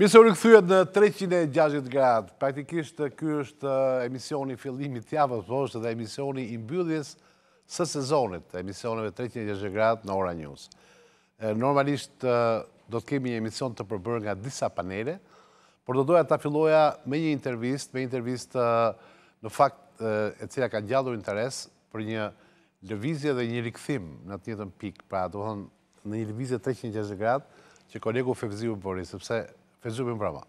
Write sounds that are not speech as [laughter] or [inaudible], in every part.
Misër u këthujet në 360 gradë, praktikisht kjo është emisioni fillimit tjavës, po është dhe emisioni imbyllis së sezonit, emisioneve 360 gradë në Ora News. Normalisht do të kemi një emision të përbër nga disa panele, por do doja të afiloja me një intervist, me intervist në fakt e cila ka gjallur interes për një lëvizje dhe një rikëthim në të njëtën pik, pra do thonë në një lëvizje 360 gradë që kolegu Fevziu Boris, sepse Fezu, më brama.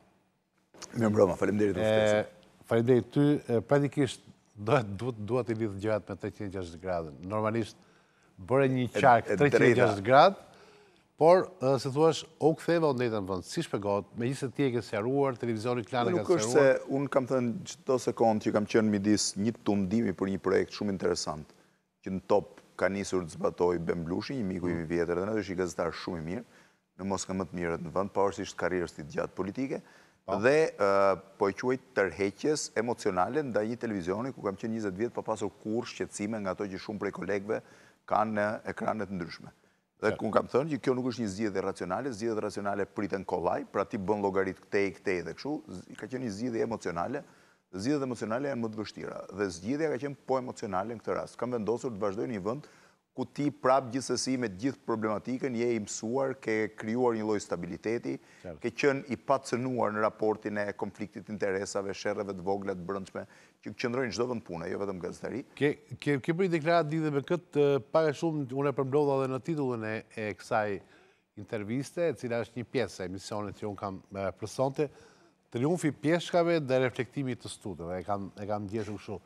Më brama, falem deri të ufte. Falem ty, praktikisht, duhet i lidhë gjatë me 360 gradën. Normalisht, bërë një qarkë 360 gradë, por, se thuash, o këtheve o ndetën vëndë, si shpegot, me gjithë se tje ke seruar, televizionit klanë ka seruar... Nuk është se, unë kam thënë të sekundë, që kam qënë midis një të mdimi për një projekt shumë interesant, që në top ka njësur të zbatoj Ben Blushi, një miku i mm. vjetër, dhe në të shi gazetar shumë i mirë, në Moskë më të mirët në vënd, pavarësisht po karierës të gjatë politike, po. dhe po e quaj tërheqjes emocionale nda një televizioni ku kam qenë 20 vjetë pa pasur kur shqecime nga to që shumë prej kolegve kanë në ekranet ndryshme. Dhe ku kam thënë që kjo nuk është një zjedhe racionale, zjedhe racionale pritën kolaj, pra ti bën logarit këtej, këtej dhe këshu, ka qenë një zjedhe emocionale, zjedhe emocionale e më të vështira, dhe zjedhe ka qenë po emocionale në këtë rast. Kam vendosur të vazhdoj një vënd ku ti prap gjithësësi me gjithë problematikën, je imësuar, ke kryuar një loj stabiliteti, ke qënë i pacënuar në raportin e konfliktit interesave, shereve të voglet, brëndshme, që këndrojnë gjithë dhe në punë, jo vetëm gëzëtëri. Ke për i deklarat di me këtë, pare shumë, unë e përmblodha dhe në titullën e kësaj interviste, cila është një pjesë e emisionet që unë kam përsonte, triumfi pjeshkave dhe reflektimit të studeve, e kam djeshu këshu.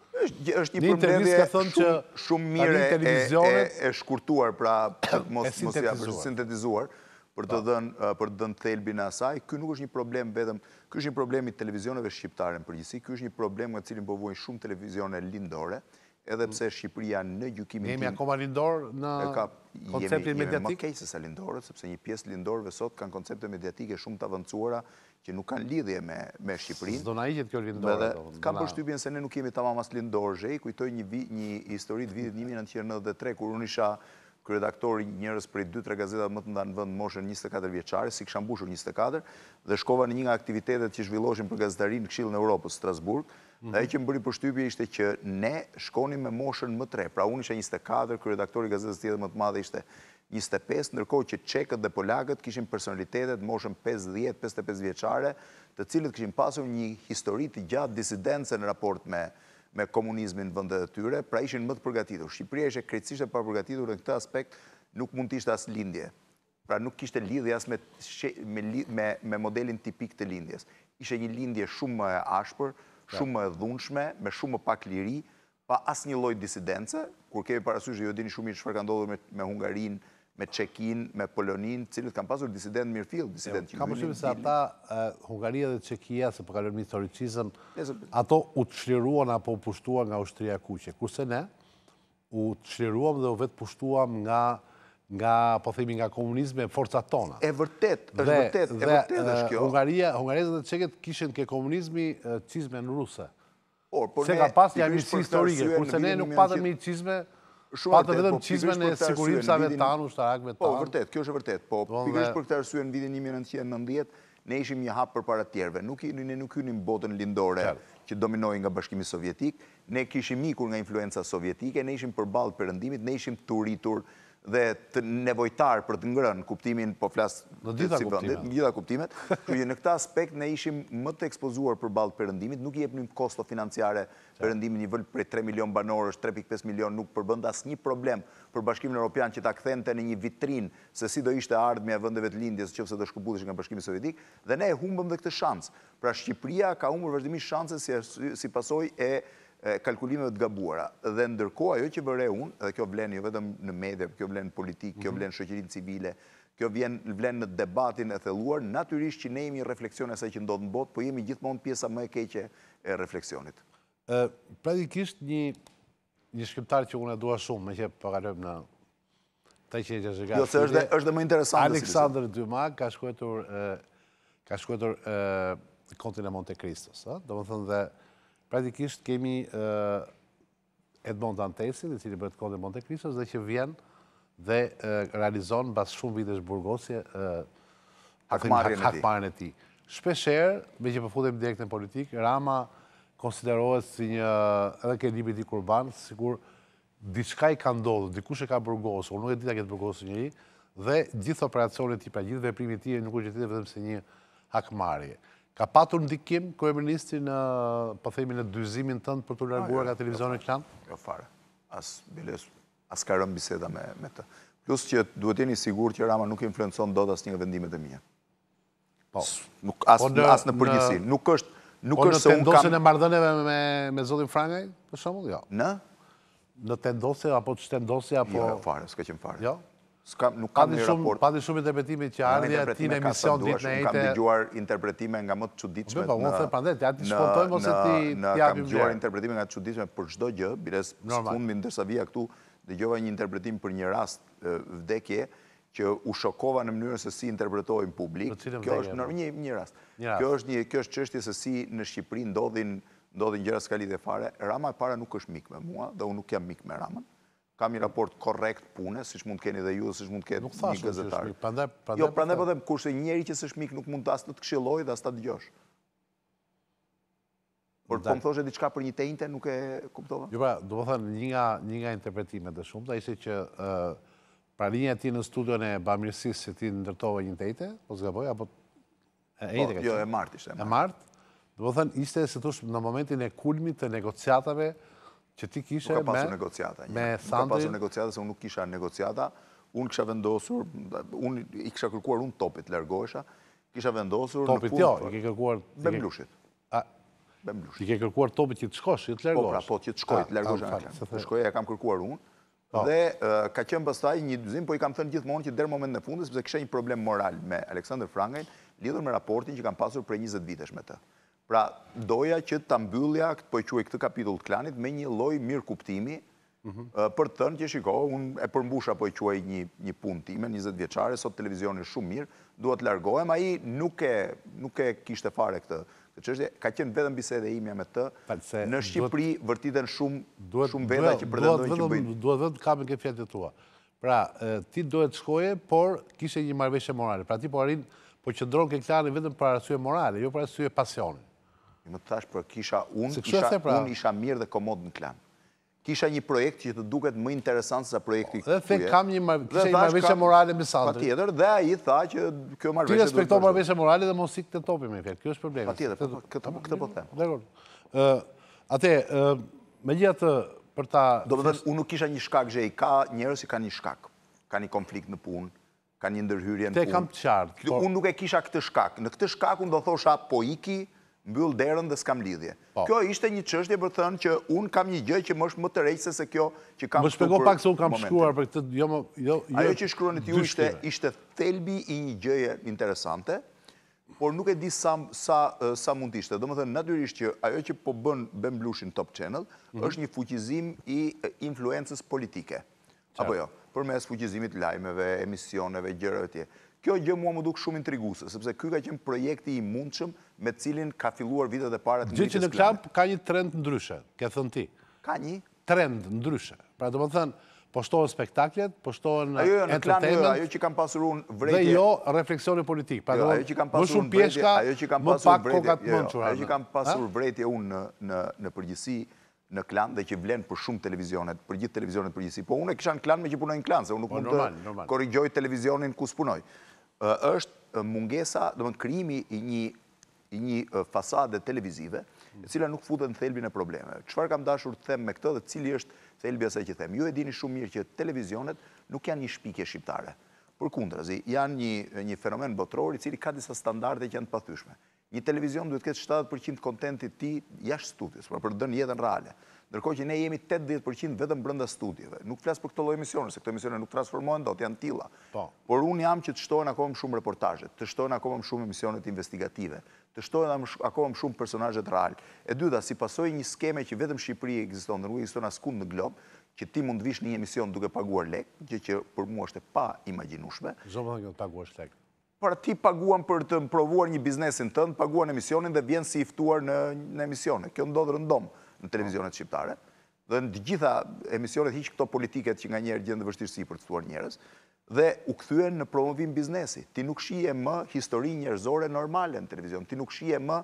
është një që shumë mire e shkurtuar, pra [coughs] mos ja sintetizuar, për të po. dënë të asaj, këj nuk është një problem vedhëm, këj është një problem i televizioneve shqiptare në përgjësi, këj është një problem nga cilin përvojnë po shumë televizione lindore, edhe pse Shqipëria në gjukimin tim... Jemi akoma lindor në konceptin mediatik? Jemi më kejse sa lindorët, sepse një pjesë lindorëve sot kanë konceptin mediatik shumë të avancuara, që nuk kanë lidhje me, me Shqipërinë. Do na hiqet kjo lindore do. Kam përshtypjen se ne nuk jemi tamam as lindorzhe. I kujtoj një historit një histori të vitit 1993 kur unë isha kredaktori njërës i 2-3 gazetat më të ndanë në vënd moshën 24 vjeqare, si kësha mbushur 24, dhe shkova në një nga aktivitetet që zhvilloshin për gazetarin në kshilën Europës, Strasburg, mhm. dhe e që më bëri përshtypje ishte që ne shkonim me moshën më tre, pra unë isha 24, kryedaktori gazetës tjetë më të madhe ishte 25, nërko që qekët dhe polakët kishin personalitetet moshën 50-55 vjeqare, të cilët kishin pasur një histori të gjatë disidence në raport me komunizmin vëndet të tyre, pra ishin më të përgatitur. Shqipëria ishe krecisht e përgatitur në këtë aspekt nuk mund të ishte asë lindje, pra nuk kishte lidhje asë me modelin tipik të lindjes. Ishe një lindje shumë më ashpër, pra. shumë më dhunshme, me shumë më pak liri, pa asë një lojt disidence, kur kemi parasysh e jo dini shumë i shfarë ka ndodhur me Hungarinë, me Chekin, me Polonin, cilët kam pasur disident Mirfield, disident Kjubilin. Jo, ka përshim se ata, Hungaria dhe Chekia, se përkallon po mitë ato u të shliruan apo u pushtuan nga ushtria kuqe. kurse ne, u të shliruan dhe u vetë pushtuan nga nga, po themi, nga komunizme e forca tona. E vërtet, është vërtet, e vërtet është kjo. Hungaria, Hungarizën dhe qeket kishen ke komunizmi qizme në rusë. Se ka pas një amirësi historike, kurse ne nuk patëm një qizme shumë dhe vetëm po, qizmen e sigurim sa vetanu, shtarak tanë. Po, vërtet, kjo është vërtet. Po, po pikërish për këtë arsye në vidin 1990, ne ishim një hapë për para tjerve. Nuk i në nuk ynim botën lindore që dominojnë nga bashkimi sovjetik, ne kishim ikur nga influenca sovjetike, ne ishim për balë përëndimit, ne ishim turitur nështë dhe të nevojtar për të ngrën kuptimin po flasë... Në gjitha kuptimet. Në gjitha kuptimet. Në këta aspekt ne ishim më të ekspozuar për balë përëndimit, nuk i epë një kosto financiare përëndimin një vëllë prej 3 milion banorës, 3.5 milion nuk përbënda asë një problem për bashkimin Europian që ta këthen të në një vitrin se si do ishte ardhme e vëndeve të lindjes që fëse të shkuputisht nga bashkimi sovjetik, dhe ne e humbëm dhe këtë shansë. Pra Shqipëria ka humbër vazhdimisht shanse si pasoj e kalkulimeve të gabuara, dhe ndërko ajo që bëre unë, dhe kjo vlenë jo vetëm në medhe, kjo vlenë politikë, kjo mhm. vlenë shëqirinë civile, kjo vlenë në debatin e theluar, naturisht që ne jemi refleksion e saj që ndodhë në botë, po jemi gjithmonë pjesa më e keqe e refleksionit. Pra di një një shkriptar që unë e dua shumë, me që përgallëm po në taj që e që zhëgatë. Jo, se është dhe më interesantë. Aleksandr Dyma ka shkuetur ka kontin e Monte Cristo, do më thënë dhe praktikisht kemi eh, Edmond Antesi, dhe cili bërët kodën Monte Krisos, dhe që vjen dhe eh, realizon bas shumë vitesh burgosje eh, hakmarën e ti. Shpesher, me që përfutem direkt në politikë, Rama konsiderohet si një, edhe ke libri t'i kurban, sikur diçka i ka ndodhë, dikush e ka burgosë, o nuk e dita këtë burgosë njëri, dhe gjithë operacionet t'i pra, gjithë veprimit t'i e nuk e gjithë vetëm se një hakmarje. Ka patur ndikim kërëministri në, po në dyzimin tënë për të larguar ka ah, jo, jo, televizionën jo, klan? Jo fare. As, biles, as ka rëmë biseda me, me të. Plus që duhet jeni sigur që Rama nuk influencon do të asë një vendimet e mija. Po. Nuk, po as, në, as në përgjësi. Nuk është, nuk po është se unë kam... Po në tendosin e mardëneve me, me, Zotin Frangaj, për shumë, jo. Në? Në tendosin, apo që tendosin, apo... Jo, fare, s'ka qëmë fare. Jo? nuk kam një raport. Pa shumë interpretimi që ardhja ti në emision dit në ejte... Nuk kam di gjuar interpretime nga më të quditshme... Po, më të thëmë pandet, ja ti shpontojmë ose ti japim gjerë. Kam gjuar interpretime nga të quditshme për shdo gjë, bires së fundë minë dërsa vija këtu, dhe gjova një interpretim për një rast vdekje, që u shokova në mënyrën se si interpretojnë publik. Kjo është po? një një rast. Kjo është një qështje se si në Shqipëri ndodhin gjera skalit e fare. Rama e para nuk është mik me mua, dhe unë nuk jam mik me Raman kam një raport korekt pune, si që mund të keni dhe ju, si që mund të keni një gazetar. Nuk thashtë që është mikë, prande... Jo, prande përdem, po po kurse njeri që është shmik nuk mund të asë të të këshiloj dhe asë të dëgjosh. Por të po më thoshe diçka për një tejnëte, nuk e kuptova? Jo, pra, do më thënë, një nga interpretimet dhe shumë, da ishe që pralinja ti në studion e bëmjërsisë se ti ndërtove një tejte, po zgaboj, apo... Jo, e martë ishte. E martë, do më thënë, ishte se tush në momentin e kulmit të negociatave që ti kishe me... Nuk ka pasur negociata. Me Thandrin... Nuk ka pasur negociata, se unë nuk kisha negociata. Unë kisha vendosur, unë i kisha kërkuar unë topit, lërgojësha, kisha vendosur... Topit jo, i ke kërkuar... Me mblushit. Me mblushit. I ke kërkuar topit që të shkosh, që të lërgojsh. Po, pra, po, që të shkoj, të lërgojsh. Të shkoj, e kam kërkuar unë. Po. Dhe ka qënë bëstaj një dyzim, po i kam thënë gjithmonë që der moment në fundës, pëse kisha një problem moral me Aleksandr Frangajn, lidhur me raportin që kam pasur për 20 vitesh me të. Pra, doja që të mbyllja këtë po quaj këtë kapitull të klanit me një loj mirë kuptimi mhm. për të thënë që shiko, unë e përmbusha po quaj një pun time, 20 vjeqare, sot televizion e shumë mirë, duhet largohem, a i nuk e kishte fare këtë qështje, ka qenë vedhën bisede imja me të, në Shqipëri vërtiten shumë veda që përdendojnë që bëjnë. Duhet vëdhën kamën këtë fjetë të tua. Pra, ti dohet shkoje, por kishe një marveshe morale. Pra, ti po arin, po qëndronë këtë klani vetëm për arësue morale, jo për arësue pasionin. Më të thash për kisha unë, pra. unë isha mirë dhe komod në klanë. Kisha një projekt që të duket më interesant sa projekti kuje. Dhe thënë kam një marveshe morale me Sandri. Pa tjetër, dhe a i tha që kjo marveshe duke. Ti respekto marveshe morale dhe mos i këtë topi me fjetë. Kjo është problemet. Pa tjetër, po, po, këtë po, po themë. Dhe gërë. Ate, me gjithë për ta... Do të dhe, unë nuk kisha një shkak I Ka njerës i ka një shkak. Ka një konflikt në punë. Ka një ndërhyrje në punë. Te kam të qartë. Unë nuk e kisha këtë shkak. Në këtë shkak unë do thosha po iki, mbyll derën dhe s'kam lidhje. Po. Kjo ishte një qështje për thënë që unë kam një gjëj që më është më të rejtëse se kjo që kam shkruar për Më shpego pak se unë kam shkruar për këtë jo më... Jo, jo ajo që shkruar në t'ju ishte thelbi i një gjëje interesante, por nuk e di sa mund t'ishte. Do më thënë, naturisht që ajo që po bën Ben Blushin Top Channel mhm. është një fuqizim i influences politike. Apo jo? Për mes fuqizimit lajmeve, emisioneve, gjërë tje. Kjo gjë mua më duk shumë intriguse, sepse kjo ka qenë projekti i mundshëm me cilin ka filluar vitet e pare të mbiqës planet. Gjë që në klap ka një trend ndryshe, ke thënë ti. Ka një? Trend ndryshe. Pra të më thënë, poshtohen spektaklet, poshtohen jo, jo, entertainment. Ajo që kam pasur unë vrejtje... Dhe jo refleksioni politik. Ajo që kam pasur unë Më pak kokat jo, mënqurë. Ajo që kam pasur vrejtje unë në përgjësi në klan dhe që vlen për shumë televizionet, për gjithë televizionet përgjësi. Po, unë e kisha në klan me që punojnë klan, se unë nuk po, mund të korrigjoj televizionin ku së është mungesa, dhe më të krimi i një i një televizive, e cila nuk futën thelbi në probleme. Qëfar kam dashur të them me këtë dhe cili është thelbi asaj që them? Ju e dini shumë mirë që televizionet nuk janë një shpike shqiptare. Për kundra, janë një fenomen botror i cili ka disa standarde që janë të pathyshme. Një televizion duhet këtë 70% kontentit ti jashtë studios, pra për dënë jetën reale. Ndërko që ne jemi 80% vetëm brënda studjeve. Nuk flasë për këto loj emisione, se këto emisione nuk transformohen do, të janë tila. Po. Por unë jam që të shtohen akome shumë reportajet, të shtohen akome shumë emisionet investigative, të shtohen akome shumë personajet real. E dyta, si pasoj një skeme që vetëm Shqipëria existon, dhe nuk existon as kund në globë, që ti mund të vish një emision duke paguar lekë, gjë që për mua është e pa imaginushme. Zonë në paguash lekë. Por ti paguan për të mprovuar një biznesin tënë, paguan emisionin dhe vjen si iftuar në emisione. Kjo ndodhë rëndomë në televizionet shqiptare, dhe në gjitha emisionet hiqë këto politiket që nga njerë gjendë dhe vështirësi për të stuar njerës, dhe u këthyen në promovim biznesi. Ti nuk shie më histori njerëzore normale në televizion, ti nuk shie më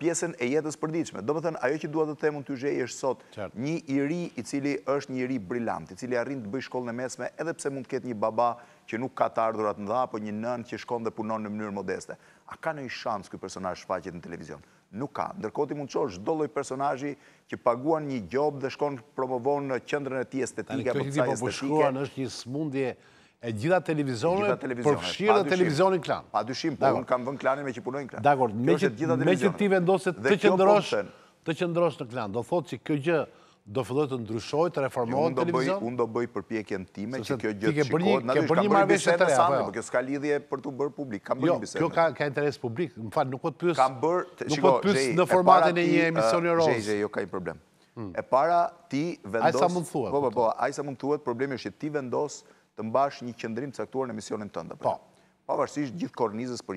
pjesën e jetës përdiqme. Do më thënë, ajo që duat të temë në të gjej është sot një iri i cili është një iri brillant, i cili arrin të bëj shkollë në mesme, edhe pse mund të ketë një baba që nuk ka të ardhurat në dha, apo një nën që shkon dhe punon në mënyrë modeste. A ka në i shansë këj personaj shfaqet në televizion? nuk ka. Ndërkoti mund qosh do loj personaji që paguan një gjob dhe shkon promovon në qëndrën e ti estetike. Këtë këtë këtë përshkruan është një smundje e gjitha televizionet përfshirë dhe televizionin klan. Pa dyshim, po unë kam vën klanin me që punojnë klan. Dakor, me që ti vendoset të qëndrosh në klan, do thot që kjo gjë do fillet të ndryshoj, të reformohet televizion? Unë do bëj përpjekjen time që kjo gjëtë shikohet. Në të shkam bërë një bisetë të reja, për po. po, kjo s'ka lidhje për të bërë publik. Kam bërë jo, një bisetë. Jo, kjo ka interes publik. Më falë, nuk po të pysë po në formatin e një emisioni rozë. Gjej, gjej, jo ka i problem. Hmm. E para, ti vendos... sa mund thuet. Po, po, po, ajsa mund thuet, problemi është që ti vendos të mbash një qëndrim caktuar në emisionin tënde. Po. Pa gjithë kornizës për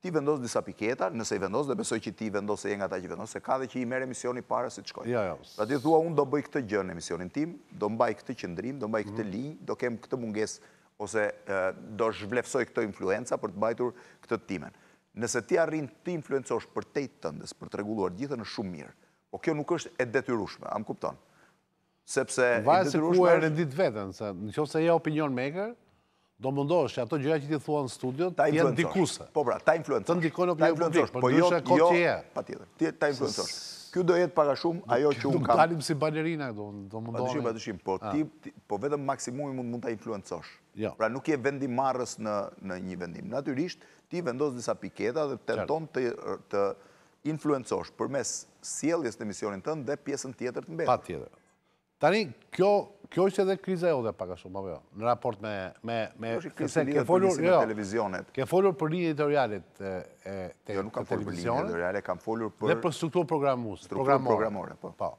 ti vendos disa piketa, nëse i vendos, dhe besoj që ti vendos e nga ta që vendos, se ka dhe që i merë emisioni para se të shkoj. Pra ti thua, unë do bëj këtë gjë në emisionin tim, do mbaj këtë qëndrim, do mbaj këtë mhm. linjë, do kem këtë munges, ose do shvlefsoj këtë influenza për të bajtur këtë timen. Nëse ti arrin të influencosh për te të tëndës, për të regulluar gjithë në shumë mirë, po kjo nuk është e detyrushme, am kupton. Sepse... Vajë se ku e vetën, në që e opinion maker, do më ndohë që ato gjëja që ti thua në studio, ta influencosh. Po pra, ta influencosh. Të ndikojnë opinion publikës, për po dyshe e jo, kotë jo, që je. Pa tjetër, ta influencosh. Kjo do jetë para shumë ajo që unë kam... Nuk dalim si balerina, do më ndohë. Pa dyshim, pa dyshim, po ah. ti, po vetëm maksimumi mund ta influencosh. Jo. Pra nuk je vendim marrës në një vendim. Natyrisht, ti vendosë disa piketa dhe të tonë të influencosh për mes sieljes të emisionin tënë dhe pjesën tjetër të mbetë. Pa tjetër. Tani, kjo kjo është edhe kriza jo dhe paka shumë, apo jo, në raport me... me, me kështë një dhe për njësime jo, televizionet. Ke folur për një editorialit e, e Jo, nuk kam folur për një editorialit, kam folur për... Dhe për strukturë programus, programore. programore po. po.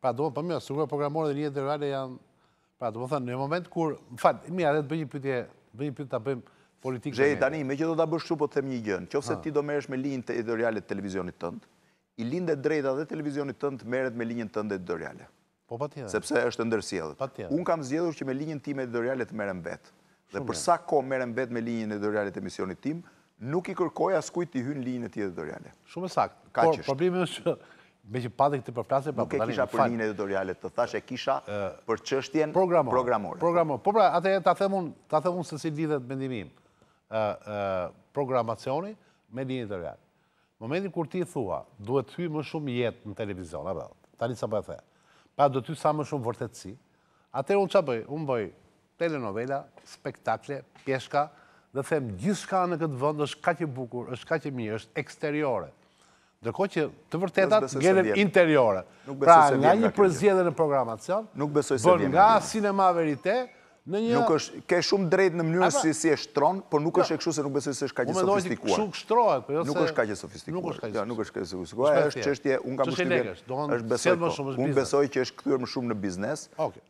Pra, do më për po mjë, strukturë programore dhe një editorialit janë... Pra, do më thënë, në moment kur... Më fatë, mi, atë të bëjë një pytje, bëjë një pytje të bëjmë politikë... Gjej, tani, me që do të bëshë po të them një gjënë, që ofse ti do meresh me linjën të editorialit televizionit tëndë, i linde drejta dhe televizionit tëndë meret me linjën tënde editorialit. Po pa Sepse është të Pa Unë kam zjedhur që me linjën tim e editorialet merem vetë. Dhe përsa ko merem vetë me linjën editorialet e misionit tim, nuk i kërkoj as kujt t'i hynë linjën e tjetë editoriale. Shumë e sakt. Ka qështë. Por problemi është që me që patë këtë përplase... Nuk e kisha për linjën editorialet të thashe kisha për qështjen programore. Programore. Po pra, atë e ta themun, ta themun se si lidhet mendimim programacioni me linjën editorial. Momentin kur ti thua, duhet ty më shumë jetë në televizion, ta një sa për po e thejë pa do ty sa më shumë vërtetësi. Atër unë që bëj, unë bëj telenovela, spektakle, pjeshka, dhe them gjithë shka në këtë vënd është ka që bukur, është ka që mirë, është eksteriore. Ndërkohë që të vërtetat gjenën interiore. Pra nga një përzjedhe në programacion, bën nga sinema verite, Nuk është, ke shumë drejt në mënyrë si si e shtronë, por nuk jo. është e këshu se nuk besoj se shkajtje po jo sofistikuar. Nuk është shkajtje sofistikuar. Jo, nuk është shkajtje sofistikuar. Nuk është shkajtje sofistikuar. Nuk është shkajtje sofistikuar. Nuk është shkajtje sofistikuar. Nuk është shkajtje sofistikuar. Nuk është shkajtje sofistikuar. Unë besoj që është këtyrë më shumë në biznes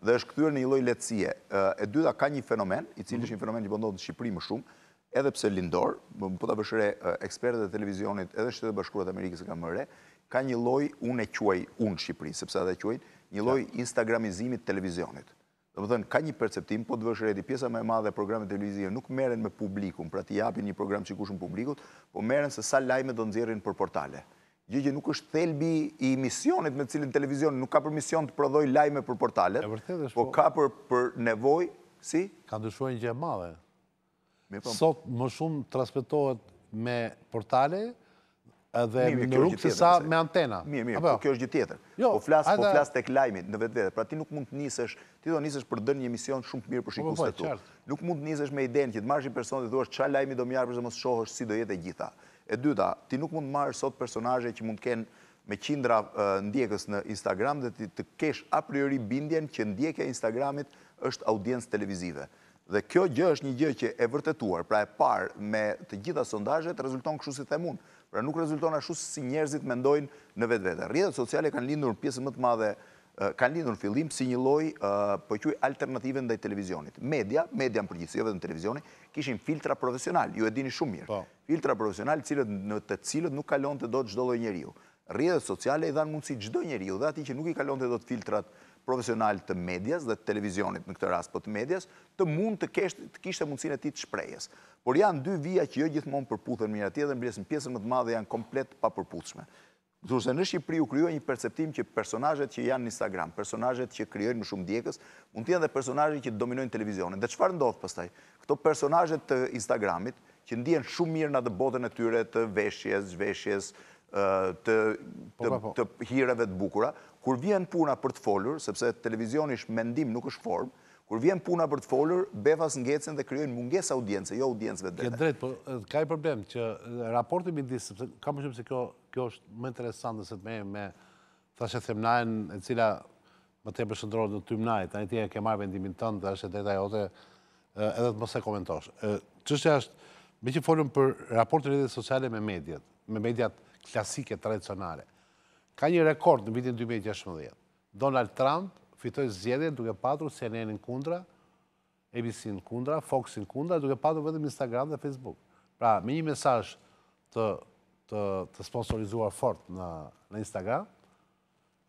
dhe është këtyrë në iloj letësie. E dyda ka një fenomen, i cilë mhm. është një fenomen që bëndohet po në Shqipëri më shumë, edhe pse lindor, po, po të bëshre ekspertët e televizionit, edhe shtetë e bashkurat e Amerikës e kamërre, ka një loj, unë e quaj, unë Shqipëri, sepse adhe quajnë, një loj Instagramizimit televizionit. Dhe më thënë, ka një perceptim, po të vëshë redi, pjesa me madhe programet të lujizive nuk meren me publikum, pra ti japin një program që i kushën publikut, po meren se sa lajme do nëzirin për portale. Gjegje nuk është thelbi i misionit me cilin televizion nuk ka për mision të prodhoj lajme për portale, po, po ka për nevoj, si? Ka ndushojnë gje madhe. Po. Sot më shumë transmitohet me portale, edhe në rrugë se sa me antena. Mirë, mirë, jo? kjo është gjithë tjetër. Jo, po flasë po tek lajmit në vetë vetë, pra ti nuk mund të njësësh, ti do njësësh për dërë një emision shumë të mirë për po, shikus po, të tu. Nuk mund të njësësh me idejnë që të marrë një personë dhe duash qa lajmi do mjarë përse mos shohësh si do jetë e gjitha. E dyta, ti nuk mund të marrë sot personaje që mund të kenë me qindra ndjekës në Instagram dhe të kesh a priori bindjen që ndjekë e Instagramit është audiencë televizive. Dhe kjo gjë është një gjë që e vërtetuar, pra e parë me të gjitha sondajet, rezulton kështu si themunë. Pra nuk rezulton ashtu si njerëzit mendojnë në vetë vetë. Rjetët sociale kanë lindur në pjesë më të madhe, kanë lindur në fillim si një loj përqyë po alternative ndaj televizionit. Media, media në përgjithës, jo vetë në televizioni, kishin filtra profesional, ju e dini shumë mirë. Po. Filtra profesional cilët në të cilët nuk kalon të do të gjdo loj njeri ju. Rjetët sociale i dhanë mundësi gjdo njeri ju dhe ati që nuk i kalon të do të filtrat profesional profesional të medjas dhe televizionit në këtë rast për po të medjas, të mund të kishtë mundësin e ti të shprejes. Por janë dy vija që jo gjithmonë përputhën mirë atje dhe mbjesën pjesën më të madhe janë komplet pa përputhshme. Dhurëse në Shqipëri u kryoj një perceptim që personajet që janë në Instagram, personajet që kryojnë në shumë djekës, mund të janë dhe personajet që dominojnë televizionin. Dhe qëfar ndodhë pëstaj? Këto personajet të Instagramit, që ndjenë shumë mirë në botën e tyre të veshjes, zhveshjes, Po, po, po. të hireve të bukura, kur vjen puna për të folur, sepse televizion ishë mendim nuk është form, kur vjen puna për të folur, befas ngecen dhe kryojnë munges audiencë, jo audiencëve dhe. Këtë drejtë, ka i problem që raportin më ndisë, sepse ka më shumë se kjo është më interesantë, dhe se të me me thashe themnajen e cila më te përshëndrojnë në ty mnajt, anë tje e ke marrë vendimin tënë dhe është e drejta edhe të mëse komentosh. Qështë e ashtë, me që për raportin e sociale me mediat, me mediat klasike, tradicionale. Ka një rekord në vitin 2016. Donald Trump fitoj zjedje duke patru CNN në kundra, ABC në kundra, Fox në kundra, duke patru vetëm Instagram dhe Facebook. Pra, me një mesaj të sponsorizuar fort në Instagram,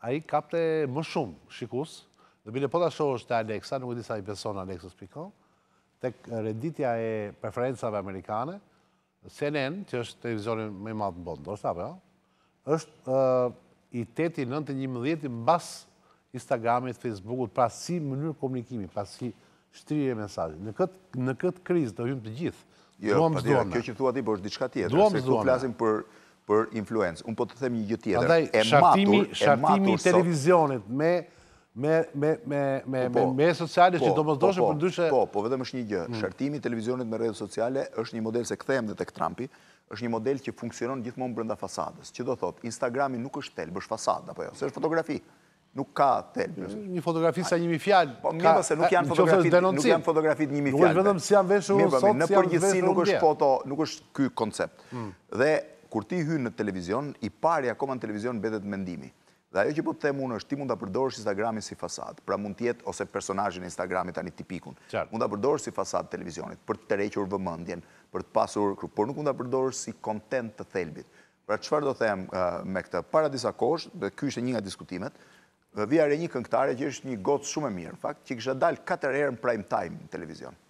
a i kapte më shumë shikus, dhe bile po të shohë është të Alexa, nuk e disa i beson Alexa tek redditja e preferencave amerikane, CNN, që është televizorin me matë në bondë, jo? është apë, ja? është i teti nëntë një mëdhjeti në bas Instagramit, Facebookut, pra si mënyrë komunikimi, pra si shtrije mensajit. Në këtë krizë kriz të hymë të gjithë. Jo, pa, zdojnë. Kjo që thua ti, por është diçka tjetër. Duam se flasim për, për influencë. Unë po të them një gjithë tjetër. e shartimi, matur, e matur, televizionit me me po, po. me sociale që po, do mos doshë për ndryshe... Po, po, vedem është një gjë. Shërtimi televizionit me redhe sociale është një model, se këthejmë dhe të këtrampi, është një model që funksionon gjithmonë brënda fasadës. Që do thotë, Instagrami nuk është telbë, është fasadë, apo jo, se është fotografi. Nuk ka telbë. Një fotografi sa njëmi fjallë. Po, mjë bëse, nuk janë [laughs] fotografit njëmi fjallë. Në nuk është foto, nuk është kjë koncept. Mm. Dhe, kur ti në televizion, i pari akoma në televizion mendimi. Dhe ajo që po të themu në është, ti mund të përdorësh Instagramin si fasad, pra mund tjetë ose personajin e Instagramit tani tipikun, mund të përdorësh si fasad televizionit, për të tërequr vëmëndjen, për të pasur, por nuk mund të përdorësh si kontent të thelbit. Pra qëfar do them me këtë, para disa kosh, dhe kjo ishte një nga diskutimet, dhe vjarë e një këngtare që është një gotë shumë e mirë, në fakt, që kështë dalë 4 herë në prime time në televizionit.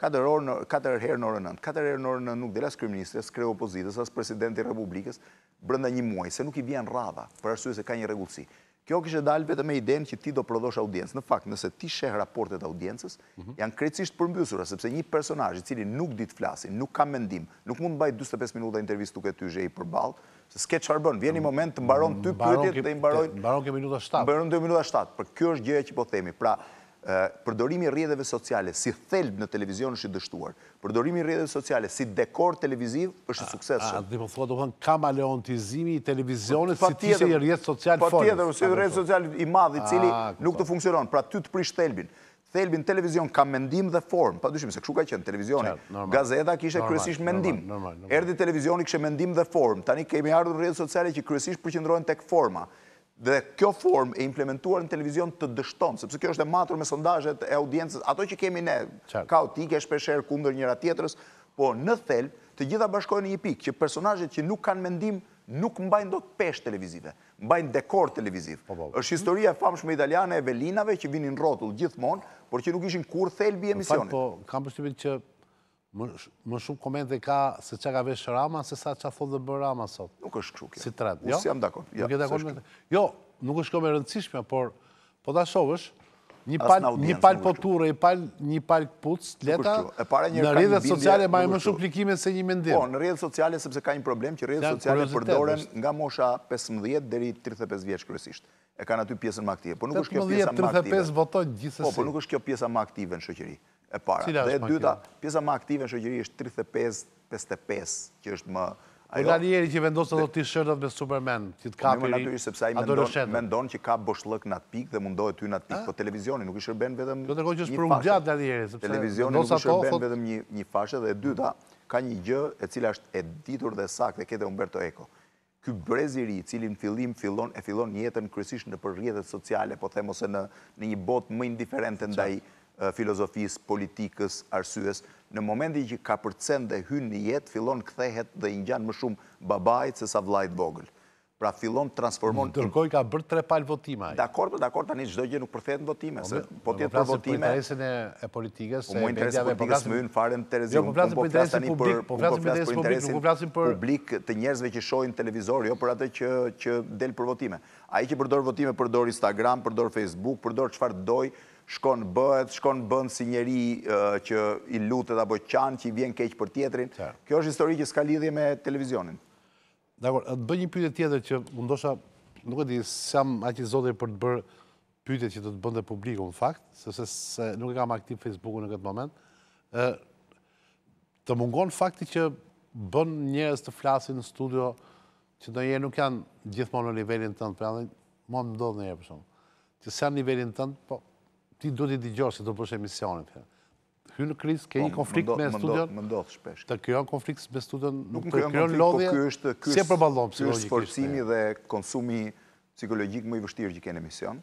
4 herë në orë 9. 4 herë në orë 9 nuk dhe las kërministës, kre opozitës, as presidenti republikës, brënda një muaj, se nuk i vjen radha, për arsu se ka një regullësi. Kjo kështë dalë vetë me idenë që ti do prodosh audiencë. Në fakt, nëse ti shehë raportet audiencës, mhm. janë krecisht përmbysurë, sepse një personajë cili nuk ditë flasin, nuk ka mendim, nuk mund të bajtë 25 minuta intervjistë tuk e ty zhej për balë, se s'ke qarë bënë, vjen një moment të mbaron të pyetjet dhe i mbaron... Mbaron ke minuta 7. Mbaron të minuta 7, për kjo është gjëja që po themi. Pra, përdorimi rrjedeve sociale si thelb në televizion është i dështuar, përdorimi rrjedeve sociale si dekor televiziv është sukses shumë. A, dhe po thua të kënë kamaleontizimi i televizionit si t'i që i rrjedhe social formë. Pa tjetër, si rrjedhe social i madhi cili nuk të funksionon, pra ty të prish thelbin. Thelbin televizion ka mendim dhe formë, pa dushim se këshu ka qenë televizionit, gazeta kështë e kryesisht mendim, erdi televizionit kështë mendim dhe formë, tani kemi ardhur rrjedhe sociale që kryesisht përqendrojnë tek forma dhe kjo form e implementuar në televizion të dështon, sepse kjo është e matur me sondajet e audiencës, ato që kemi ne, kaotike, shpesher, kundër njëra tjetërës, po në thelb, të gjitha bashkojnë një pikë, që personajet që nuk kanë mendim, nuk mbajnë do të pesh televizive, mbajnë dekor televiziv. Po, po. është historia e famshme italiane e velinave që vinin rotullë gjithmonë, por që nuk ishin kur thelbi emisionit. Po, kam përstupin që më shumë komente ka se që ka veshë Rama, se sa që a thotë dhe bërë Rama sot. Nuk është kështu kjo. Si të ratë, jo? Usë jam dakon. Jo, nuk është kjo me rëndësishme, por po ta shovësh, një palë poturë, një palë këpucë, leta, në rrëdhe sociale ma e më shumë klikime se një mendim. Po, në rrëdhe sociale sepse ka një problem që rrëdhe sociale përdoren nga mosha 15 dheri 35 vjeqë kërësisht. E kanë aty pjesën më aktive. Po, nuk është kjo pjesën më aktive. 35 votojnë Po, po, nuk është kjo pjesën më aktive në shëqëri e para. Dhe dyta, pjesa ma aktive në shëgjëri është 35-55, që është më... Për nga njeri që vendosë të do t'i shërdat me Superman, që të për po, i sepse Sepsa i mendon që ka boshlëk në atë pikë dhe mundohet ty në atë pikë, ah. po televizioni nuk i shërben vedem jo, një fashe. Do të rëkoj që shpërung gjatë nga njeri, sepse... Televizioni nuk i shërben vedem një fashe dhe e dyta, ka një gjë e cilë ashtë e ditur dhe sak dhe kete Umberto Eco. Ky breziri i cilin fillim e fillon jetën krysish në përrjetet sociale, po themo se në një botë më indiferente ndaj filozofisë, politikës, arsyes, në momentin që ka përcen dhe hynë një jetë, filon këthehet dhe i njanë më shumë babajtë se sa vlajtë vogël. Pra filon transformon... Në tërkoj ka bërë tre palë votima. Dakor, dakor, tani qdo gjë nuk në votime. Se Po, po, po tjetë për votime... Po interesin e politikës... Po interesin po politikës më në farën të rezim. Po flasin për interesin publik, nuk flasin për... Publik të njerëzve që shojnë televizor, jo për atë që delë për votime. A i që përdor votime, përdor Instagram, përdor Facebook, përdor qëfar të dojë, shkon bëhet, shkon bën si njeri që i lutët apo qanë që i vjen keqë për tjetërin. Kjo është histori që s'ka lidhje me televizionin. Dakor, të bëj një pyte tjetër që më ndosha, nuk e di, s'jam aqë i zotër për të bërë pyte që të të bëndë publiku publiko, në fakt, sepse nuk e kam aktiv Facebooku në këtë moment, të mungon fakti që bën njërës të flasin në studio që në jërë nuk janë gjithmonë në nivelin të në të në të në të të në në të në ti do t'i digjohë se do bësh emisionin këtë. në kriz ke po, një konflikt me studion? Më shpesh. Të krijon konflikt me studion, nuk të krijon lodhje. si po është ky është përballon sforcimi forcimi dhe konsumi psikologjik më i vështirë që në emision.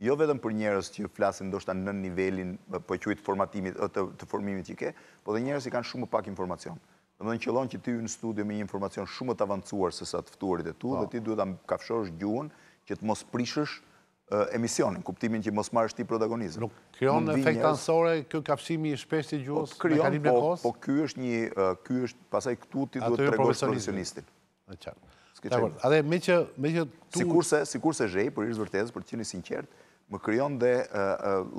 Jo vetëm për njerëz që flasin ndoshta në nivelin po qëjtë formatimit, të formimit që ke, por dhe njerëz që kanë shumë pak informacion. Do të thonë që llon që ti në studio me një informacion shumë të avancuar se të ftuarit e tu po. dhe ti duhet ta kafshosh gjuhën që të mos prishësh emisionin, kuptimin që mos marrë shti protagonizm. Nuk kryon në efekt ansore, kjo kapsimi i shpesht i gjuhës me kalim në kosë? Po kjo po, po, është një, kjo është pasaj këtu ti duhet të regosht profesionistin. Ate me që tu... Si kurse zhej, për ishtë vërtezë, për të qeni sinqertë, më kryon dhe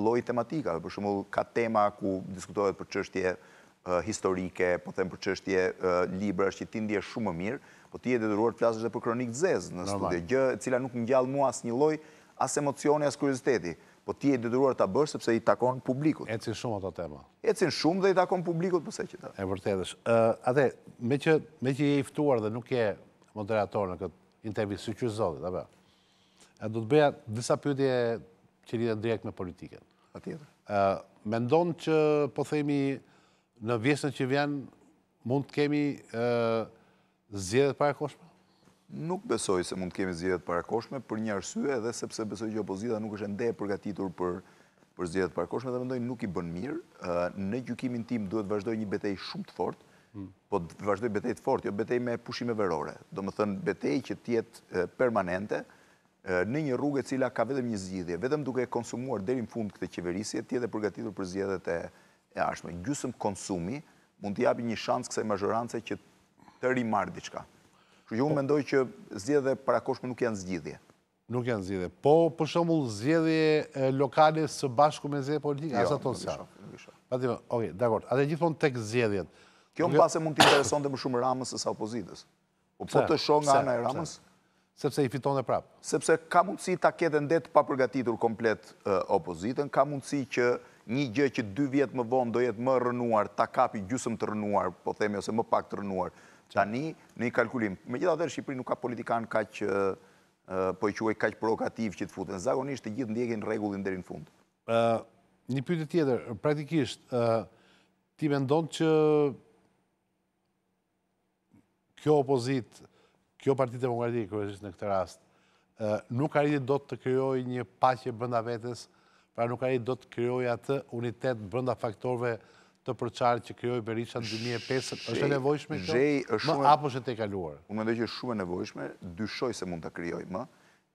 loj tematika, për shumë ka tema ku diskutohet për qështje historike, po them për qështje libra, që ti ndje shumë më mirë, po ti e deduruar të flasësht dhe për kronikë zezë në studi, gjë cila nuk në gjallë mua asë një loj as emocioni, as kuriziteti, po ti e dëduruar të bërë sepse i takon publikut. Ecin shumë ato tema. Ecin shumë dhe i takon publikut, përse po që ta. E vërtetës. Ate, me që je iftuar dhe nuk je moderator në këtë intervjës, si që zodit, abe, du të bëja disa pytje që lidhen direkt me politiken. A tjetër. Mendon që, po themi, në vjesën që vjen, mund të kemi zjedhet pare koshma? nuk besoj se mund të kemi të parakoshme për një arsye edhe sepse besoj që opozita nuk është ende e përgatitur për për zgjedhjet parakoshme dhe mendoj nuk i bën mirë. Në gjykimin tim duhet të një betejë shumë të fortë, hmm. po vazhdoj betejë të fortë, jo betejë me pushime verore. Do të thonë betejë që të jetë permanente në një rrugë e cila ka vetëm një zgjidhje, vetëm duke konsumuar deri në fund këtë qeverisje, ti jetë e përgatitur për zgjedhjet e jashtme. Gjysmë konsumi mund të japë një shans kësaj majorance që të rimarë diçka. Që ju po. mendoj që para koshme nuk janë zgjidhje. Nuk janë zgjidhje. Po, për shumë, zgjedhje lokale së bashku me zgjedhje politike, jo, asa tonë sa. Patime, oke, dakord. Ate gjithmonë tek zgjedhjet. Kjo në pase mund të dhe më shumë ramës e sa opozitës. Po po të shonë nga anë e ramës? Sepse i fiton dhe prapë. Sepse ka mundësi ta kete ndetë pa përgatitur komplet opozitën, ka mundësi që një gjë që dy vjetë më vonë do jetë më rënuar, ta kapi gjusëm të rënuar, po themi ose më pak të rënuar, tani në i kalkulim. Me gjitha dhe Shqipëri nuk ka politikan ka që po i quaj ka që që të futën. Zagonisht të gjithë ndjekin regullin dherin fund. Një pyte tjetër, praktikisht, ti me ndonë që kjo opozit, kjo partit demokratikë, kërështë në këtë rast, nuk arritit do të kryoj një pache bënda vetës, pra nuk arritit do të kryoj atë unitet bënda faktorve nështë, të përçarë që kryoj Berisha në 2005, është e nevojshme që? Apo është e kaluar? Unë mendoj që shumë e nevojshme, dyshoj se mund të kryoj më.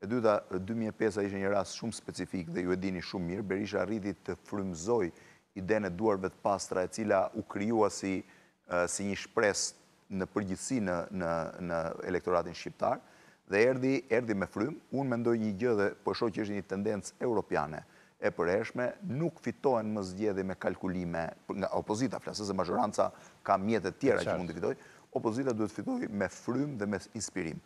E dyta, 2005 a ishë një ras shumë specifik dhe ju e dini shumë mirë, Berisha rriti të frymzoj idene duarve të pastra e cila u kryua si një shpres në përgjithsi në elektoratin shqiptar, dhe erdi me frym, unë mendoj një gjë dhe përsho po që është një tendencë europiane, e përreshme, nuk fitohen më zgjedi me kalkulime nga opozita, flasës se mazhoranca ka mjetet tjera që mund të fitohi, opozita duhet fitohi me frym dhe me inspirim.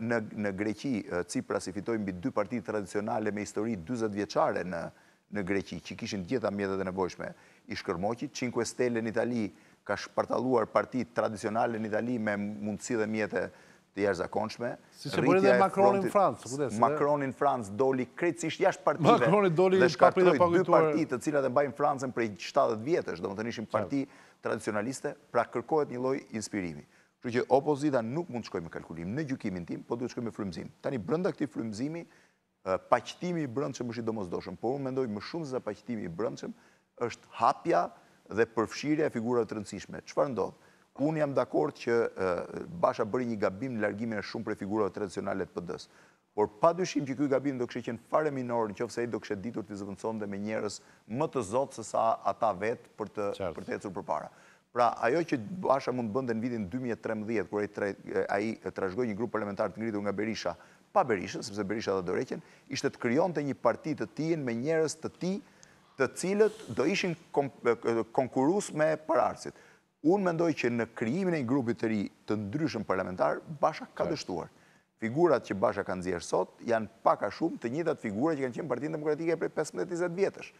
Në Greqi, Cipra si fitohi mbi dy partit tradicionale me histori 20 vjeqare në Greqi, që kishin gjitha mjetet e nevojshme i shkërmoqit, Cinque Stelle në Itali ka shpartaluar partit tradicionale në Itali me mundësi dhe mjetet të jashtë zakonshme. Si se bërë dhe Macronin Fransë, së Macronin Fransë doli krecisht jashtë partive. Macronin doli në shkartë dhe pagituar. Dhe dy partitë të cilat e bajnë Fransën prej 70 vjetës, do më të nishim parti tradicionaliste, pra kërkohet një loj inspirimi. Që që opozita nuk mund të shkoj me kalkulim në gjukimin tim, po duhet të shkoj me frymzim. Tani, brënda këti frumëzimi, paqëtimi i brëndëshëm është i domozdoshëm, por unë mendoj më shumë zë paqëtimi i brëndëshëm është hapja dhe përfshirja e figurat të rëndësishme. Qëfar ndodhë? Unë jam dakord që Basha bëri një gabim në largimin e shumë prej figurave tradicionale të PD-s. Por pa dyshim që ky gabim do kishte qenë fare minor, nëse ai do kishte ditur të zëvendësonte me njerëz më të zot se sa ata vetë për të Qartë. për para. përpara. Pra, ajo që Basha mund bënde bënte në vitin 2013 kur ai ai një grup parlamentar të ngritur nga Berisha, pa Berishën, sepse Berisha do doreqen, ishte të krijonte një parti të tijën me njerëz të tij, të cilët do ishin konkurues me Pararcit. Unë mendoj që në kryimin e një grupit të ri të ndryshën parlamentar, Basha ka dështuar. Figurat që Basha kanë zjerë sot janë paka shumë të njithat figura që kanë qenë partinë demokratike e prej 15-20 vjetësh.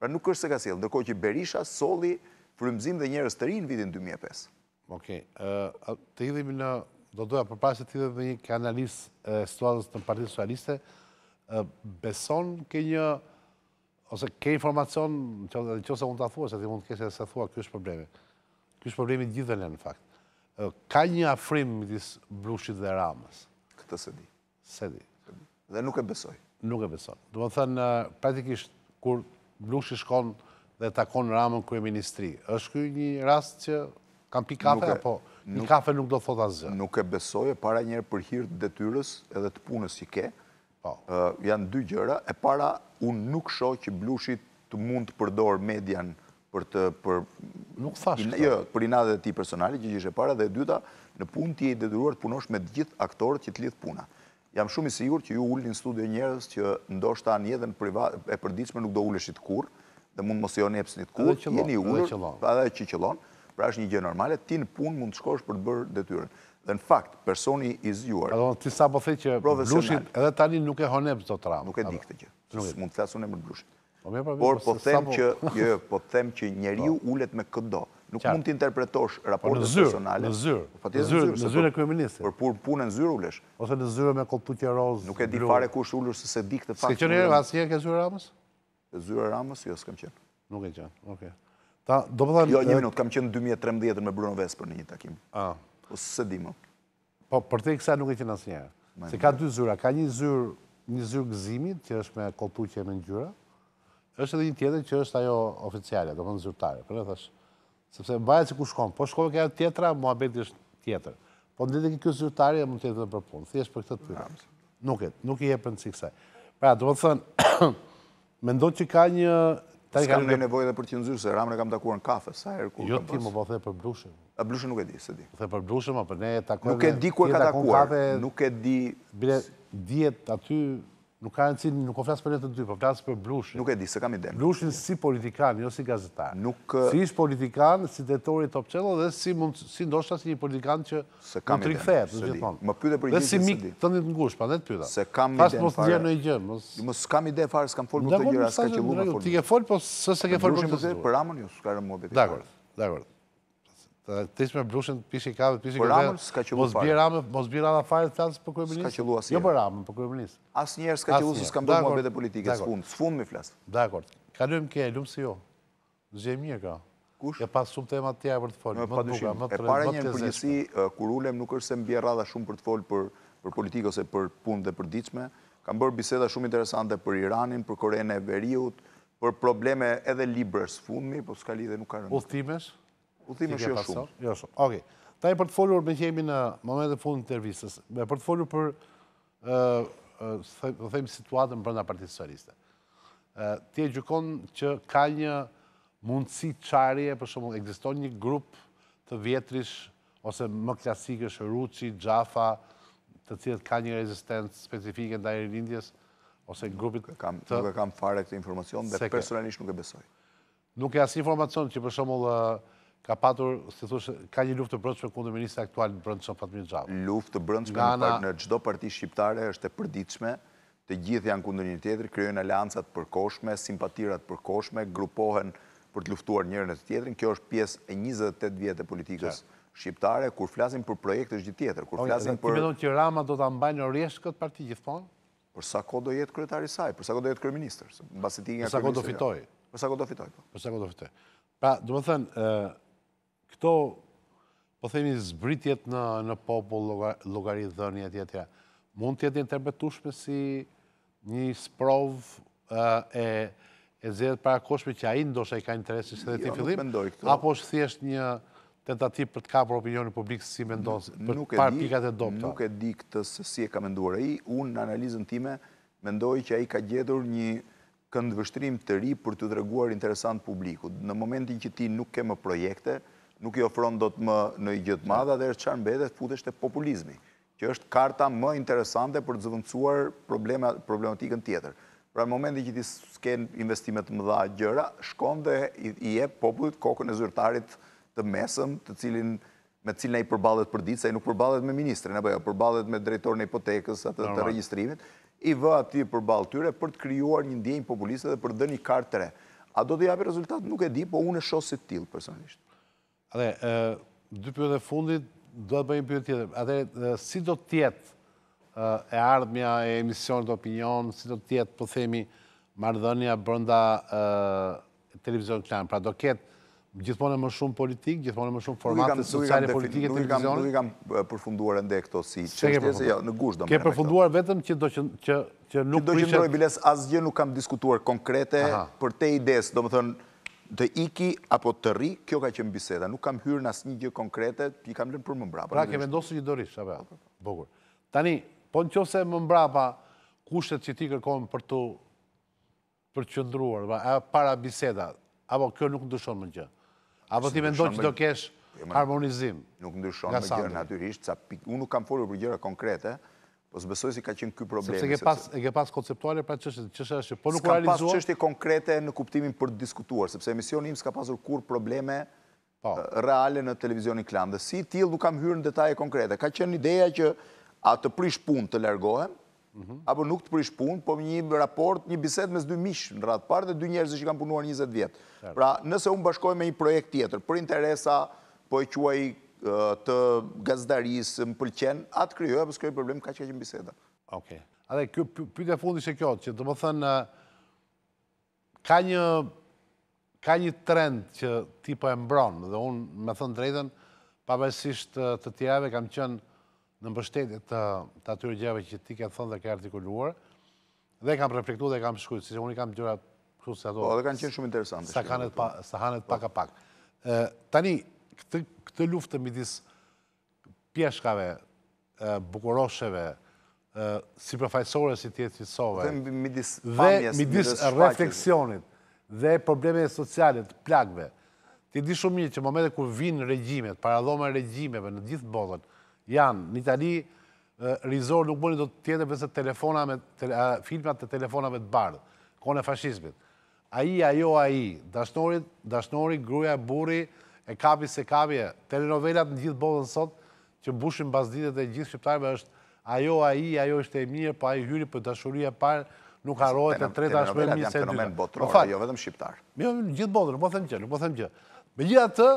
Pra nuk është se ka silë, ndërko që Berisha soli frumëzim dhe njërës të ri në vitin 2005. Ok. Eh, të idhemi në, do doja përpasit të idhemi një ka analisë eh, situatës në partinë socialiste, eh, beson ke një, ose ke informacion, që ose mund të thua, se ti mund të kese se thua, kjo është probleme. Kjo është problemi gjithën gjithë në fakt. Ka një afrim më disë blushit dhe ramës? Këtë se di. Se di. Dhe nuk e besoj. Nuk e besoj. Do më thënë, praktikisht, kur blushit shkon dhe takon ramën kërë ministri, është kërë një rast që kam pi kafe, apo një kafe nuk do të thotë asë. Nuk e besoj, e para njerë për hirë të detyres edhe të punës që ke, po. janë dy gjëra, e para unë nuk shoh që blushit të mund të përdor median për të... Nuk thashtë. Jo, për inadhe ti personali, që gjithë e para, dhe dyta, në pun të i dedurur të punosh me gjithë aktorët që të lidhë puna. Jam shumë i sigur që ju ullin studio njërës që ndosht ta një dhe e përdiqme nuk do ullë shqit kur, dhe mund mos e jo një epsë një të kur, jeni ullë, pa dhe që qëllon, pra është një gjë normale, ti në pun mund të shkosh për të bërë dhe Dhe në fakt, personi i zhuar... Adon, ti sa po thej që blushit edhe tani nuk e honep do të Nuk e dikte që, mund të thasun e blushit. Po po, Por po, po them që, jo, jo, po them që njeriu ulet me këdo. Nuk mund të interpretosh raportet personale. Në zyrë, në zyrë, në zyrë e kryeministit. Por pur punë në zyrë ulesh. Ose në zyrë me kolputje rozë. Nuk e di fare kush ulur se se di këtë fakt. Se që njerë, asë jenë ke zyrë ramës? Zyrë ramës, jo, s'kam qenë. Nuk e qenë, oke. Ta, do thënë, Jo, një minut, kam qenë në 2013 me Bruno Vesper në një takim. A. O se di më. Po, për te i kësa nuk e qenë asnjëherë. Se ka dy zyra. Ka një zyrë gëzimit, që është me kolputje me ngjyra është edhe një tjetër që është ajo oficiale, do të në zyrtare. Për në thash, sepse mbaje që ku shkon, po shkove këja tjetra, mua beti është tjetër. Po në ditë e kjo zyrtare e mund tjetër për punë, thjesht për këtë të tjetër. Nuk e, nuk e për në cikë saj. Pra, do më të thënë, [clears throat] me ndo që ka një... Ska me nevojë dhe për që nëzyrë, se ramre kam takuar në kafe, sa e rëkur jo ti më po the për blushën. A blushën nuk e di, se di. The për blushën, Nuk e di ku e ka takuar, nuk e di... aty nuk ka rëndësi, nuk o flasë për jetën të dy, po flasë për blushin. Nuk e di, se kam i Blushin si politikan, jo si gazetar. Nuk... Si ish politikan, si detori top dhe si mund, si ndoshta si një politikan që... Se kam i demë, së di. Dhe si mikë të një të ngush, pa ne të pyta. Se kam i demë fare. Pas mos të gjerë në i gjemë. Mos... Më kam i demë fare, s'kam folë më të gjerë, s'ka që lu më folë. Ti ke folë, po së se ke folë Për Dakor, dakor. Tisë me blushën po të pishë i kave, të pishë i kave, mos bje mos bje ramë a fajrë të tansë për kërë Ska që asë si Jo për ramë, për kërë Asë njerë s'ka që lua si s'kam dojnë më bete politike, s'fund, s'fund mi flasë. D'akord. ka dujmë kje, lumë si jo, zhje mirë ka. Kush? E pas shumë tema tja për të folë, më të më të rëndë, E një përgjësi, kur ulem nuk është se mbje rada shumë për të folë për politikë ose për punë dhe kam bërë biseda shumë interesante për Iranin, për e Veriut, për probleme edhe fundmi, po s'ka nuk ka rëndë udhime është jo shumë. Jo shumë. Ok. Ta e për të folur me qemi në moment e fund të intervjistës, me për të folur për, thejmë, situatën për nga partijës Ti e gjukon që ka një mundësi qarje, për shumë, egziston një grup të vjetrish, ose më klasikës, është Ruqi, Gjafa, të cilët ka një rezistencë specifike në dajrin indjes, ose grupit të... Nuk e kam fare këtë informacion, dhe personalisht nuk e besoj. Nuk e asë informacion që për shumë dhe ka patur, si thush, ka një luftë të brëndshme kundër ministra aktual në brëndshme Fatmir Gjava. Luftë të brëndshme në gjdo parti shqiptare është e përdiqme, të gjithë janë kundër një tjetëri, kryojnë aliancat përkoshme, simpatirat përkoshme, grupohen për të luftuar njërën e të tjetërin. Kjo është pjesë e 28 vjetë e politikës shqiptare, kur flasin për projekt është gjithë tjetër. Ti bedon që Rama do të ambaj në rjeshtë këtë parti gjithponë? Për sa ko do jetë kretari saj, për sa ko do jetë kreministër? Për sa ko do jo. fitoj? Për sa ko do fitoj, po. Për sa ko do fitoj. Pra, du më thënë, këto, po themi, zbritjet në, në popull, logaritë dhënje, tja, mund të jetë interpretushme si një sprov e, e para koshme që a i ndosha i ka interesi se dhe jo, ti fillim, apo është thjesht një tentativ për të kapur opinionin publik si mendon se për nuk e par di, pikat e dopta. Nuk e di këtë se si e ka menduar ai, unë në analizën time mendoj që ai ka gjetur një këndvështrim të ri për të treguar interesant publikut. Në momentin që ti nuk ke më projekte, nuk i ofron do të më në i gjithë madha, dhe është qarë në bedet futesht e populizmi, që është karta më interesante për të zëvëndësuar problematikën tjetër. Pra në momenti që ti s'ken investimet më dha gjëra, shkon dhe i e popullit kokën e zyrtarit të mesëm, të cilin me cilën e i përbalet për ditë, se i nuk përbalet me ministrin, jo, e përbalet me drejtor në ipotekës atë të registrimit, i vë ati përbal tyre për të kryuar një ndjenjë populiste dhe për dhe një kartë të re. A do të japë rezultat? Nuk e di, po unë e shosit t'il, personalisht. Adhe, dy përgjët e fundit, do të bëjmë përgjët tjetër. Adhe, si do tjetë e ardhëmja e emision të opinion, si do tjetë, po themi, mardhënja bërënda televizion të klanë. Pra, do ketë gjithmonë e më shumë politik, gjithmonë e më shumë format të e politikë e televizion. Nuk i kam përfunduar e ndekë këto si që jo, në gush do më në përfunduar vetëm që do që nuk Që do që në rojbiles, asë gjë nuk kam diskutuar konkrete për te ides, do më thënë, të iki apo të ri, kjo ka qënë biseda. Nuk kam hyrë në asë një gjë konkrete, i kam lënë për më mbrapa. Pra, ke ndosë që dorisht, apë, jo? bukur. Tani, po në qëse më mbrapa, kushtet që ti kërkojmë për të përqëndruar, para biseda, apo kjo nuk ndushon më gjë. Apo ti vendosë që do kesh jo, harmonizim. Nuk ndushon më gjë, natyrisht, unë nuk kam folur për gjëra konkrete, Po së besoj si ka qenë këj problemi. Sepse ke pas konceptuale pra qështë, qështë është, po nuk realizuar... Ska pas qështje konkrete në kuptimin për diskutuar, sepse emisioni im s'ka pasur kur probleme po. reale në televizionin klan. Dhe si t'il nuk kam hyrë në detaje konkrete. Ka qenë ideja që a të prish pun të lërgohem, mhm. apo nuk të prish pun, po një raport, një biset mes dy mish në ratë parë dhe dy njerëzë që kam punuar 20 vjetë. Pra nëse unë bashkoj me një projekt tjetër, për interesa, po e quaj të gazdarisë më pëlqen, atë kryoja për po s'kryoj problem ka që ka që në biseda. Ok, Adhe, pyte fundi që kjo, që të më thënë, ka një ka një trend që ti po e mbron, dhe unë me thënë drejten, pavesisht të tjereve, kam qënë në mbështetit të, atyre gjeve që ti ke thënë dhe ke artikuluar, dhe kam reflektu dhe kam shkujt, si që unë i kam gjërat kështë se ato... Po, dhe kanë qënë shumë interesantë. Sa hanet pa, po. paka pak. tani, këtë luftë të midis pjeshkave, bukuroshëve, si përfajsore si tjetë fisove, dhe midis refleksionit, dhe probleme socialit, plakve, ti di shumë një që momente kur vinë regjimet, paradhome regjimeve në gjithë botën, janë një tali rizorë nuk bëni do të tjetër përse me, filmat të telefonave të bardhë, kone fashismit. Aji, ajo, aji, dashnori, gruja, buri, e kapi se kapi e telenovelat në gjithë bodën sot, që mbushin bazditet e gjithë shqiptarëve është ajo a i, ajo është e mirë, pa po ajo hyri për dashurri e parë, nuk harohet e tretë ashtë me mjë se dyre. Telenovelat janë fenomen botrora, po jo vetëm shqiptarë. Jo, në gjithë bodën, nuk po them që, nuk po them që. Me gjitha të,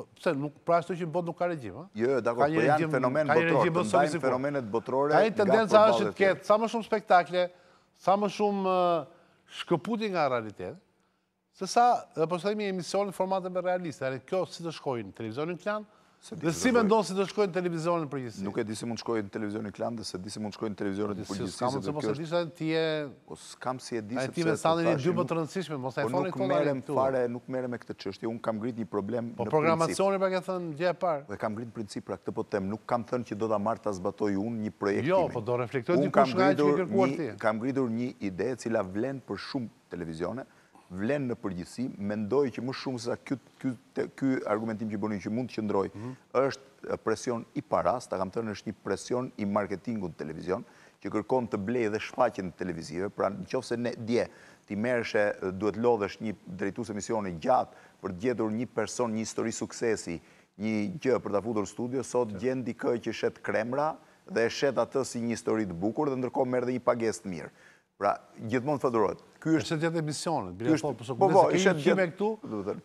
pëse, pra ashtu që në botë nuk ka regjimë. Jo, dhe po janë fenomen botrore, të ndajnë fenomenet botrore nga për balet të të të të të të të të të të të të Se sa, dhe në po format emisionin formateve realiste, arre kjo si të shkojnë televizionin klan, dhe si me ndonë si të shkojnë televizionin përgjësi? Nuk e di si mund të shkojnë televizionin klan, dhe se di si mund të shkojnë televizionin përgjësi. Kam se po se di se ti e... O po s'kam si e di se... A ti me stanë një dy më të rëndësishme, mos e po e fornë këtë Nuk merem e këtë qështje, unë kam grit një problem në princip. Po programacioni pra këtë thënë gjë e parë. Dhe kam grit në princip, vlen në përgjithsi, mendoj që më shumë sa ky argumentim që bënin që mund të qëndroj, mhm. është presion i paras, ta kam tërën është një presion i marketingu të televizion, që kërkon të blej dhe shfaqen të televizive, pra në qofë se ne dje, ti mërëshe duhet lodhësh një drejtus emisioni gjatë për të gjedur një person, një histori suksesi, një gjë për të futur studio, sot gjendikë që shetë kremra dhe shetë atës si një histori të bukur dhe ndërkohë merë dhe një pagest mirë. Pra, gjithmonë fëdurojtë. Ky është të gjithë emisionet, bërë e polë, përso këmë dhe se kejnë këtu,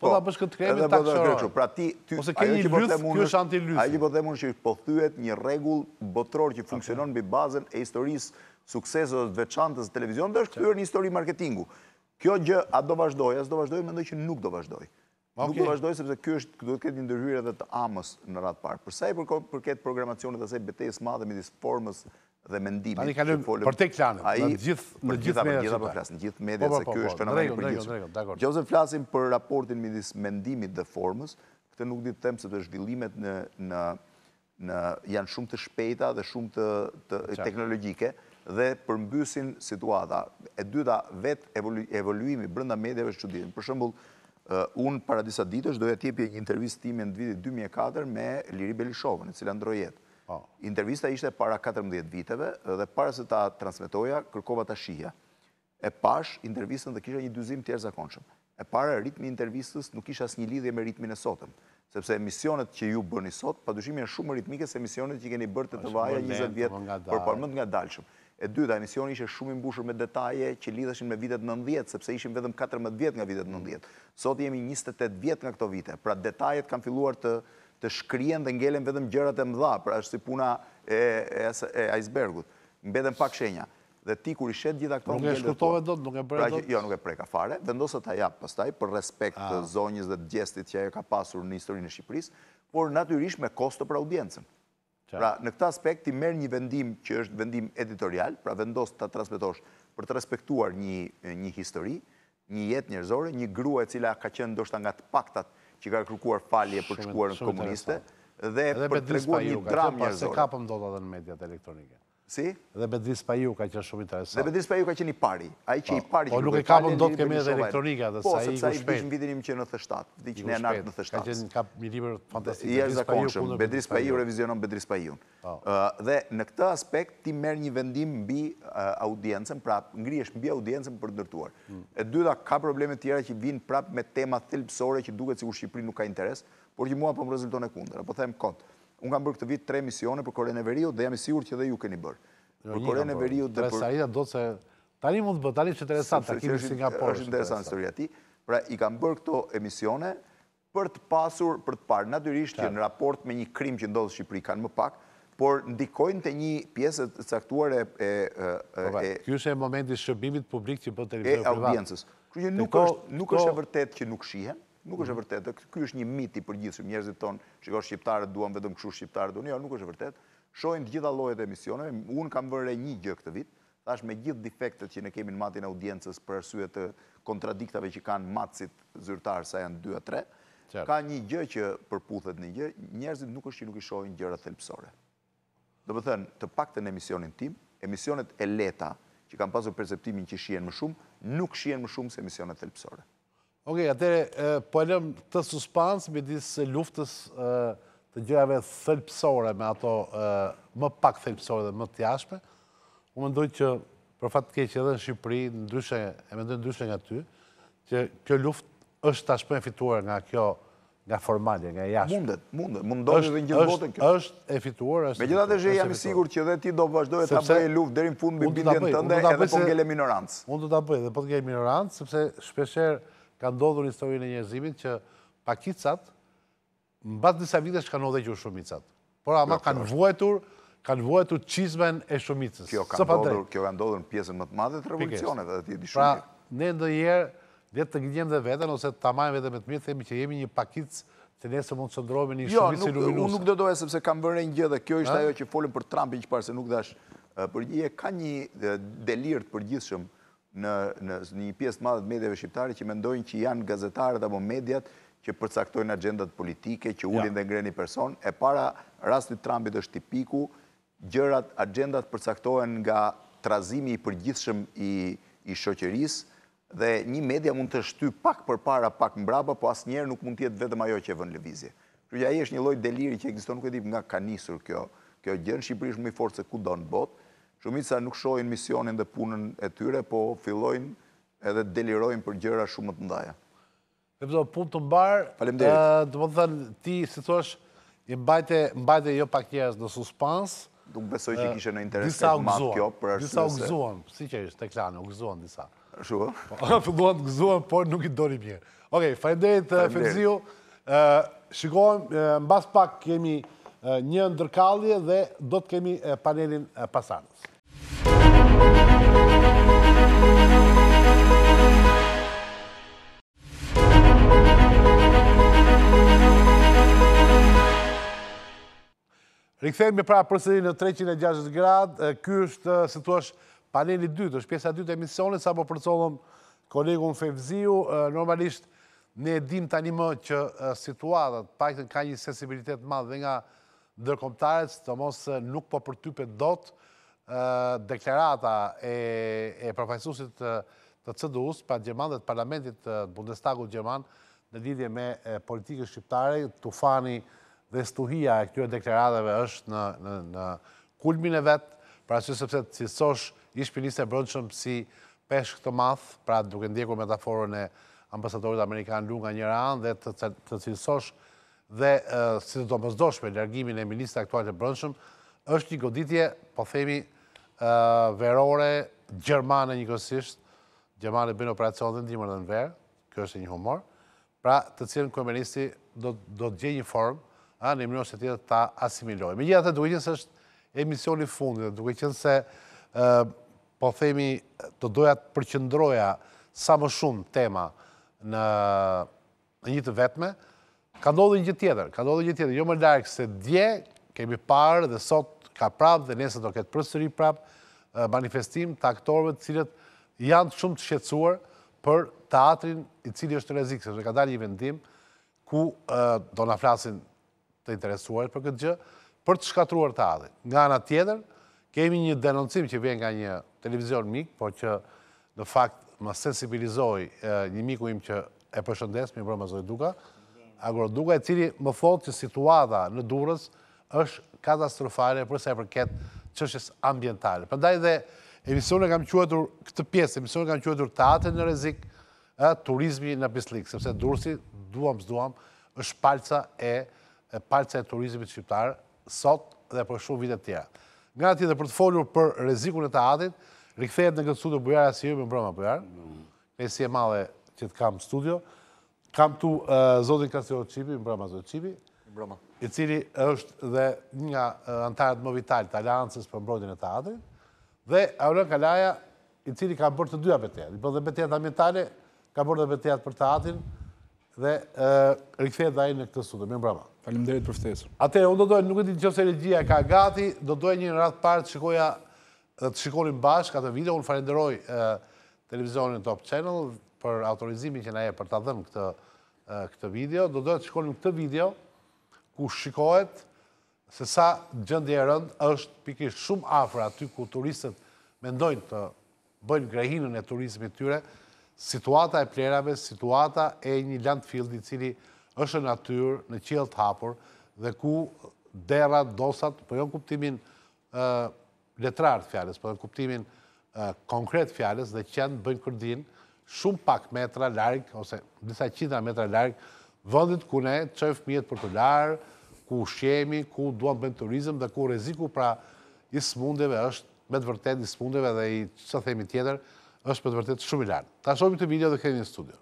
po da përshë po, këtë kremi, të aksharojtë. Po, pra ti, ty, ajo që po të mundë, ajo që po të ajo që po të mundë, që po thyet një regull botëror që funksionon bëj bazën e historisë suksesës dhe të veçantës të televizion, dhe është kërë një histori marketingu. Kjo gjë, a do vazhdoj, a s'do vazhdoj, mendoj që nuk do vazhdoj. Nuk do vazhdoj, sepse kjo është, këtë duhet këtë një ndërhyrë edhe të amës në ratë parë. Përsa i përket programacionet dhe se betes madhe midis formës dhe mendimit që folëm... Ani kalëm për te klanëm, në gjithë medjet shqiptarë. Në gjithë medjet në po gjithë po, medjet po, se kjo është fenomen në përgjithë. Gjose flasim për raportin midis mendimit dhe formës, këte nuk ditë temë se të zhvillimet janë shumë të shpejta dhe shumë të teknologjike dhe përmbysin situata. E dyta, vetë evoluimi brënda medjeve që ditën. Për shëmbull, unë uh, para disa ditësh doja tjepje një intervjistimin në vidit 2004 me Liri Belishovën, e cila ndrojetë. Po. Intervista ishte para 14 viteve dhe para se ta transmitoja, kërkova ta shihja. E pash, intervistën dhe kisha një dyzim tjerë zakonqëm. E para, ritmi intervistës nuk isha s'një lidhje me ritmin e sotëm, sepse emisionet që ju bërë një sot, pa janë shumë ritmike se emisionet që keni bërë të të vaja 20 po vjetë për parmënd nga dalëshëm. E dyta, emisioni ishe shumë imbushur me detaje që lidheshin me vitet 90, sepse ishim vedhëm 14 vjetë nga vitet 90. Sot jemi 28 vjetë nga këto vite, pra detajet kam filluar të të shkryen dhe ngelen vetëm gjërat e mdha, pra është si puna e icebergut. Mbeden pak shenja. Dhe ti kur i shetë gjitha këto... Nuk e shkurtove do të, nuk e pra prej do të? Jo, nuk e prej ka fare. Vendosë të hajap pëstaj për respekt ah. të zonjës dhe të gjestit që ajo ka pasur në historinë e Shqipëris, por naturisht me kosto për audiencen. Pra, në këta aspekt, ti merë një vendim që është vendim editorial, pra vendosë të transmitosh për të respektuar një histori, një jetë njërzore, një grua e cila ka qenë ndoshta nga të paktat që ka kërkuar falje për të shkuar në komuniste, dhe për të reguar një dram njërzore. Po edhe pa se kapëm në mediat elektronike. Si? Dhe Bedris Paju ka qenë shumë interesant. Dhe Bedris Paju ka qenë i pari. Ai që i po, pari po, që po, nuk e ka do të kemi edhe elektronika dhe po, sa i gjithë. Po, sepse ai vitin 1997, vitin 1997. Ka qenë ka një libër fantastik e zakonshëm, Bedris Paju revizionon Bedris Paju. Po. Ë dhe në këtë aspekt ti merr një vendim mbi audiencën, pra ngrihesh mbi audiencën për të ndërtuar. Hmm. E dyta ka probleme të tjera që vijnë prapë me tema thilpsore që duket sikur Shqipëri nuk ka interes, por që mua po më rezulton e kundër. apo them kot. Unë kam bërë këtë vit tre misione për Korene Veriut dhe jam i sigur që dhe ju keni bërë. Për Korene Veriut dhe për... Tresarita do të se... Tani mund të bërë, tani që të resat, të kimi si nga Porsche. është interesant historia ti. Pra, i kam bërë këto emisione për të pasur, për të parë, naturisht që në raport me një krim që ndodhë Shqipëri kanë më pak, por ndikojnë të një pjesët saktuar e... Kjo po, pra, është e momenti shërbimit publik që bëtë të rivërë privat. E audiencës. Nuk është e vërtet që nuk shihen, Nuk është e vërtetë. Ky është një mit i përgjithshëm. Njerëzit tonë, shiko shqiptarët duam vetëm kështu shqiptarët duan. Jo, nuk është e vërtetë. Shohin të gjitha llojet e emisioneve. Un kam vënë një gjë këtë vit. thash me gjithë defektet që ne kemi në matin audiencës për arsye të kontradiktave që kanë matësit zyrtar sa janë 2 a 3, ka një gjë që përputhet një gjë, njerëzit nuk është që nuk i shohin gjërat thelpsore. Do të thënë, të paktën emisionin tim, emisionet e leta që kanë pasur perceptimin që shihen më shumë, nuk shihen më shumë se emisionet thelpsore. Oke, atëre, po të suspansë me disë luftës të gjërave thëllpsore me ato më pak thëllpsore dhe më tjashme. U më ndojë që, për fatë të keqë edhe në Shqipëri, e më ndojë në nga ty, që kjo luft është tashme e fituar nga kjo nga formalje, nga jashme. Mundet, mundet, mundet dhe një botën kjo. është e fituar, është e fituar. Me gjitha të zhe, jam i sigur që dhe ti do vazhdoj e të bëjë luft dherin fund bëjë bindjen tënde edhe për po ngele minorancë. Mundet të bëjë dhe po ngele minorancë, sepse shpesherë ka ndodhur historinë e njerëzimit që pakicat në batë njësa vite shka në dhe gjurë shumicat. Por ama jo, kanë vuajtur, kanë vuajtur qizmen e shumicës. Kjo kanë ndodhur në pjesën më të madhe të revolucionet pra, dhe t'i di shumë. Pra, ne ndë njerë dhe të gjenjem dhe vetën ose të tamajnë vetën me të mirë, themi që jemi një pakic të se mund të sëndrojme një jo, shumicë i luminusë. Unë nuk do dohe sepse kam vërre një gjë dhe kjo ishte ajo që folim për Trumpin që parë se nuk dhash përgjie, ka një delirë të përgjithshëm në një pjesë të madhët medjeve shqiptare që mendojnë që janë gazetarët apo medjat që përcaktojnë agendat politike, që ullin dhe ngreni person. E para, rastit Trumpit është tipiku, gjërat agendat përcaktojnë nga trazimi i përgjithshëm i shoqeris, dhe një media mund të shty pak për para, pak mbraba, po asë njerë nuk mund tjetë vetëm ajo që e vënë levizje. Kërgja i është një lojt deliri që e nuk e dip nga ka nisur kjo gjënë, Shqipëri është më i forë se ku do në botë, shumica nuk shojnë misionin dhe punën e tyre, po fillojnë edhe delirojnë për gjëra shumë të ndaja. E përdo, punë të mbarë, të më të thënë, ti, si të i mbajte, mbajte jo pak njerës në suspans, Nuk besoj që kishe në interes të matë kjo për është Disa u gëzuan, si që është, të klanë, u gëzuan disa. Shua? [laughs] Filluan të gëzuan, por nuk i dori mirë. Oke, okay, fajnderit, Fenziu. Shikohem, në bas pak kemi një ndërkallje dhe do të kemi panelin pasanës. Rikëthejmë me pra përsejnë në 360 gradë, kjo është situash paneli 2, është pjesa 2 të emisionit, sa po përcovëm kolegun Fevziu, normalisht ne edhim tani më që situatët, pak të ka një sensibilitet madhë dhe nga dërkomtarët, së të mos nuk po përtype dot deklarata e përfajsusit të CDU-s, pa Gjerman dhe të parlamentit Bundestagu Gjerman, në lidhje me politikës shqiptare, të fani nështë, dhe stuhia e këtyre deklaratave është në kulmin e vetë, pra që sepse të cilësosh ishë për njështë e brëndshëm si peshë këtë math, pra duke ndjekur metaforën e ambasatorit Amerikanë lunga njëra anë, dhe të cilësosh dhe si të të mëzdosh me lërgimin e ministra aktuar të brëndshëm, është një goditje, po themi, verore, Gjermane një kësisht, Gjermane bënë operacionën dhe në dimërë dhe në verë, kërështë një humor, pra të cilën kërë ministri do të gjenjë një formë në mënyrë se tjetë ta asimilojë. Me gjithë atë duke qënë se është emisioni fundit, duke qënë se po themi të doja të përqëndroja sa më shumë tema në një të vetme, ka ndodhë një tjetër, ka ndodhë një tjetër. Jo më darkë se dje kemi parë dhe sot ka prapë dhe nesë do këtë përsëri prapë manifestim të aktorëve të cilët janë të shumë të shqetsuar për teatrin i cili është të rezikës, është ka darë një vendim ku do në flasin të interesuar për këtë gjë, për të shkatruar të adhe. Nga nga tjeder, kemi një denoncim që vjen nga një televizion mik, po që në fakt më sensibilizoj një miku im që e përshëndes, mi më më duka, agro duka e cili më thot që situata në durës është katastrofale përse e përket qështës ambientale. Përndaj dhe emisione kam quatur këtë pjesë, emisione kam quatur të atë në rezik, turizmi në pislik, sepse durësi, duham, zduham, është palca e përshëndes e palca e turizmit shqiptar, sot dhe për shumë vitet tjera. Nga ti dhe për të foljur për rezikun e të adit, rikëthejt në këtë studio bujarë asë jemi më broma bujarë, e si e male që të kam studio, kam tu Zodin Kastrio Qipi, më broma Zodin Qipi, i cili është dhe nga antarët më vital të alianësës për mbrojtjën e të adit, dhe Aurel Kalaja, i cili ka bërë të dyja betejat, i bërë dhe betejat ambientale, ka bërë dhe betejat për të adit, dhe rikëthejt dhe në këtë studio, më Falimderit për ftesën. Ate, unë do doja, nuk e di nëse regjia e ka gati, do doja një ratë parë të shikoja dhe të shikonim bashkë atë video. Unë falenderoj televizionin Top Channel për autorizimin që na jep për ta dhënë këtë këtë video. Do doja të shikonim këtë video ku shikohet se sa gjëndje e rënd është pikërisht shumë afër aty ku turistët mendojnë të bëjnë grehinën e turizmit tyre, situata e plerave, situata e një landfilli i cili është në atyrë, në qelë të hapur, dhe ku derat, dosat, për po jo në kuptimin letrar të fjales, për po në jo kuptimin konkret të fjales, dhe qenë bëjnë kërdin shumë pak metra larkë, ose disa qita metra larkë, vëndit ku ne të qëjë fëmijet për të larë, ku shqemi, ku duan bëjnë turizm, dhe ku reziku pra i smundeve është, me të vërtet i smundeve dhe i qësa themi tjetër, është me të vërtet shumë i larë. Ta shumë i të video dhe këtë një studio.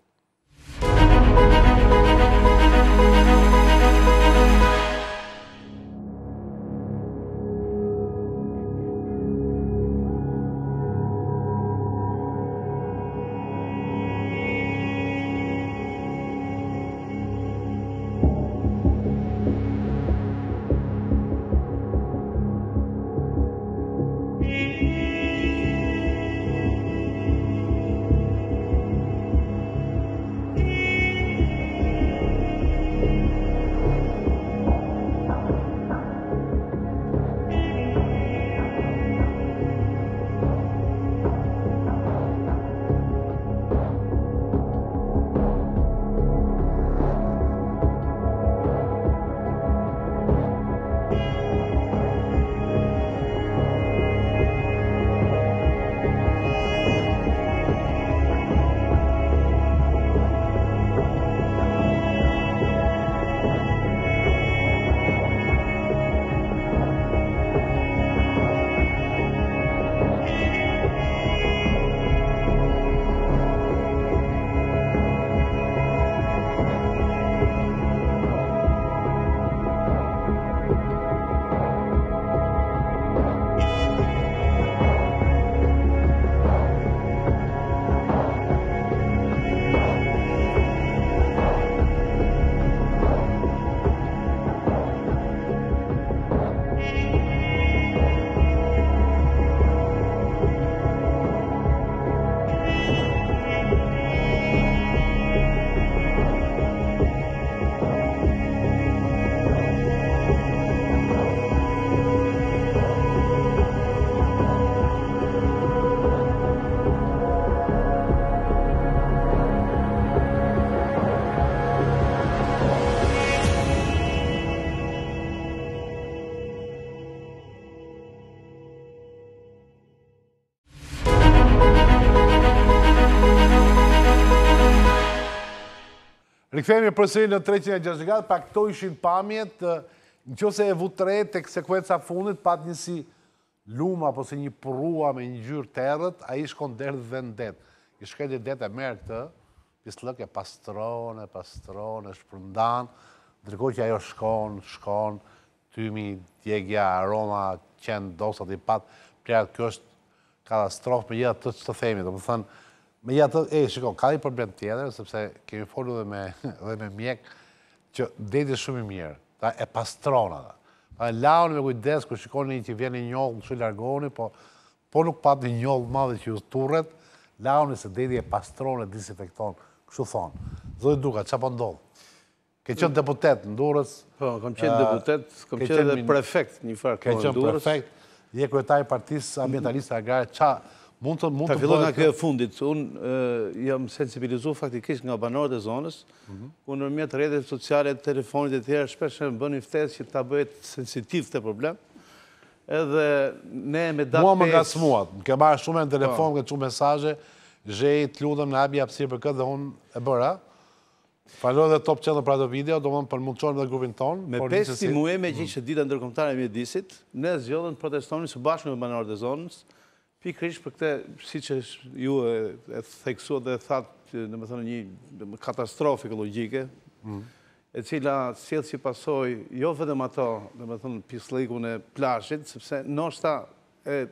Dhe këthejmë e në 360 gradë, pa këto ishin pamjet, në që se e vutret të eksekuenca fundit, pat njësi luma, apo se një prua me një gjyrë të erët, a i shkon dhe dhe në detë. I shkaj detë e merë këtë, i slëk e pastronë e shpërndan, dreko që ajo shkon, shkon, tymi, tjegja, aroma, qenë, dosat, i patë, plerat, kjo është katastrofë për jetë të të themit, të më thënë, Me ja të, e, shiko, ka i problem tjetër, sepse kemi folu dhe me, [laughs] dhe me mjek, që deti shumë i mirë, ta e pastrona dhe. Ta e laun me kujdes, ku shikoni një që vjen i njollë, në i largoni, po, po nuk pat një njollë madhe që ju turret, launi se deti e pastrona, disinfekton, kështu thonë. Zoj Duka, që pa po ndodhë? Ke qënë deputet në Durës. Po, kam qënë deputet, kam qënë dhe prefekt një farë në Durës. Ke qënë prefekt, je kërëtaj partisë ambientalistë agrarë, Mund të mund të fillon nga fundit. Unë jam sensibilizu faktikisht nga banorët e zonës, ku mhm. në mjetë redet telefonit e tjera, shpesh më bënë një ftesë që të bëhet sensitiv të problem. Edhe ne me datë... Mua më nga smuat, më ke marrë shumë e në telefon, po. këtë shumë mesaje, zhej të ludhëm në abja pësirë për këtë dhe unë e bëra. Falohet dhe top channel në ato video, do mëmë për mundëqonë dhe grupin tonë. Me pesti muem gjithë që ditë ndërkomtare e mjedisit, ne zhjodhën protestoni së bashkë me banorët e zonës, Pikrish për këte, si që ju e theksu dhe e thatë në më thënë një katastrofi këllu mm. e cila sjetë si pasoj, jo vëdëm ato, në më thënë në plashit, sepse në ta e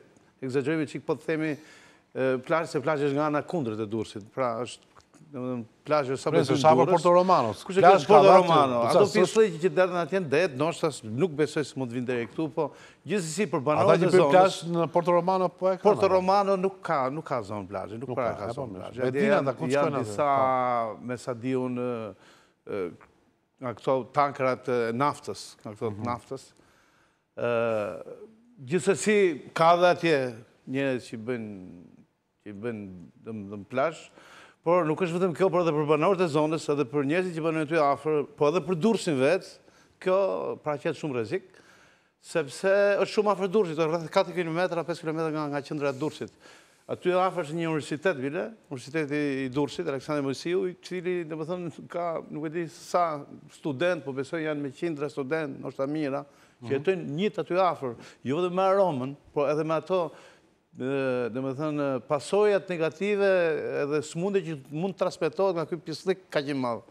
exagjerimi që këpo të themi, plashit se plashit është nga nga kundrët e dursit, pra është plajë sa për të ndurës. Shafër Porto Romanos. Kushe kështë Porto Romanos. Ato pislejqë që dërën atjen dhejtë, nështas nuk besoj se mund të vindere këtu, po gjithës si për banorët e zonës... Ata që për plajë në Porto Romano, po e ka? Porto Romano nuk ka zonë nuk ka zonë plajë. Nuk ka, e pa po, mështë. Me ku me di unë, nga këto naftës, nga këto mhm. naftës. Gjithës si ka dhe atje njërët që bënë plajë, Por nuk është vetëm kjo, por edhe për banorët e zonës, edhe për njerëzit që banojnë aty afër, po edhe për dursin vetë, kjo pra qëtë shumë rezik, sepse është shumë afër dursit, të rrëth 4 km, 5 km nga, nga qëndrat dursit. Aty afër është një universitet, vile, universiteti i dursit, Aleksandre Mojësiu, i cili, dhe më ka, nuk e di sa student, po besoj janë me qindra student, nështë ta mira, që jetojnë njët aty afër, jo dhe me aromen, po edhe me ato dhe me thënë pasojat negative edhe s'munde që mund të traspetohet nga këtë pislik ka që madhë.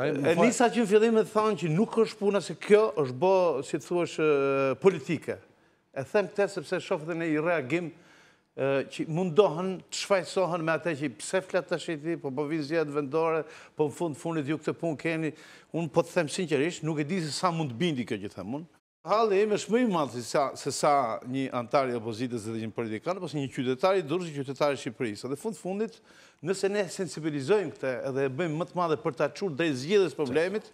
E nisa që në fjëdhim e thanë që nuk është puna se kjo është bo, si të thua politike. E them të sepse shofë dhe në i reagim që mundohen të shfajsohen me atë që i pse flet të shqyti, po po vizje vendore, po në fund funit ju këtë pun keni, unë po të them sinqerisht, nuk e di se sa mund të bindi kjo që thëmë unë, Halë e me i madhë se sa një antari opozitës dhe një politikanë, pas një qytetari, durës një qytetari Shqipërisë. Dhe fundë fundit, nëse ne sensibilizojmë këte edhe e bëjmë të madhe për të aqurë dhe i zgjithës problemit,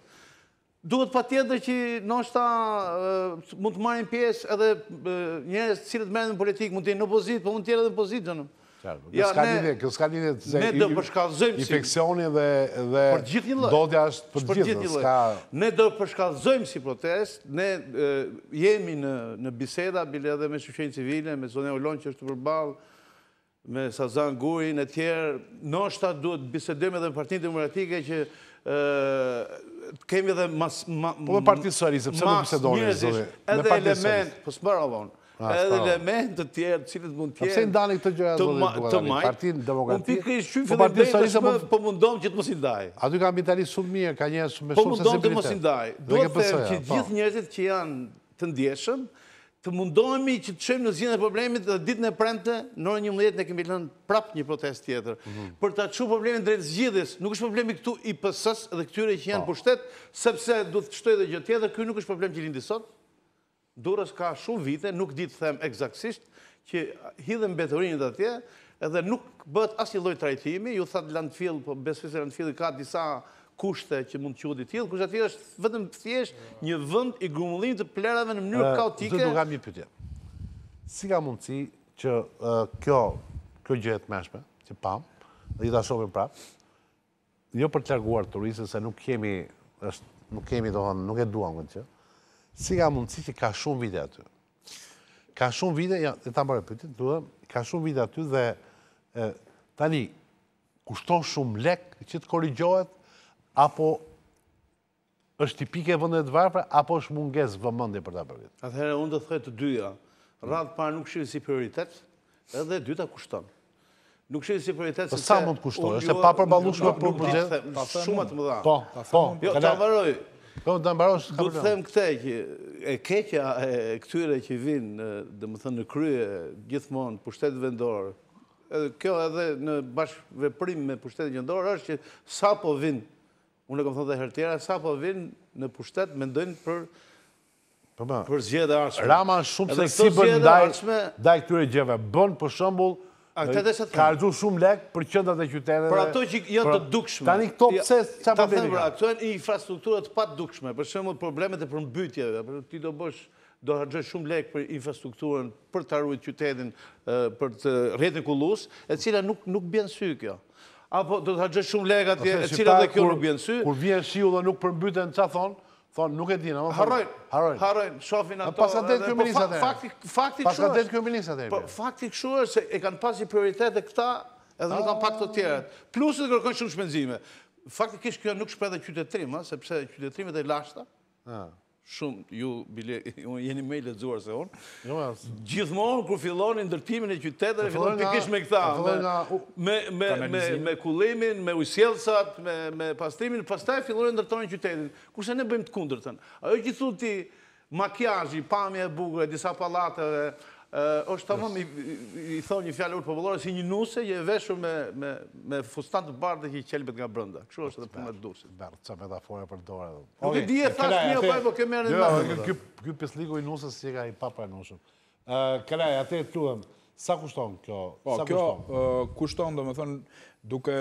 duhet pa tjetë dhe që nështëta mund të marim pjesë edhe njërës cilët merën në politikë, mund të jenë opozitë, po mund të jenë edhe opozitë, gjënëm. Jo, kjo s'ka lidhe, kjo s'ka lidhe se i infekcioni dhe dodja është për gjithë Ne do përshkallëzojmë si protest, ne jemi në biseda, bile edhe me shushenjë civile, me zone o lonë që është përbalë, me Sazan Gurin e tjerë, në është ta duhet bisedem edhe partinë demokratike që kemi edhe mas... Po dhe po, partinë sërri, se përse në bisedoni, zove, Edhe element, po s'mëra vonë, Ah, edhe elementë të tjerë, cilët mund tjerë... Pëse ndani këtë gjëja të majtë? Të majtë? Partinë demokratikë? Unë pikë i shqyfi dhe i dhejtë, po, po mundom që të mos i ndaj. A ty ka ambientali shumë mirë, ka njerës me po shumë sensibilitet. Po mundom të mos i ndaj. Do të them që po. gjithë njerësit që janë të ndjeshëm, të mundohemi që të shëmë në zinë e problemit dhe ditë në prende, nërë një mëdjet në kemi lënë prapë një protest tjetër. Mhm. Për të që problemin drejtë zgjidhës, nuk është problemi këtu i pësës dhe këtyre që janë pushtet, sepse duhet të shtoj dhe gjë tjetër, këj nuk është problem që lindi sot, Durrës ka shumë vite, nuk ditë them egzaksisht, që hidhen betorinit atje, edhe nuk bët asë një trajtimi, ju thatë landfil, për po besfisë landfil, ka disa kushte që mund të qodi tjilë, kushtë atje është vëtëm thjesht një vënd i grumullin të plerave në mënyrë kaotike. Dhe duka mjë pytje. Si ka mundësi që kjo kjo gjëhet meshme, që pam, dhe i të prapë, jo për të larguar turisës, se nuk kemi, nuk kemi, nuk e duan këtë si ka mundësi që ka shumë vite aty? Ka shumë vite, ja, e ta më repetit, duhe, ka shumë vite aty dhe tani, kushton shumë lek që të korrigjohet, apo është tipike vëndet të varfra, apo është munges vëmëndi për ta përgjit? Atëherë, unë dhe thëhet të dyja, radhë parë nuk shqivit si prioritet, edhe dyta kushton. Nuk shihet si prioritet se... Po sa mund të kushtojë, është e papërballueshme për projekt. Shumë të mëdha. Po, po. Jo, ta varoj, Po, të mbarosh, ka të them këte, e keqja e këtyre që vinë, dhe më thënë në krye, gjithmonë, pushtetë vendorë, edhe kjo edhe në bashkëveprim me pushtetë gjendorë, është që sa po vinë, unë e kom thënë dhe hertjera, sa po vinë në pushtetë, me ndojnë për po, po. zjedhe arshme. Rama shumë se si bërë ndaj këtyre gjëve, Bënë për shëmbullë Ka ardhur shumë lek për qendrat e qyteteve. Për ato që janë të dukshme. Tani këto pse çfarë bëni? Tani pra, ato janë infrastrukturët të padukshme, për shembull problemet e përmbytjeve, ti do bësh do harxhoj shumë lek për infrastrukturën për të ruajtur qytetin për të rrjetin kullus, e cila nuk nuk bën sy kjo. Apo do të harxhoj shumë lek atje, e cila dhe kjo nuk bën sy. Kur vjen shiu dhe nuk përmbyten, çfarë thonë? Thonë, nuk e dina. Harrojnë, harrojnë, harrojnë, shofin ato... Pas ka detë po kjo minisa të erë. Faktik Pas ka detë kjo minisa të po, erë. Faktik është se e kanë pasi prioritetet këta edhe nuk kanë pak të tjere, Plus e të kërkojnë shumë shpenzime. Faktik kështë kjo nuk shpreda qytetrim, sepse qytetrimet e lashta, shumë ju bile, [laughs] jeni me i lezuar se orë, jo, gjithmonë kër fillonin ndërtimin e qytetër, po fillonin po të kishme këta, me kulemin, me ujselsat, me pastimin, pastaj taj fillonin ndërtojnë qytetin, kurse ne bëjmë të kundërëtën. Ajo që thuti, makjajji, pamje e bugre, disa palatëve, është më i thonë një fjallë urë popullore si një nuse, je veshur me fustan të bardë dhe që i qelbet nga brënda. Kështu është dhe punë e dursit. Bërë, që metafore për dore. Nuk e di e thasht një apaj, po ke merë një marë. Kjo pisliku i nuse si ka i papra e nushëm. Kalej, atë e të tuëm, sa kushton kjo? Po, kjo kushton, do me thonë, duke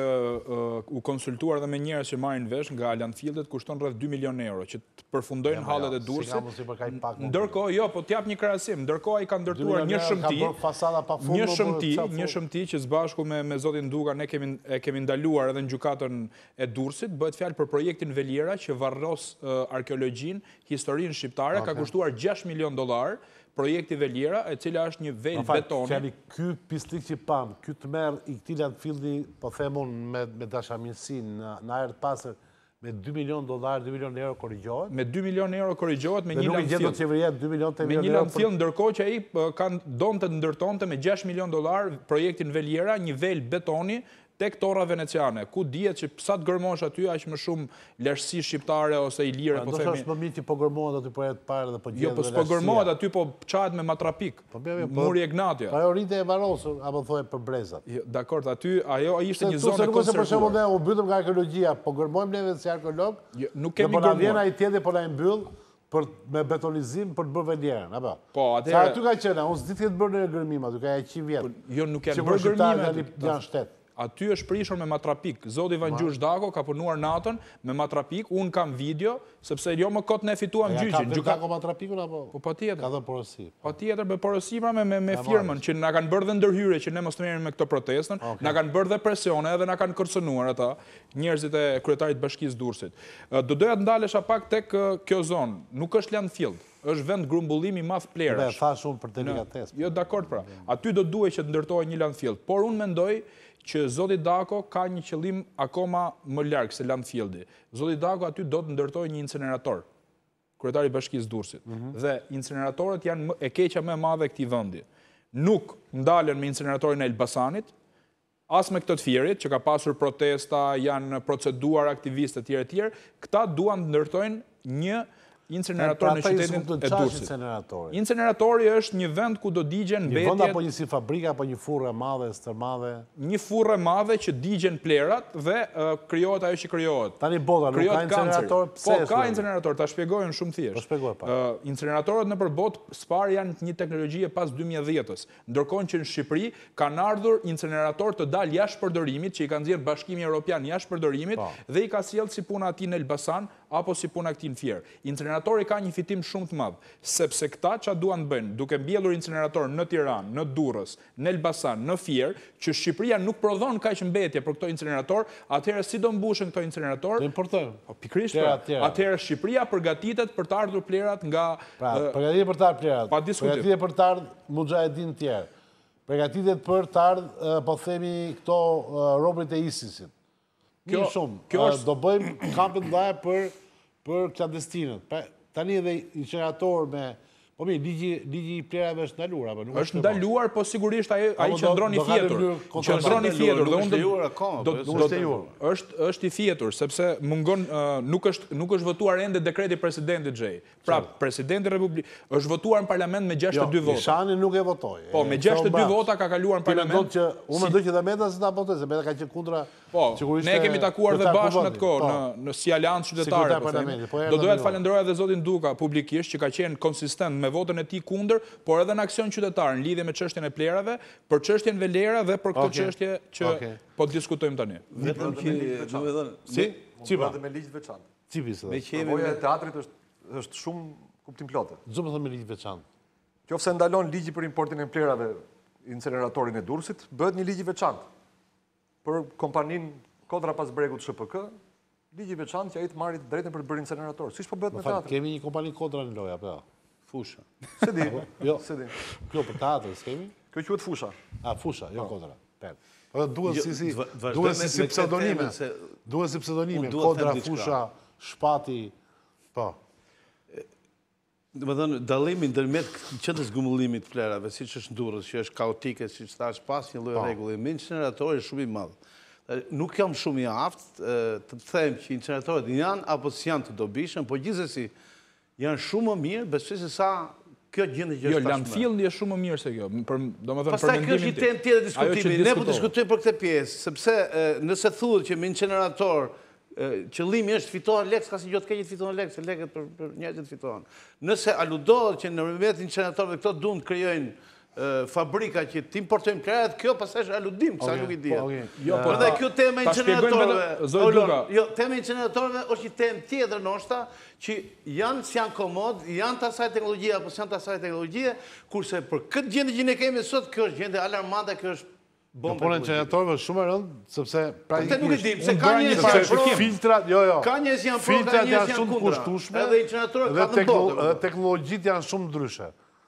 u konsultuar dhe me njerës që marrin vesh nga Alan Fieldet, kushton rrëth 2 milion euro, që të përfundojnë halet e dursit. Po ndërko, jo, po t'jap një krasim, ndërko a i ka ndërtuar një shëmti, një po shëmti, një shëmti që zbashku me Zotin Duga, ne kemi ndaluar edhe në gjukatën e dursit, bëhet fjalë për projektin Veljera, që varros arkeologjin, historinë shqiptare, ka kushtuar 6 milion dolarë, projekti Velira, e cila është një vend betoni. Fjali ky pistik që pam, ky tmerr i këtij landfilli, po themun me me dashamirësi në ajerët ajër të pastër me 2 milion dollar, 2 milion euro korrigjohet. Me 2 milion euro korrigjohet me një lanë. Do të 2 milion Me një lanë ndërkohë që ai po, kanë donte ndërtonte me 6 milion dollar projektin Velira, një vel betoni, tek tora veneciane, ku djetë që pësat gërmosh aty, aqë më shumë lërësi shqiptare ose i lire, po themi... Në të shë mëmiti po, po gërmohet aty po të parë dhe po jo, gjithë po dhe lërësia. Jo, po gërmohet aty po qajt me matrapik, po, muri e gnatja. Pa e rritë e varosë, apo thoe për brezat. Jo, Dakort, aty, ajo ishte një zonë e konservuar. Se të përshemë dhe u bytëm nga arkeologia, po gërmohem neve si arkeolog, jo, dhe po në vjena i tjede po në për me betonizim për të bërë vendjerën, apo? Po, atë... Sa aty ka qena, unë s'ditë këtë bërë në gërmim, aty ka e qi Jo, nuk e bërë gërmim, aty... Që bërë gërmim, aty është prishur me matrapik. Zot Ivan Gjush Dako ka punuar natën me matrapik. Un kam video sepse jo më kot ne fituam gjyqin. Ja ka me matrapikun apo? Po patjetër. Po ka dhënë porosi. Po tjetër, me porosi pra me me firmën që na kanë bërë dhe ndërhyre që ne mos merrem me këtë protestën. Na kanë bërë dhe presione edhe na kanë kërcënuar ata njerëzit e kryetarit bashkisë Durrësit. Do doja të ndalesha pak tek kjo zonë. Nuk është landfill është vend grumbullimi maf plerësh. Dhe e thashun për delikates. Jo, dakord pra. Aty do duhe që të ndërtoj një landfill. Por unë mendoj që Zoti Dako ka një qëllim akoma më larkë se Landfieldi. Zoti Dako aty do të ndërtoj një incinerator, kretari bashkisë Dursit. Mhm. Dhe incineratorët janë e keqa me madhe këti vëndi. Nuk ndalen me incineratorin e Elbasanit, as me të firit, që ka pasur protesta, janë proceduar aktivistët tjere tjere, këta duan të ndërtojnë një incineratorin një pra, në pra, qytetin e Durrësit. Një incinerator i është një vend ku do digjen mbetjet. Një vend apo një si fabrika apo një furrë e madhe, stërmadhe. Një furrë e madhe që digjen plerat dhe krijohet ajo që krijohet. Tani bota nuk ka incinerator. Po ka incinerator, ta shpjegojnë shumë thjesht. Po shpjegoj pa. Incineratorët në botë spar janë një teknologji e pas 2010-s, ndërkohë që në Shqipëri kanë ardhur incinerator të dal jashtë përdorimit që i ka nxjerr Bashkimi Evropian jashtë përdorimit po. dhe i ka sjellë si puna aty në Elbasan apo si puna aty në Fier. Incinerator incineratori ka një fitim shumë të madhë, sepse këta që a duan të bëjnë, duke mbjellur incineratorë në Tiran, në Durës, në Elbasan, në Fjerë, që Shqipëria nuk prodhon ka që mbetje për këto incineratorë, atëherë si do mbushën këto incineratorë? Dhe për të, atëherë Shqipëria përgatitet për të ardhur plerat nga... Pra, përgatitet për të ardhur plerat, përgatitet për të ardhur mundja e din tjerë, përgatitet për të ardhur po themi këto robrit e isisit. Kjo është do bëjmë kampën dhaja për për klandestinët. Pra, tani edhe qenator me... Po mi, digji i plerave është ndaluar, apo nuk është ndaluar, po sigurisht ai ai qëndron i fjetur. Qëndron i fjetur dhe unë do akoma, do po, të Është është i fjetur sepse mungon nuk është nuk është votuar ende dekreti presidenti Xhej. Pra, presidenti Republikë është votuar në parlament me 62 jo, vota. Ishani nuk e votoi. Po me 62 vota ka kaluar në parlament. Unë mendoj që unë mendoj që Dameta s'ta votoi, sepse ka qenë kundra Po, ne kemi takuar dhe bashkë në të korë, po. në si aliantë qytetare. Po po do dojë të falendroja dhe Zotin Duka publikisht që ka qenë konsistent me votën e ti kunder, por edhe në aksion qytetarë në lidhje me qështjen e plerave, për qështjen velera dhe për këtë qështje që po të diskutojmë të një. Një për në me veçanë. Si? Qipa? Me ligjë veçanë. Qipis dhe? Me qemi me teatrit është shumë kuptim plotë. Zumë dhe me ligjë veçanë. Qofse ndalon për importin e plerave e dursit, bëhet një veçantë për kompanin kodra pas bregut SHPK, digi veçan që a i të marit drejten për të bërë incenerator. Si shpo bëhet me teatrë? Kemi një kompani kodra në loja, përja. Po, fusha. Se di, [laughs] jo. se di. Kjo për teatrë, së kemi? Kjo që fusha. A, fusha, jo po. kodra. Po, Dhe jo, duhet si si pseudonime. Duhet si pseudonime. Kodra, fusha, shpati, po, Më dhe në dalimin të qëtës gumullimit flerave, si që është ndurës, që është kaotike, si që thash pas një lojë po. regullë, me incineratorit shumë i madhë. Nuk jam shumë i aftë të them që incineratorit janë apo si janë të dobishën, po gjithës si janë shumë më mirë, besë se sa kjo gjendë që është jo, tashmë. Jo, lanë fillën një shumë më mirë se kjo. Pasaj më është i tem tjede diskutimi, ne po për këte pjesë, sepse nëse që qëllimi është fitohen lekës, ka si gjotë kejit fitohen lekës, se lekët për njëtët fitohen. Nëse aludohet që në rëmëvetin që në të të të dundë krejojnë fabrika që ti importojmë krejët, kjo pasaj është aludim, kësa nuk i dhja. Po, jo, po, për kjo teme i qenëratorve, jo, teme i qenëratorve është i temë tjetër në ta, që janë si janë komod, janë të asaj teknologjia, apo si janë të asaj teknologjia, kurse për këtë gjendë që e kemi sot, kjo është gjendë alarmanda, kjo është Në punën e gjeneratorëve shumë e rëndë, sepse pra nuk e di, pse ka një janë filtra, jo jo. Ka një janë filtra, ka një janë kundra. Edhe gjeneratorët kanë bombe. Dhe teknologjit janë shumë ndryshe.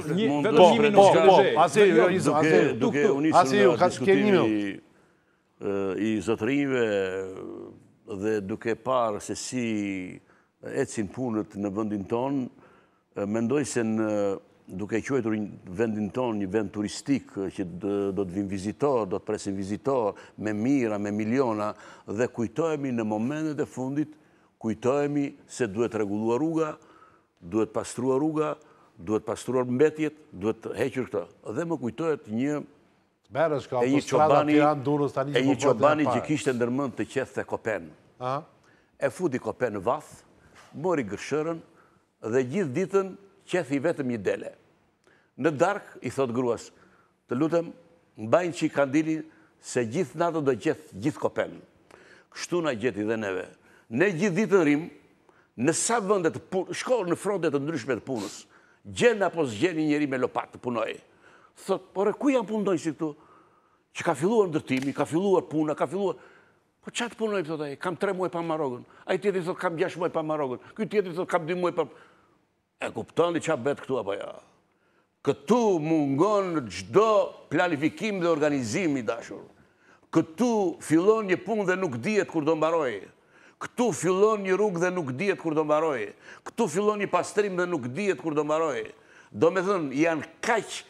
në ndërgjimin ushgazë pasi do të po, po, po, duke jo, u nisur i i zotrimëve dhe duke parë se si ecin punët në vëndin tonë mendoj se në duke qëjtur quajtur vendin tonë një vend turistik që do të vinë vizitorë, do të presin vizitorë me mira, me miliona dhe kujtojemi në momentet e fundit, kujtojemi se duhet rregulluar rruga, duhet pastruar rruga duhet pastruar mbetjet, duhet hequr këto. Dhe më kujtojët një e një qobani e po një që kishtë e të qethë të kopen. E fudi kopen vath, mori gëshërën dhe gjithë ditën qethi vetëm një dele. Në dark, i thot gruas, të lutëm, mbajnë që i kandili se gjithë natë dhe qethë gjithë kopen. Kështu na gjithë i dhe neve. Ne gjithë ditën rim, në sa vëndet, shkohë në frontet të ndryshmet punës, gjenë apo s'gjenë njëri me lopatë të punojë. Sot, por e ku janë punojë si këtu? Që ka filluar ndërtimi, ka filluar puna, ka filluar... Po që atë punojë, thotë, kam tre muaj pa marogën. A i tjetëri, thotë, kam gjash muaj pa marogën. Këj tjetëri, thotë, kam dy muaj pa... E kuptoni që atë betë këtu, apo ja. Jo? Këtu mungon në gjdo planifikim dhe organizimi dashur. Këtu fillon një punë dhe nuk dhjetë kur do mbarojë. Këtu fillon një rrugë dhe nuk dhjet kur do mbarojë. Këtu fillon një pastrim dhe nuk dhjet kur do mbarojë. Do me thënë, janë kaqë,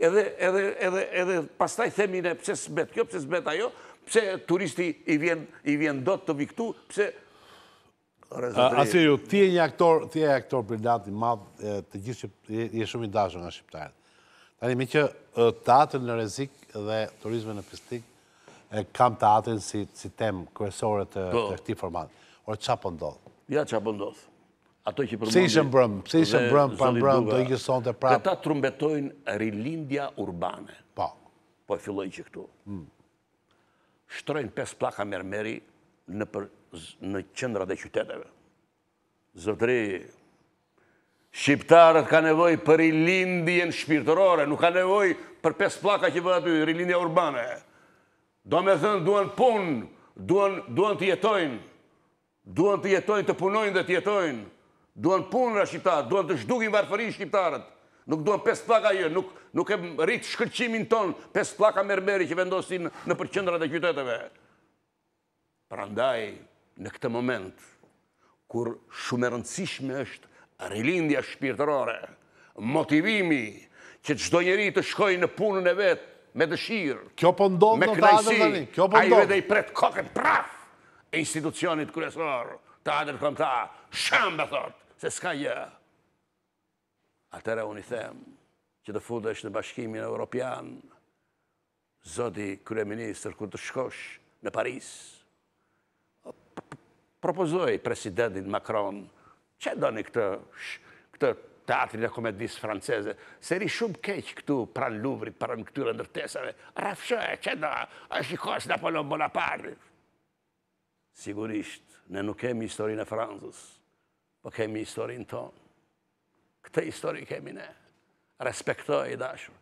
edhe pastaj themi në pëse sbet kjo, pëse sbet ajo, pëse turisti i vjen do të vi këtu, pëse... A ti e një aktor, ti e aktor për datë i madhë, të gjithë që i e shumë i dashën nga Shqiptarët. Tani, mi që të atër në rezik dhe turizme në pëstikë, kam të si, si tem kërësore të, këti format. Orë, qa po, po Ja, qa po ndodhë. Ato që përmëndi... Si ishën brëmë, si ishën brëmë, pa do i gjëson të prapë. Këta trumbetojnë rilindja urbane. Po. Po e që këtu. Hmm. Shtrojnë pes plaka mermeri në, në qëndra dhe qyteteve. Zëtëri, Shqiptarët ka nevoj për rilindjen shpirtërore, nuk ka nevoj për pes plaka që bëhë aty, rilindja urbane. Do me thënë duen punë, duen, të jetojnë, duen të jetojnë, të punojnë dhe të jetojnë, duen punë në Shqiptarët, duen të shdukin varëfëri Shqiptarët, nuk duen pes plaka jë, nuk, nuk e rritë shkërqimin tonë, pes plaka mermeri që vendosin në përqëndrat e qyteteve. Pra ndaj, në këtë moment, kur shumë rëndësishme është rilindja shpirtërore, motivimi që të shdo njeri të shkojnë në punën e vetë, me dëshirë, po me knajsi, a i po vede i pret kokën praf e institucionit kërësor të adër këmë ta, shambë, thot, se s'ka jë. Atëra unë i themë që të fudesh në bashkimin e Europian, zoti minister, kërë të shkosh në Paris, propozoj presidentin Macron që do një këtë teatrin e komedisë franceze, seri shumë keqë këtu pranë luvrit, pranë këtyre ndërtesave, rafshë e qenda, është i kosë Napoleon Bonaparte. Sigurisht, ne nuk kemi historinë e Franzës, po kemi historinë tonë. Këte histori kemi ne, respektoj i dashurë.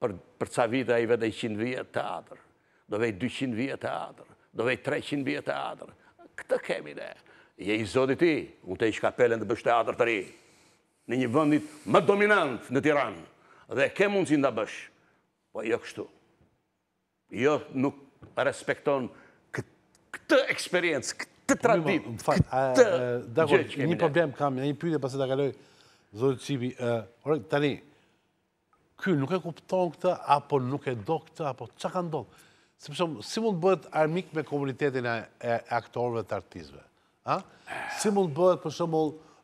Për ca vite i vede 100 vijet teatrë, dovej 200 vijet teatrë, dovej 300 vijet teatrë, këte kemi ne. Je i zodi ti, unë te i shkapelen dhe bështë teatrë të ri në një vëndit më dominant në Tiran. Dhe ke mund nda bësh, po jo kështu. Jo nuk respekton këtë eksperiencë, këtë po, tradit, këtë gjë që kemi Një problem kam, një pyrite pas e da kaloj, zotë qipi, orëk, tani, Ky nuk e kupton këta, apo nuk e do këta, apo që ka ndonë? Se përshom, si mund bëhet armik me komunitetin e aktorëve të artizve? Si mund bëhet përshomull...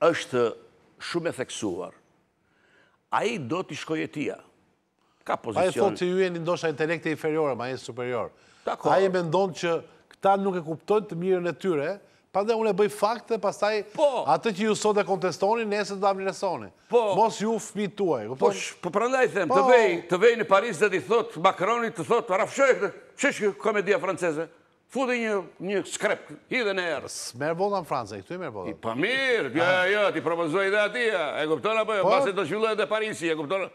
është shumë e theksuar, a i do t'i shkoj e tia. Ka pozicion... A i thotë që ju e një ndosha intelekt e inferiore, ma e superior. A i me ndonë që këta nuk e kuptojnë të mirën e tyre, pa dhe unë e bëj fakte, dhe pastaj po. atë që ju sot e kontestoni, esë të amiresoni. Po. Mos ju fmi tuaj. Po, po prandaj them, të vej në Paris dhe di thotë, Macronit të thotë, arafshoj, që shkë komedia franceze? Fudhe një skrep, dhe në erës. Merë voda në Franca, i këtu i merë voda? Pa mirë, jo, jo, ti propozoj dhe atia. E kuptona, apo jo, pas e të zhvillohet dhe Parisi, e kuptona.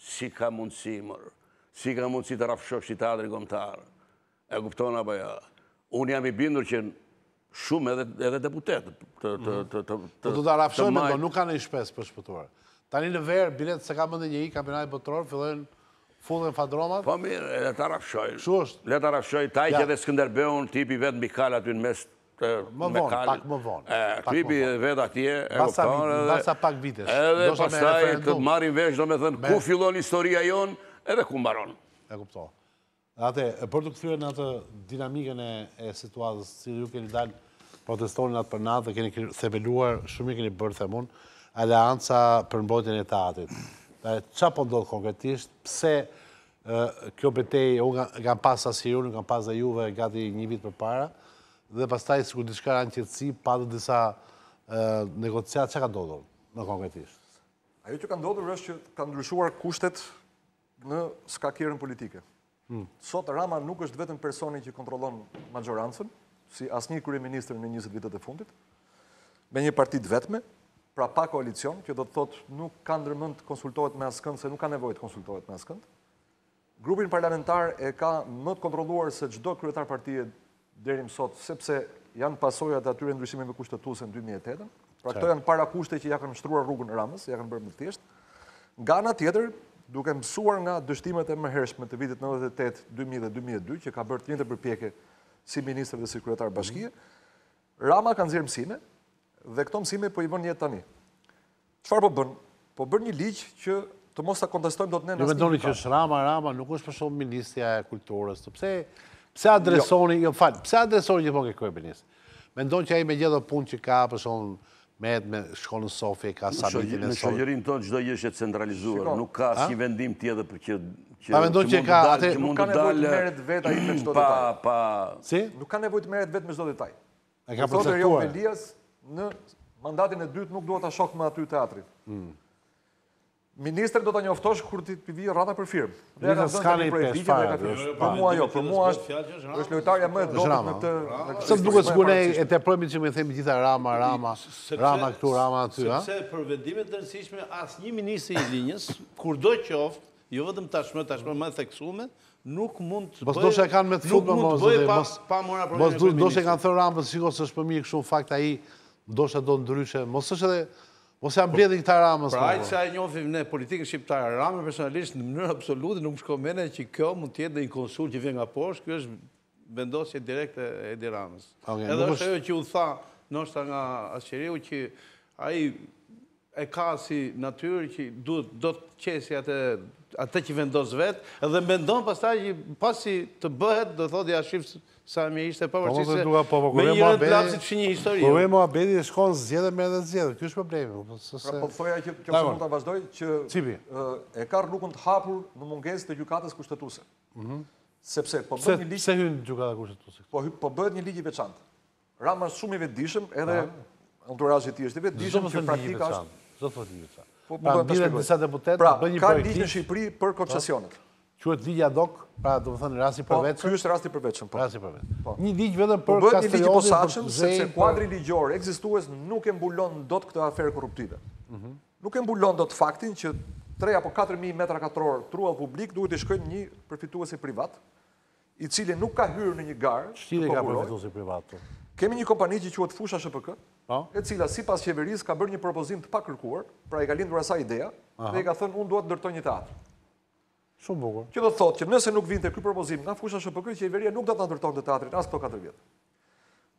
Si ka mundësi, mërë, si ka mundësi të rafshosh i tadri gomtarë. E kuptona, apo jo. Unë jam i bindur që shumë edhe deputet të mm. po majtë. Të du të rafshojme, nuk ka në i shpes për shpëtuar. Tani në verë, bilet se ka mëndë një i, kampionat i botëror, fillojnë Fullën fadromat? Po mirë, e le të rafshoj. Shusht? Le të rafshoj, taj që dhe Skënderbeun, tipi vetë mbi kala ty në mes të... Më vonë, pak më vonë. E, tipi vetë atje, e u edhe... pak vitesh. Edhe pas taj të marim vesh, do me thënë, ku fillon historia jonë, edhe ku mbaron. E kupto. Ate, për të këthyre në atë dinamikën e situazës, si ju keni dalë protestonin atë për natë, dhe keni thebeluar, shumë i keni bërë themun, aleanca për mbojtjen e teatrit që po ndodhë konkretisht, pse kjo betej, unë kam pas asirun, unë kam pas dhe juve gati një vit për para, dhe pas taj, së ku një shkara në qëtësi, padë disa negociat, që ka ndodhë në konkretisht? Ajo që ka ndodhë është që ka ndryshuar kushtet në skakirën politike. Hmm. Sot Rama nuk është vetën personi që kontrolon majorancën, si asë një kërëj ministrë në 20 vitet e fundit, me një partit vetme, pra pa koalicion, kjo do të thotë nuk kanë ndërmend të konsultohet me askënd se nuk ka nevojë të konsultohet me askënd. Grupi parlamentar e ka më të kontrolluar se çdo kryetar partie deri më sot, sepse janë pasojat aty në ndryshimin me në 2008 Pra këto janë para kushte që ja kanë shtruar rrugën Ramës, ja kanë bërë më të thjesht. Nga ana tjetër, duke mësuar nga dështimet e mëhershme të vitit 98, 2000 dhe 2002 që ka bërë të njëjtën përpjekje si ministër dhe si kryetar bashkie, mhm. Rama ka nxjerr mësime, dhe këto mësime po i bën jetë tani. Qëfar po bën? Po bën një ligjë që të mos të kontestojmë do të ne në një një një një një një një një një një një një një një një një Pse adresoni, jo, jo falë, pse adresoni një mëke kërë bënjës? Mendojnë që aji me gjithë punë që ka, për shonë, me edhe me shkollën Sofie, ka samitin e shonë. Në shëgjërin tonë, gjdo jeshe centralizuar, nuk ka si vendim tjede për që mund të dalë. Nuk ka nevojt të meret vetë aji me shdo detaj. Si? Nuk ka nevojt të meret vetë me shdo detaj. E ka përcaktuar. Në thotër jo me Lijas, në mandatin e dytë nuk duhet të shokët më aty të atërit. do të njoftosh kur ti të pivijë rrata për firmë. Në e ka zënë të një prejtë vijën e ka të Për mua jo, për mua është, është lojtarja më e dobët në të... Së duke të zgunej e të projmi që me themi gjitha rama, rama, rama këtu, rama aty, ha? Se për vendimet të nësishme, asë një ministri i linjës, kur do që jo vëdëm tashme, tashme më dhe theksume, Nuk mund të bëjë po, pa mora problemet ministrë. Nuk mund të bëjë pa mora problemet ministrë. Nuk mund të bëjë pa mora problemet ministrë. Nuk mund të do shtë do në mos është edhe, mos jam bledhin këta ramës. Pra ajtë po. që ajtë njofim ne politikën shqiptarë ramë, personalisht në mënyrë absolutë, nuk shko mene që kjo mund tjetë dhe një konsul që vje nga posh, kjo është vendosje direkte e di ramës. Edhe është ajo që u tha, nështë nga asëqeriu, që aji e ka si naturë që do të qesi atë atë që vendosë vetë, edhe mendonë pas të bëhet, do të thotë, ja sa mi ishte për vërë që se po, po, me një rëtë drapsit që një historie. Po jo. me më e shkonë zjedhe me edhe zjedhe, kjo është problemi. Po, pra po thoja që kjo shumë të vazhdoj, që e karë rrugën të hapur në munges të gjukatës kushtetuse. Mhm. Sepse po bëhet një ligjë... Se hynë gjukatë kushtetuse? Po bëhet një ligjë veçantë. Rama shumë i vetë dishëm edhe në të razhë i tjeshtë që praktika dishëm që praktikasht... Zotë fërë një veçantë. Pra, ka një në Shqipëri për koncesionet. Quhet ligj ad hoc, pra do të thënë rasti përveçëm. Po, ky është rasti përveçëm, po. Rasti përveçëm. Po. Një ligj vetëm po për Kastelionin. Bëhet një ligj posaçëm sepse për... kuadri ligjor ekzistues nuk e mbulon dot këtë aferë korruptive. Mhm. Mm nuk e mbulon dot faktin që 3 apo 4000 metra katror trua publik duhet të shkojnë një përfituesi privat, i cili nuk ka hyrë në një garë. Çfarë ka përfituesi privat? Po. Kemi një kompani që quhet Fusha SHPK, po? e cila sipas qeverisë ka bërë një propozim të pakërkuar, pra i ka lindur asaj ideja, dhe i ka thënë unë dua të ndërtoj një teatr. Shumë bukur. Që do të thotë që nëse nuk vinte ky propozim nga fusha SHPK, qeveria nuk do ta ndërtonte teatrin as këto 4 vjet.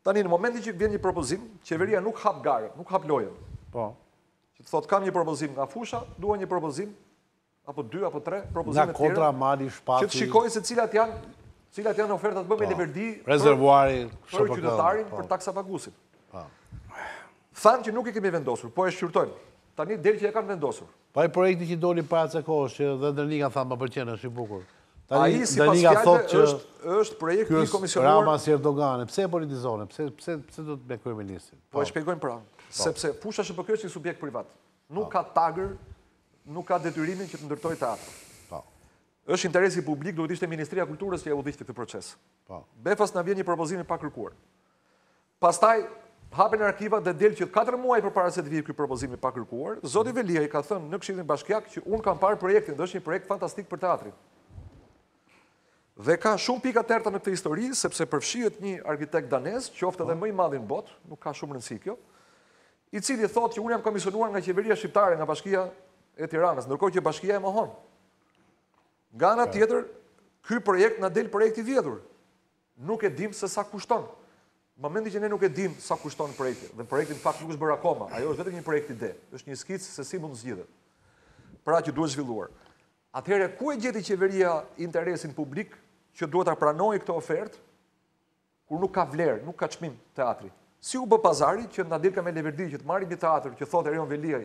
Tani në momentin që vjen një propozim, qeveria nuk hap garën, nuk hap lojën. Po. Që të thotë kam një propozim nga fusha, dua një propozim apo dy apo tre propozime të tjera. Na kontra mali shpati. Që të shikojnë se cilat janë, cilat janë ofertat bëme po. Leverdi rezervuari për qytetarin, po. për taksa pagusin. Po. Thanë që nuk i kemi vendosur, po e shqyrtojmë. Tani deri që e kanë vendosur. Pa i projekti që doli para atëse kohës që dhe në Liga tha më përqenë, është i bukur. A i si pas fjallë është projekt një komisionuar... Rama Ramas Erdogane, Erdogan, pëse e politizone, pëse do të bekojme ministrin? Po e po. shpejkojmë pra, po. sepse pusha shë përkjo është një subjekt privat. Nuk po. ka tagër, nuk ka detyrimin që të ndërtoj të atë. është interesi publik, duhet ishte Ministria Kulturës që e udhishtë të këtë proces. Befas në vjen një propozimi pa kërkuar. Pastaj, hapen arkivat dhe del që 4 muaj për para se të vijë këtë propozimi pa kërkuar. Zoti Velia i ka thënë në Këshillin Bashkiak që un kam parë projektin, është një projekt fantastik për teatrin. Dhe ka shumë pika të në këtë histori sepse përfshihet një arkitekt danez, që edhe më i madhin në botë, nuk ka shumë rëndësi kjo, i cili thotë që un jam komisionuar nga qeveria shqiptare nga Bashkia e Tiranës, ndërkohë që Bashkia e mohon. Nga ana tjetër, ky projekt na del projekt i vjetur. Nuk e dim se sa kushton. Në momentin që ne nuk e dim sa kushton projekti, dhe projekti në fakt nuk është bërë akoma, ajo është vetëm një projekt ide, është një skicë se si mund të zgjidhet. Pra që duhet zhvilluar. Atëherë ku e gjeti qeveria interesin publik që duhet ta pranojë këtë ofertë kur nuk ka vlerë, nuk ka çmim teatri. Si u bë pazari që na dilka me leverdi që të marrin një teatr që thotë Erion Veliaj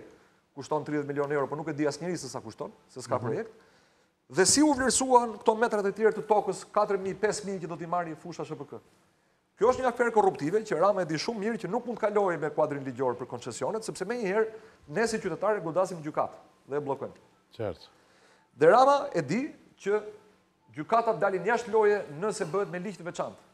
kushton 30 milionë euro, por nuk e di asnjëri se sa kushton, se s'ka mm -hmm. projekt. Dhe si u vlerësuan këto metrat e tjera të tokës 4000, 5000 që do t'i marrin fusha SHPK? Kjo është një aferë korruptive që Rama e di shumë mirë që nuk mund të kalojë me kuadrin ligjor për koncesionet, sepse me njëherë ne si qytetarë e godasim gjukatë dhe e blokojmë. Qërtë. Dhe Rama e di që gjukatat dalin jashtë loje nëse bëhet me ligjë të veçantë.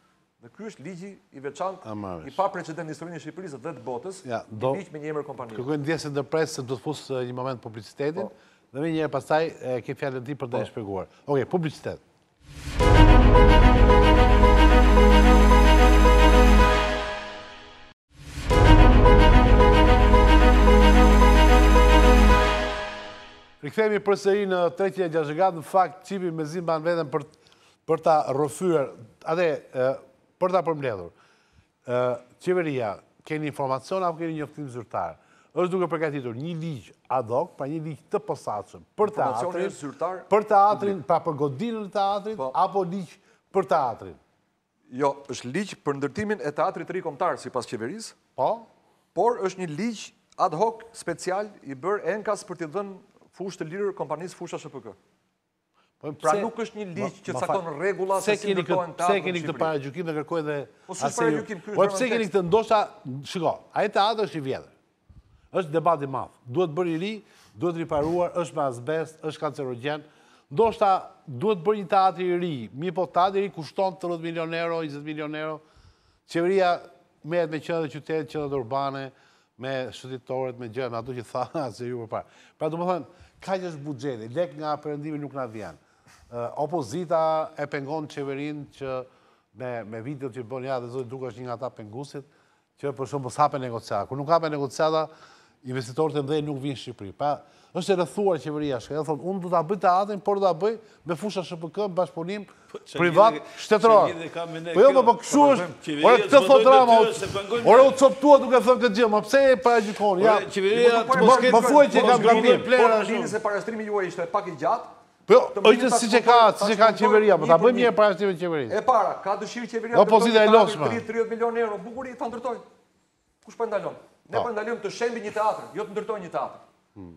Dhe kjo është ligji i veçantë, i pa precedent historinë e Shqipërisë dhe të botës, i ligjë me emër kompanijë. Kërkujnë dje se ndërpresë se do të fusë eh, një moment publicitetin, po. dhe me njëherë pasaj e, eh, ke fjallën ti për të po. shpeguar. Oke, publicitet. këthemi përseri në tretjën e gjashëgat, në fakt, qipi me zimba në vetën për ta rëfyër, adhe, për ta përmledhur. Qeveria, keni informacion, apë keni njëftim zyrtar, është duke përkatitur një ligjë ad hoc, pa një ligjë të pësatëshëm, për teatrin, për teatrin, pa për godinën të teatrin, po. apo ligjë për teatrin? Jo, është ligjë për ndërtimin e teatrit rikomtarë, si pas qeveris, po. por është një ligjë ad hoc special i bërë enkas për të dhënë fushë të lirë kompanisë fushë ASHPK. Po, pra nuk është një liqë që sakon regula se si ndërkohen të atë Pse keni këtë parajgjukim dhe kërkoj dhe... Po së po, është parajgjukim kërë në tekst? Po pse keni këtë ndosha... Shiko, a e të atë është i vjetër. është debati mafë. Duhet bërë i ri, duhet riparuar, është me asbest, është kancerogen. Ndoshta duhet bërë një teatri i ri. Mi po të atë i ri kushton 30 milion euro, 20 milion euro. Qeveria merët me qëndët qytetë, qëndët urbane, me shëtitorët, me gjëndë, ato që thanë, [laughs] se ju parë. Pra, du ka që është bugjeti, lek nga përëndimi nuk nga vjenë. Opozita e pengon qeverin që me video që i bënë ja dhe zoj duke është një nga ta pengusit, që për shumë për s'hape negociata. Kër nuk hape negociata, investitorët e mdhej nuk vinë Shqipëri. Pa, është e rëthuar qeveria shkaj, e thotë, unë du të abëj të atin, por du të abëj me fusha shpk, me bashkëpunim po, privat, shtetëror. Po jo, po, po këshu po, është, o e të thotë drama, o u coptua duke thënë këtë gjithë, ma pëse e pa e gjikonë, ja. Ma fuaj që e kam gëmë një plenë a Se parastrimi juaj ishte pak i gjatë, Po, ojtë si që ka qeveria, po ta bëjmë një e para shtive qeveria. E para, ka dëshirë qeveria jo, të të të të të 30 milion euro, bukuri të të ndërtojnë. Kush për ndalonë? Ne për ndalonë të shembi një teatrë, jo të ndërtojnë një teatrë. Hmm.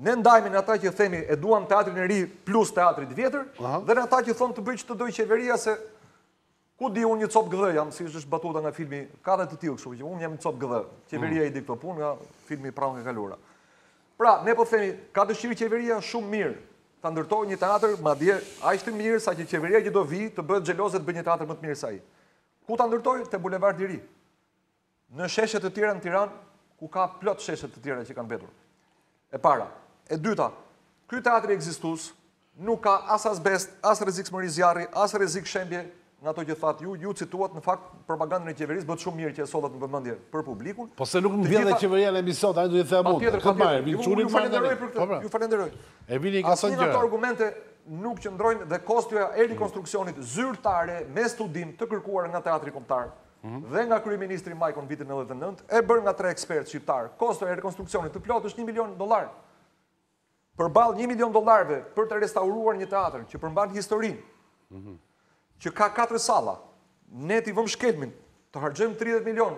Ne ndajmë në ata që themi e duam teatrin e ri plus teatrit i vjetër dhe në ata që thon të bëj çdo do qeveria se ku di unë një cop gdh jam si është batuta nga filmi ka dhe të tillë kështu që unë jam një cop gdh qeveria i di këto pun nga filmi pranë ka kalura. Pra ne po themi ka dëshirë qeveria shumë mirë ta ndërtojë një teatr madje aq të mirë sa që qeveria që do vi të bëhet xheloze të bëjë një teatr më të mirë se ai. Ku ta ndërtojë te bulevardi i ri. Në sheshe të tjera në Tiranë ku ka plot sheshe të tjera që kanë mbetur. E para, E dyta, ky teatri ekzistues nuk ka as asbest, as rrezik smëri zjarri, as rrezik shembje, nga ato që thaat ju, ju cituat në fakt propagandën e qeverisë, bëhet shumë mirë që e sollat në vëmendje për publikun. Po se nuk më vjen dhe qeveria në emision, ai duhet të thëmë. Po tjetër, po më ju falenderoj për këtë. Po pra. Ju falenderoj. E vini këtë asaj gjë. Ato argumente nuk qëndrojnë dhe kostoja e mm. rikonstruksionit zyrtare me studim të kërkuar nga teatri kombëtar. Mm-hmm. dhe nga kryeministri Majkon vitin 99 e bën nga tre ekspertë shqiptar. Kosto e rikonstruksionit të plotë është 1 milion dollar përbal një milion dolarve për të restauruar një teatrën, që përmban historin, mhm. që ka katër sala, ne t'i vëm shkelmin, të hargjëm 30 milion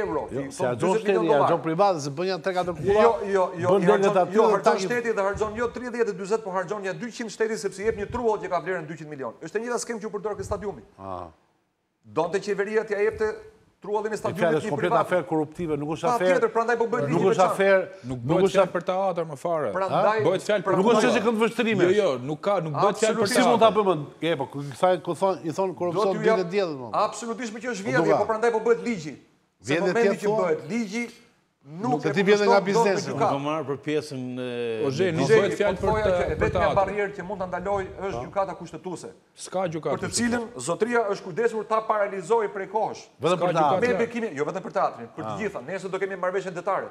euro, si tonë 20 milion dolarve. Se hargjën shteti, hargjën privat, se bënja 3-4 kua, bëndën dhe t'atyrë, jo, jo, jo hargjën jo, shteti dhe hargjën jo 30-20, po hargjën një 200 shteti, sepse jep një truot që ka vlerën 200 milion. është e njëta s'kem që u përdojrë këtë stadiumi. Ah. Do të qeveria t'ja jepte truallin e stadionit një privat. Kjo është kompleta afer korruptive, nuk është afer. Tjetër prandaj po bëhet një veçantë. Nuk është afer, nuk bëhet. Nuk është për teatër më fare. Prandaj bëhet fjalë për. Nuk është çështje kënd vështrimi. Jo, jo, nuk ka, nuk bëhet fjalë për si mund ta bëmë. E, po, sa i thonë i thon korrupsion ditë të dielës Absolutisht më që është vjedhje, po prandaj po bëhet ligji. Vjedhje ti Në momentin që bëhet ligji, Nuk e ti vjetë nga biznesë. Nuk e marrë për pjesën... Oje, nuk e po, po, të fjallë po. për të atë. Betë një barjerë që mund të ndaloj është gjukata kushtetuse. Ska gjukata kushtetuse. Për të cilën, zotria është kujdesur ta paralizoj prej kosh. Vëdhe për të Me bekimi, jo vëdhe për të për të ah. gjitha. Nese do kemi marveshen detare.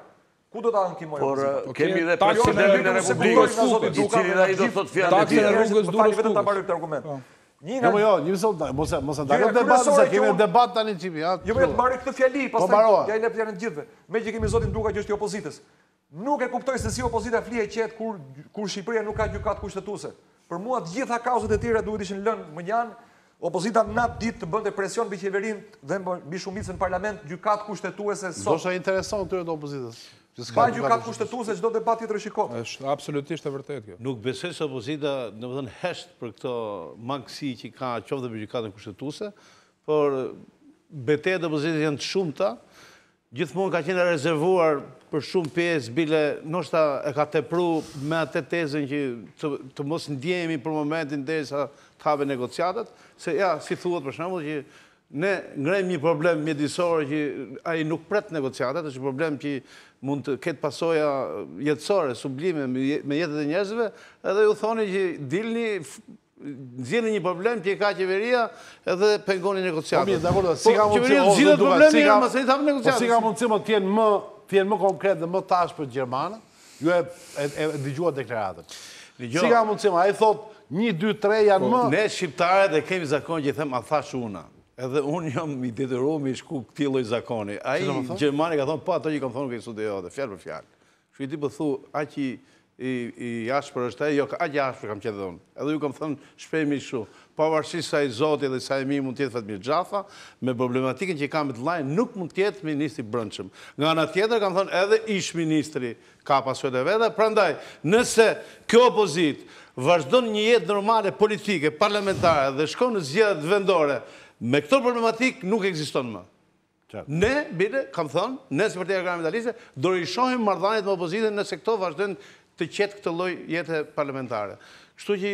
Ku do të anë Por kemi dhe presidentin e Republikës i cili dhe i do të fjallë e tjë. Taksin e vetëm të amarë argument. Jo, jo, një mësot, mos mos e dalë debatin se kemi debat tani çimi, ha. Jo, vetëm marrë këtë fjali, po, pastaj ja i lë janë të gjithëve. Me kemi zotin Duka që është i opozitës. Nuk e kuptoj se si opozita flie qet kur kur Shqipëria nuk ka gjykat kushtetuese. Për mua të gjitha kauzat e tjera duhet ishin lënë më janë Opozita nat ditë të bënte presion mbi qeverinë dhe mbi shumicën në parlament gjykat kushtetuese sot. Do sa intereson këtyre të opozitës. Bajgju ka kushtetun se qdo debat tjetër shikot. është absolutisht e vërtet kjo. Nuk besoj se opozita në vëdhën hesht për këto mangësi që ka qovë dhe bëgjikatën kushtetuse, por betet dhe opozitës janë të shumë ta, gjithmonë ka qenë rezervuar për shumë pjes, bile nështa e ka tepru me atë tezën që të mos ndjemi për momentin dhe sa të have negociatet, se ja, si thuhet për shumë, që ne ngrejmë një problem mjedisore që aji nuk pret negociatet, është problem që mund të ketë pasoja jetësore, sublime me jetët e njerëzve, edhe ju thoni që dilni, nëzirë një problem, tje ka qeveria, edhe pengoni negociatës. Qeveria po të zhjithë problemi e mësë një tapë Si ka mundësi po më tjenë më, më konkret dhe më tash për Gjermana, ju e digjua deklaratët. Si ka mundësi më, a i thotë, një, dy, tre, janë po, më... Ne, shqiptare, dhe kemi zakon që i them, a thash una, Edhe unë jam i detyru me i shku këtiloj zakoni. A i Gjermani ka thonë, po ato që i kam thonë këtë sude jode, fjallë për fjallë. Shku i ti për thu, a që i ashpër është e, jo, a që i ashpër kam qëtë dhonë. Edhe ju kam thonë, shpejmë i shu. Pa varsi sa i zoti dhe sa i mi mund tjetë fatëmi gjafa, me problematikën që i kam e të lajnë, nuk mund tjetë ministri brëndshëm. Nga në tjetër kam thonë, edhe ish ministri ka pasuet e veda, prandaj, nëse kjo opozit vazhdo në një jetë normale politike, parlamentare, dhe shko në zjedhë vendore, Me këto problematik nuk eksiston më. Ne, bide, kam thonë, ne si partija kërëra medaliste, do rishohim mardhanit më opozitën nëse këto vazhdojnë të qetë këtë loj jetë parlamentare. Kështu që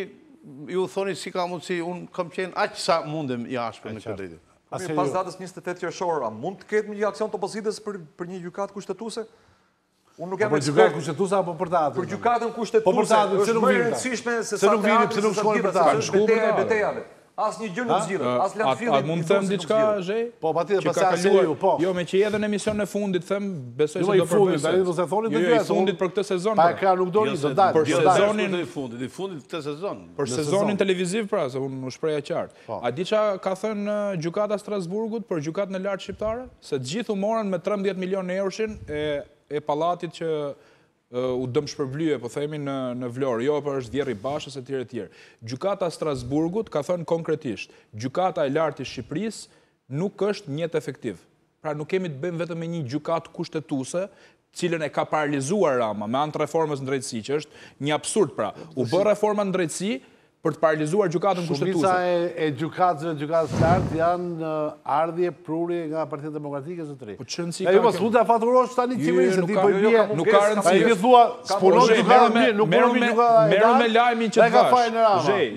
ju thoni si ka si unë kam qenë aqë sa mundim i ashpër në këtë dritit. Pas datës 28 qërëshorë, a mund të ketë një aksion të opozitës për një jukat kushtetuse? Unë nuk jam e cikur. për gjukatën kushtetuse apo për datën? Për gjukatën po kushtetuse, është rëndësishme se sa të asë një gjënë në zgjidhe, asë lëndë fillin. A mund të thëmë diçka, Zhej? Po, pa ti dhe pasë asë ju, po. Jo, me që edhe në emision në fundit, thëmë, besoj jo, se do përbëse. Jo, jo, i fundit për këtë sezon. Pa pra. e kra nuk do një, do dalë. Për sezonin... I fundit, i fundit për këtë sezon. Për sezonin televiziv, pra, se unë shpreja qartë. Po. A di që ka thënë Gjukata Strasburgut për Gjukat në lartë shqiptare? Se gjithu morën me 13 milion e eurshin e palatit që u dëmë shpërblyje, po themi, në vlorë, jo për është djerë i bashës e tjere tjere. Gjukata Strasburgut ka thënë konkretisht, gjukata e lartë i Shqipëris nuk është njëtë efektiv. Pra nuk kemi të bëjmë vetëm e një gjukatë kushtetuse, cilën e ka paralizuar rama me antë reformës në drejtësi, që është një absurd, pra. U bërë reformën në drejtësi, për të paralizuar gjukatën kushtetuse. Shumica e gjukatësve, gjukatës të ardhë, janë ardhje prurje nga partijet demokratike së tri. Po E jo, ju pas, lutë e fatërrosh të një qimërin se ti për po jo, jo, bje... Nuk ka rëndësi... E ju thua, po s'ponon gjukatën mirë, nuk ponon mirë gjukatën e darë... Merë me lajmin që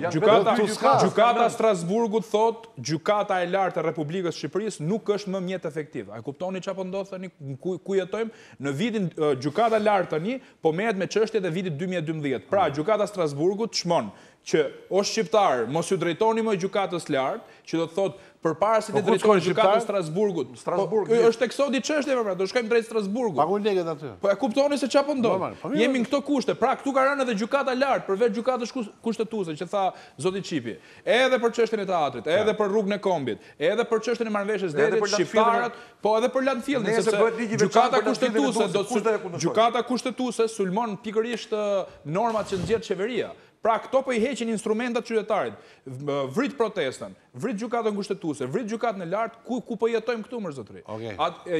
të vash. Gjukata Strasburgut thot, gjukata e lartë e Republikës Shqipëris nuk është më mjetë efektiv. A kuptoni që apëndohë, po ku jetojmë? Në vitin gjukata lartë të një, po mehet me qështjet e vidit 2012. Pra, gjukata Strasburgut shmonë që o shqiptar, mos ju drejtoni më gjukatës lartë, që do të thotë për parë se po të drejtoni gjukatës Strasburgut. Strasburg, po, është tek sot i e do shkojmë drejtë Strasburgut. Pagun legët aty. Po e kuptoni se qa pëndon. Po Jemi në këto kushte. Pra, këtu ka rënë edhe gjukata lartë, për vetë gjukatës kushtetuse, që tha Zoti Qipi. Edhe për qështën e teatrit, edhe për rrugën e kombit, edhe për qështën e marveshës dhe shqiptarët, po edhe për sulmon pikërisht normat që Pra këto për po i heqin instrumentat qytetarit, vrit protestën, vrit gjukatën gushtetuse, vrit gjukatën e lartë, ku për po jetojmë këtu mërzëtri.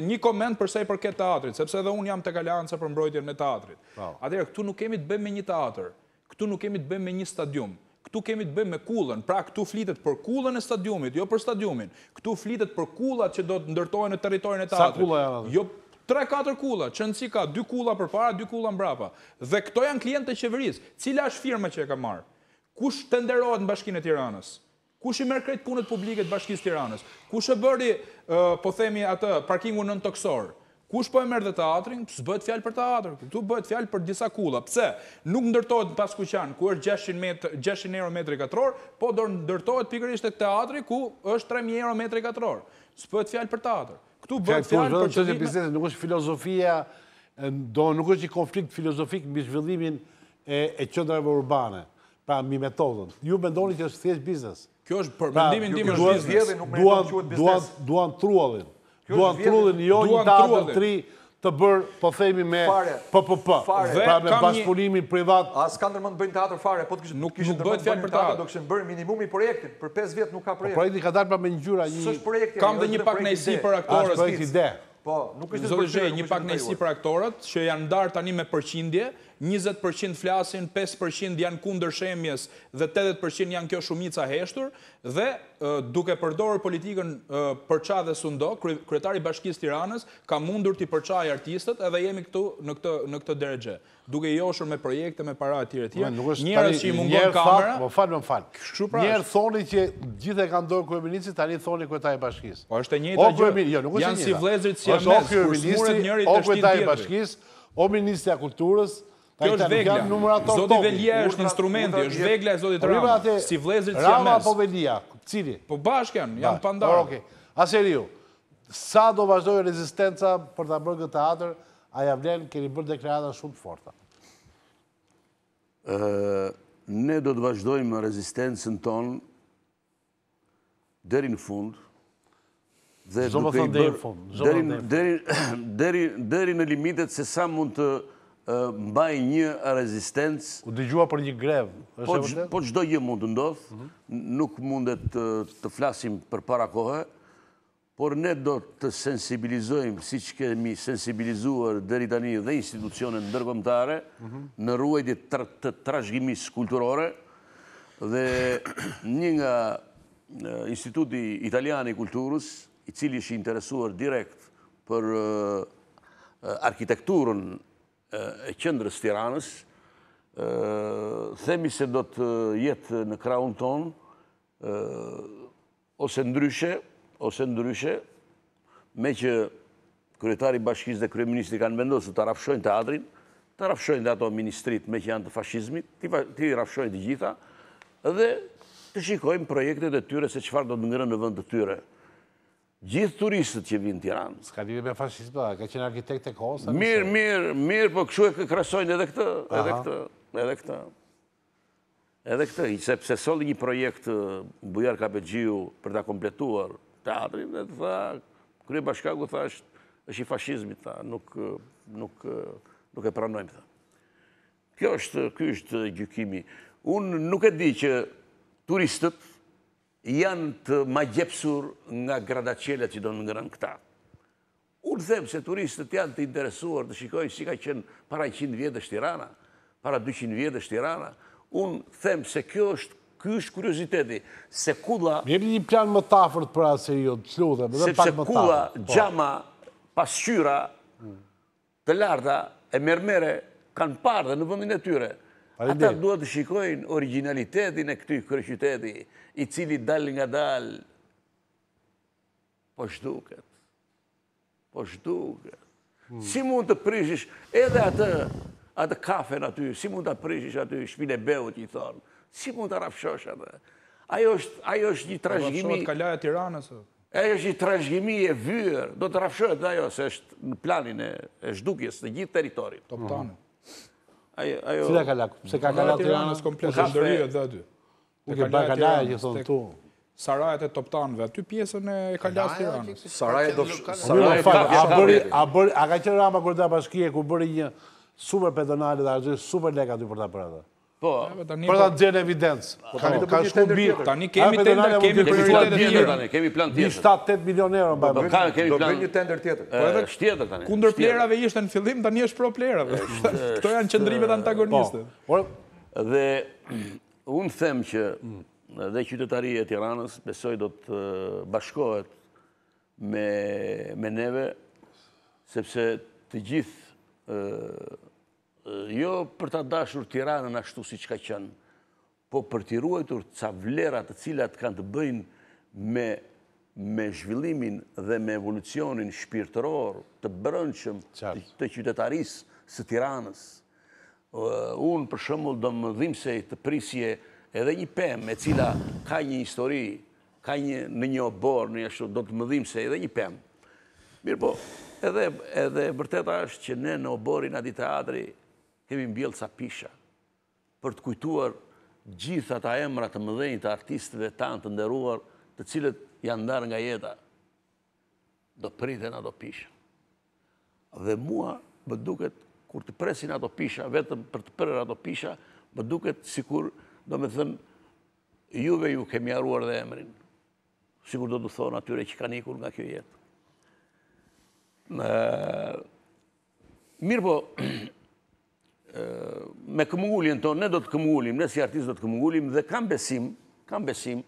Një komend përsej për këtë teatrit, sepse edhe unë jam të kalanë për mbrojtjen me teatrit. Atere, këtu nuk kemi të bëjmë me një teatr, këtu nuk kemi të bëjmë me një stadium, këtu kemi të bëjmë me kullën, pra këtu flitet për kullën e stadiumit, jo për stadiumin, këtu flitet për kullat që do të ndërtojnë në teritorin e teatrit. Sa kullat e jo, 3-4 kula, që nësi ka 2 kula për para, 2 kula mbrapa. Dhe këto janë klientë të qeverisë. Cila është firma që e ka marë? Kush të nderohet në bashkinë e Tiranës? Kush i merë krejtë punët publiket bashkisë Tiranës? Kush e bëri, po themi atë, parkingu në në toksorë? Kush po e merë dhe teatrin? Së bëhet fjalë për teatrë, këtu bëhet fjalë për disa kula. Pse? Nuk ndërtojt në pas kuqan, ku është 600 euro metri katëror, po do ndërtojt pikërisht e teatri ku është 3000 euro metri katëror. Së bëhet fjalë për teatrë. Këtu bëhet fjalë për çështje biznese, nuk është filozofia, do nuk është një konflikt filozofik mbi zhvillimin e e qendrave urbane, pra mbi metodën. Ju mendoni që është thjesht biznes. Kjo është për pra, mendimin tim është biznes. Duan duan duan truallin. Duan truallin jo një tatë tri të bërë, po themi, me PPP. Pra me bashkëpunimin privat. A skandër nërmën të bëjnë teatr fare, po të nërmën të bëjnë teatr, teatr do kishën bërë minimumi projektin, për 5 vjetë nuk ka projekt. Po pra pra projekti ka darë pa me një gjyra një... Kam dhe një pak nejsi për aktorës. A, projekti dhe. Po, nuk është të përqyre, një pak nejsi për aktorët, që janë darë tani me përqindje, 20% flasin, 5% janë kundër shemjes dhe 80% janë kjo shumica heshtur, dhe duke përdorë politikën përqa dhe sundo, kretari bashkis tiranës ka mundur të i përqa e artistët edhe jemi këtu në këtë deregje. Duke i me projekte, me para e tjere tjere, njërës që i mungon kamera... Njërë falë, njërë thoni që gjithë e ka ndorë kërë tani thoni kërë bashkis. O, po, është e njëta gjë. Jo, janë si vlezrit si e mes, kërë njërit të shtitë tjere. O, ministja kulturës, Kjo është vegla. Zoti Velia është instrumenti, është vegla e Zotit Rama. Si vlezrit që mes. Rama po Velia, cili? Po bashkë janë, janë pandarë. Aser ju, sa do vazhdojë rezistenca për të bërë këtë atër, a javlen, keni bërë deklarata shumë të forta? Ne do të vazhdojmë rezistencën tonë dherin fund, dhe duke i bërë... dherin fund. Dherin [clears throat] në limitet se sa mund të mbaj një rezistencë. U dëgjua për një grevë? Po qdo po gjë mund të ndodhë, nuk mundet të flasim për para kohë, por ne do të sensibilizojmë, si që kemi sensibilizuar dhe tani dhe institucionet ndërgëmtare, në ruajtit të trashgjimis kulturore, dhe [clears throat] një nga instituti italiani kulturës, i cili shi interesuar direkt për arkitekturën e qëndrës Tiranës, themi se do të jetë në kraun tonë, ose ndryshe, ose ndryshe, me që kryetari bashkis dhe kryeministri kanë vendosë të rafshojnë të adrin, të rafshojnë dhe ato ministrit me që janë të fashizmit, ti rafshojnë të gjitha, dhe të shikojmë projekte dhe tyre se qëfar do të ngërë në vënd të tyre gjithë turistët që vinë Tiranë. Ska lidhje me fashizmin, po, ka qenë arkitekt e kohës. Mirë, mirë, mirë, po kshu e krasojnë edhe këtë, edhe këtë, edhe këtë. Edhe këtë, i sepse solli një projekt Bujar Kapexhiu për ta kompletuar teatrin, dhe të tha, krye bashkaku është i fashizmit, tha, nuk nuk nuk e pranojmë tha. Kjo është, ky është gjykimi. Unë nuk e di që turistët janë të gjepsur nga gradacjelet që do në ngërën këta. Unë themë se turistët janë të interesuar të shikojnë si ka qenë para 100 vjetës tirana, para 200 vjetës tirana. Unë themë se kjo është Ky është kurioziteti, se kula... Mjemi një plan më tafërt për asë e jo të më dhe pak më tafërt. Se po. kula, gjama, pasqyra, të larda e mermere, kanë parë dhe në vëndin e tyre, Ata duhet të shikojnë originalitetin e këty kërëqyteti, i cili dal nga dal, po shduket, po shduket. Hmm. Si mund të prishish edhe atë kafen aty, si mund të prishish aty, shpile beut, i thonë, si mund të rafshosh atë. Ajo është një trashgimi... Po rafshohet kalaja tiranës, o? Ajo është një trashgimi e vyrë. do të rafshohet dhe ajo, se është në planin e shdukjes në gjithë teritorit. Top tanë. Ajo. Cila ka lak? Se ka kanë Tiranës komplet. është ndëri dhe aty. U ke pa kanë që thon këtu. Sarajet e toptanëve, aty pjesën e kalas tiranës. janë. Sarajet do shkallë. A bëri, a bëri, a ka qërë rama kërë të bashkije, ku bëri një super pedonale dhe a super leka aty për të atë? Po, po, po-, po të ta gjenë evidencë. Ka shkubi, tani kemi tender, kemi plan tjetër. Kemi plan tjetër. 7-8 milion euro. Po, kemi plan. Do bëjnë një tender tjetër. Po, edhe kështë tjetër tani. Kunder plerave ishte në fillim, tani është pro plerave. [laughs] Këto janë qëndrimet antagoniste. Po, dhe [clears throat] unë them që dhe qytetari e Tiranës besoj do të bashkohet me neve, sepse të gjithë jo për të dashur tiranën ashtu si qka qënë, po për të ruajtur ca vlerat të cilat kanë të bëjnë me zhvillimin dhe me evolucionin shpirtëror të brëndshëm të qytetarisë së tiranës. Unë për shëmull do më dhimë se të prisje edhe një pem e cila ka një histori, ka një në një obor, në një ashtu, do të më dhimë se edhe një pem. Mirë po, edhe vërteta është që ne në oborin adi teatri kemi mbjellë sa pisha, për të kujtuar gjitha ta emra të mëdhenj të artistëve tanë të nderuar të cilët janë ndarë nga jeta, do pritën ato pisha. Dhe mua, më duket, kur të presin ato pisha, vetëm për të përër ato pisha, më duket si kur, do me thëmë, juve ju kemi arruar dhe emrin, si kur do të thonë atyre që ka nikur nga kjo jetë. Mirë po, [clears throat] me këmullin tonë, ne do të këmullim, ne si artist do të këmullim dhe kam besim, kam besim,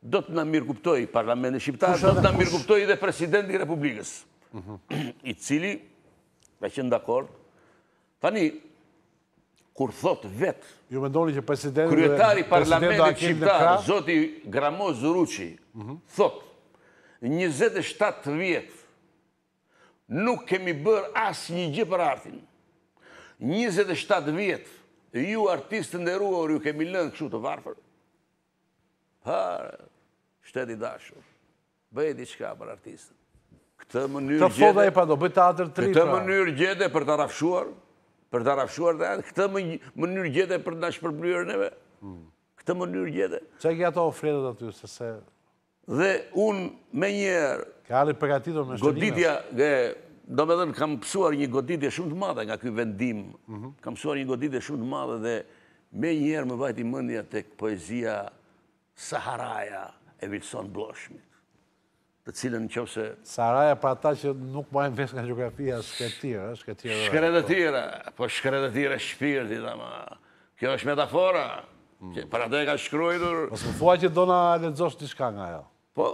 do të në mirë kuptoj parlament e shqiptarë, do të në mirë kuptoj dhe presidenti Republikës, i cili, ka qenë dakord, tani, kur thot vetë, ju me ndoni që presidenti, kryetari parlament e shqiptarë, zoti Gramo Zuruqi, thot, 27 vjetë, nuk kemi bërë asë një gjë për artinë, 27 vjetë, ju artistë ndërruar, ju kemi lënë këshu të varfër. Parë, shteti dashur, bëjë diçka për artistën. Këtë mënyrë gjede... Të foda e pa do, bëjë të atër tri pra. Këtë mënyrë gjede për të rafshuar, për të rafshuar dhe janë, hmm. këtë mënyrë gjede për të nashë përbryrë neve. Këtë mënyrë gjede. Që e kja ta ofredet aty, se se... Dhe unë me njerë... Ka ali përgatitur me shëllime. Goditja Do me dhenë kam pësuar një godit e shumë të madhe nga këj vendim. Kam pësuar një godit e shumë të madhe dhe me njerë më vajti mëndja të poezia Saharaja e Wilson Bloshmit. Të cilën në qovë se... Saharaja pra ta që nuk majmë vesh nga geografia shkretira, shkretira... Shkretira, po shkretira shpirti, da ma... Kjo është metafora, mm. që pra te ka shkrujtur... Mos më fuaj që do në lezosh të shka nga jo. Po,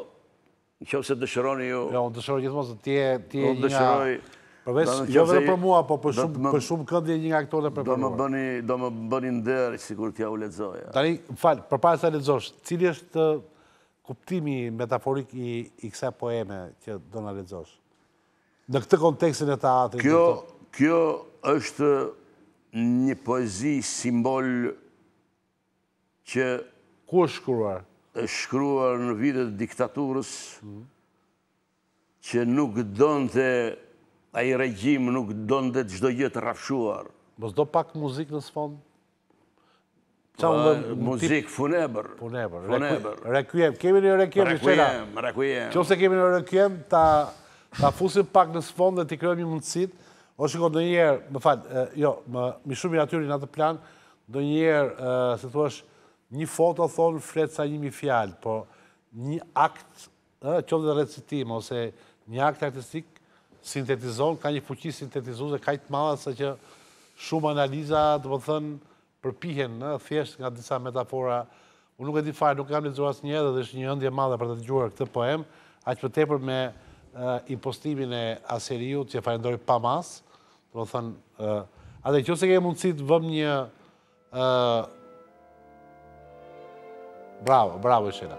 Kjo se dëshëroni ju... Ja, unë dëshëroni gjithmonë, mosë, ti e një... Unë dëshëroni... Përvesh, jo vërë për mua, po për shumë këndi e një nga këtore për për mua. Do më bëni ndërë, si kur t'ja u ledzoja. Tani, falë, për pas e ledzosh, cili është kuptimi metaforik i kësa poeme që do në ledzosh? Në këtë kontekstin e ta atërit? Kjo është një poezi simbol që... Ku është shkruar në vitet diktaturës, që nuk donëte, a i regjim nuk donëte të gjithë jetë rafshuar. Bës do pak muzikë në sfond? Po, muzikë funebër. Funebër. Funebër. Rekujem. Kemi një rekujem, Mishela? Rekujem, Qo se kemi një rekujem, ta fusim pak në sfond dhe t'i kryojmë një mundësit. O shiko, do njerë, më falë, jo, më shumë i atyri në atë plan, do njerë, se të thua një foto thonë fletë sa njëmi fjalë, po një akt, qëmë dhe recitim, ose një akt artistik sintetizon, ka një fuqi sintetizu dhe ka i të madha se që shumë analiza, të më thënë, përpihen, thjesht nga disa metafora. Unë nuk e di farë, nuk kam një zhuras një edhe dhe është një ëndje madhe për të të gjurë këtë poem, a që për tepër me impostimin e aseriu që e farendori pa mas, të më thënë, atë që se ke mundësit vëm një Bravo, bravo, Shira.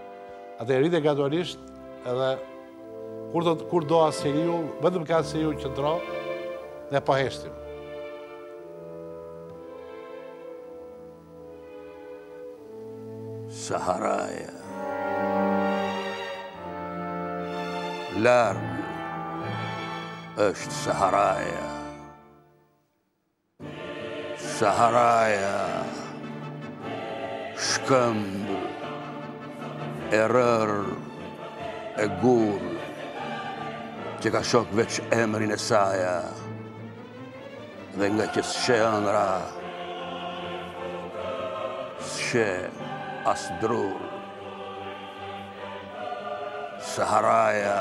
Ate e rritë e gradualisht, edhe kur, të, kur do asë që ju, bëndëm ka asë që ju që ndro, ne paheshtim. Po Saharaja. Largë është Saharaja. Saharaja. Shkëmbë e rërë, e gurë, që ka shokë veç emrin e saja, dhe nga që s'she ëndra, s'she asë drurë, së haraja,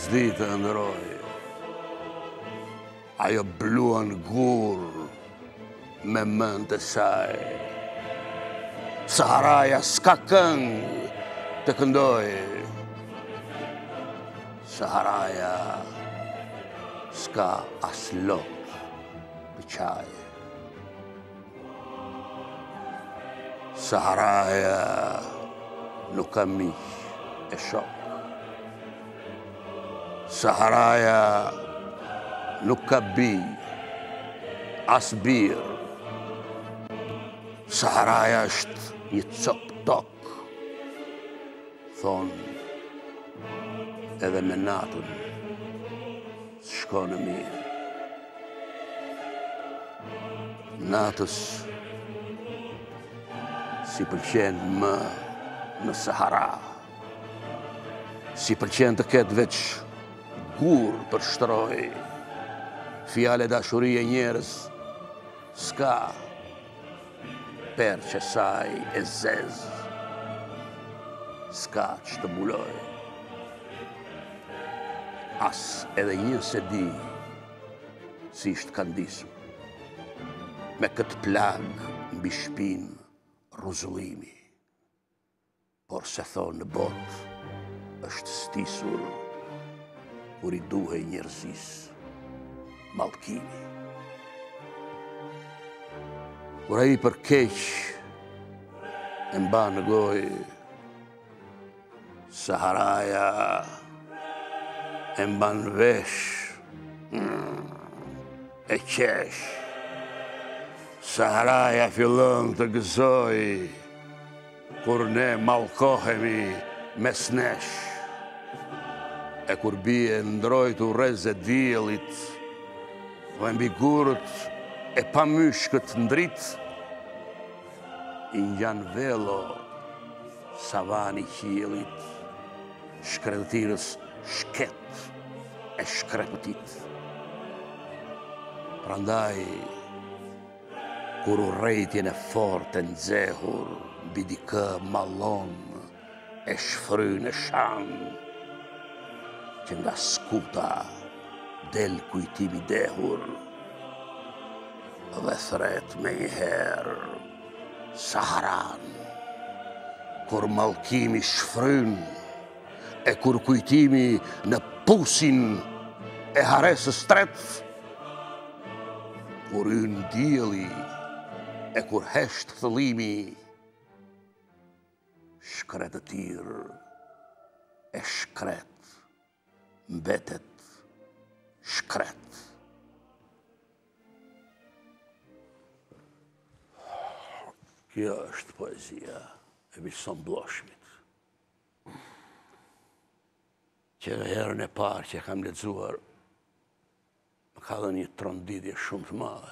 s'di të ndërojë, ajo bluan gurë me mëndë të sajë. Saraias Kakan Tekendoi Saharaya Ska Aslo Pichai Saharaya Lukami Eshok Saharaya Lukabi Asbir Saharaya Shtu një cëpë tokë. Thonë edhe me natën, së shko në mirë. Natës si përqenë më në Sahara, si përqenë të ketë veç gurë për shtrojë, fjale dashurie njërës, s'ka, per që saj e zezë, s'ka që të bulojë. As edhe një se di, si shtë kanë me këtë plan në bishpin rruzullimi, por se thonë në botë është stisur, kur i duhe njërzis malkimi kur i për keq e mba në goj Saharaja e mba në vesh hmm, e qesh Saharaja fillon të gëzoj kur ne malkohemi mes nesh e kur bie ndrojtu reze djelit dhe mbi gurët e pa mysh këtë ndrit, i njën velo savani kjelit, shkretirës shket e shkretit. Prandaj, kur u rejtjen e fort e nëzehur, bidikë malon e shfry në shan, që nga skuta del kujtimi dehur, dhe thret me njëherë Saharan, kur malkimi shfrën e kur kujtimi në pusin e haresës tretë, kur ynë djeli e kur heshtë thëlimi, shkretë tirë, e shkretë, mbetet shkretë. Kjo është poezia e Wilson Bloshmit. Që herën e parë që kam ledzuar, më ka dhe një tronditje shumë të madhe.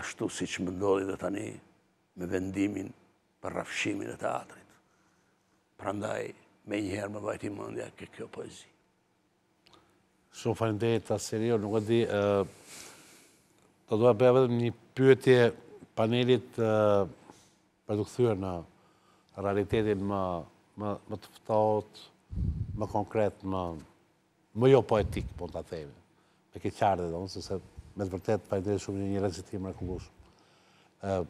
Ashtu si që më ndodhi dhe tani me vendimin për rafshimin e teatrit. Pra ndaj, me njëherë më vajti mëndja kë kjo poezi. Shumë falimderit të serio, nuk e di, të doa bëja vetëm një pyetje panelit për të këthyre në realitetin më të pëtot, më konkret, më jo poetik, për po të atemi. Me këtë qarë dhe donë, sëse me të vërtet për të shumë një një recitim në këngushë.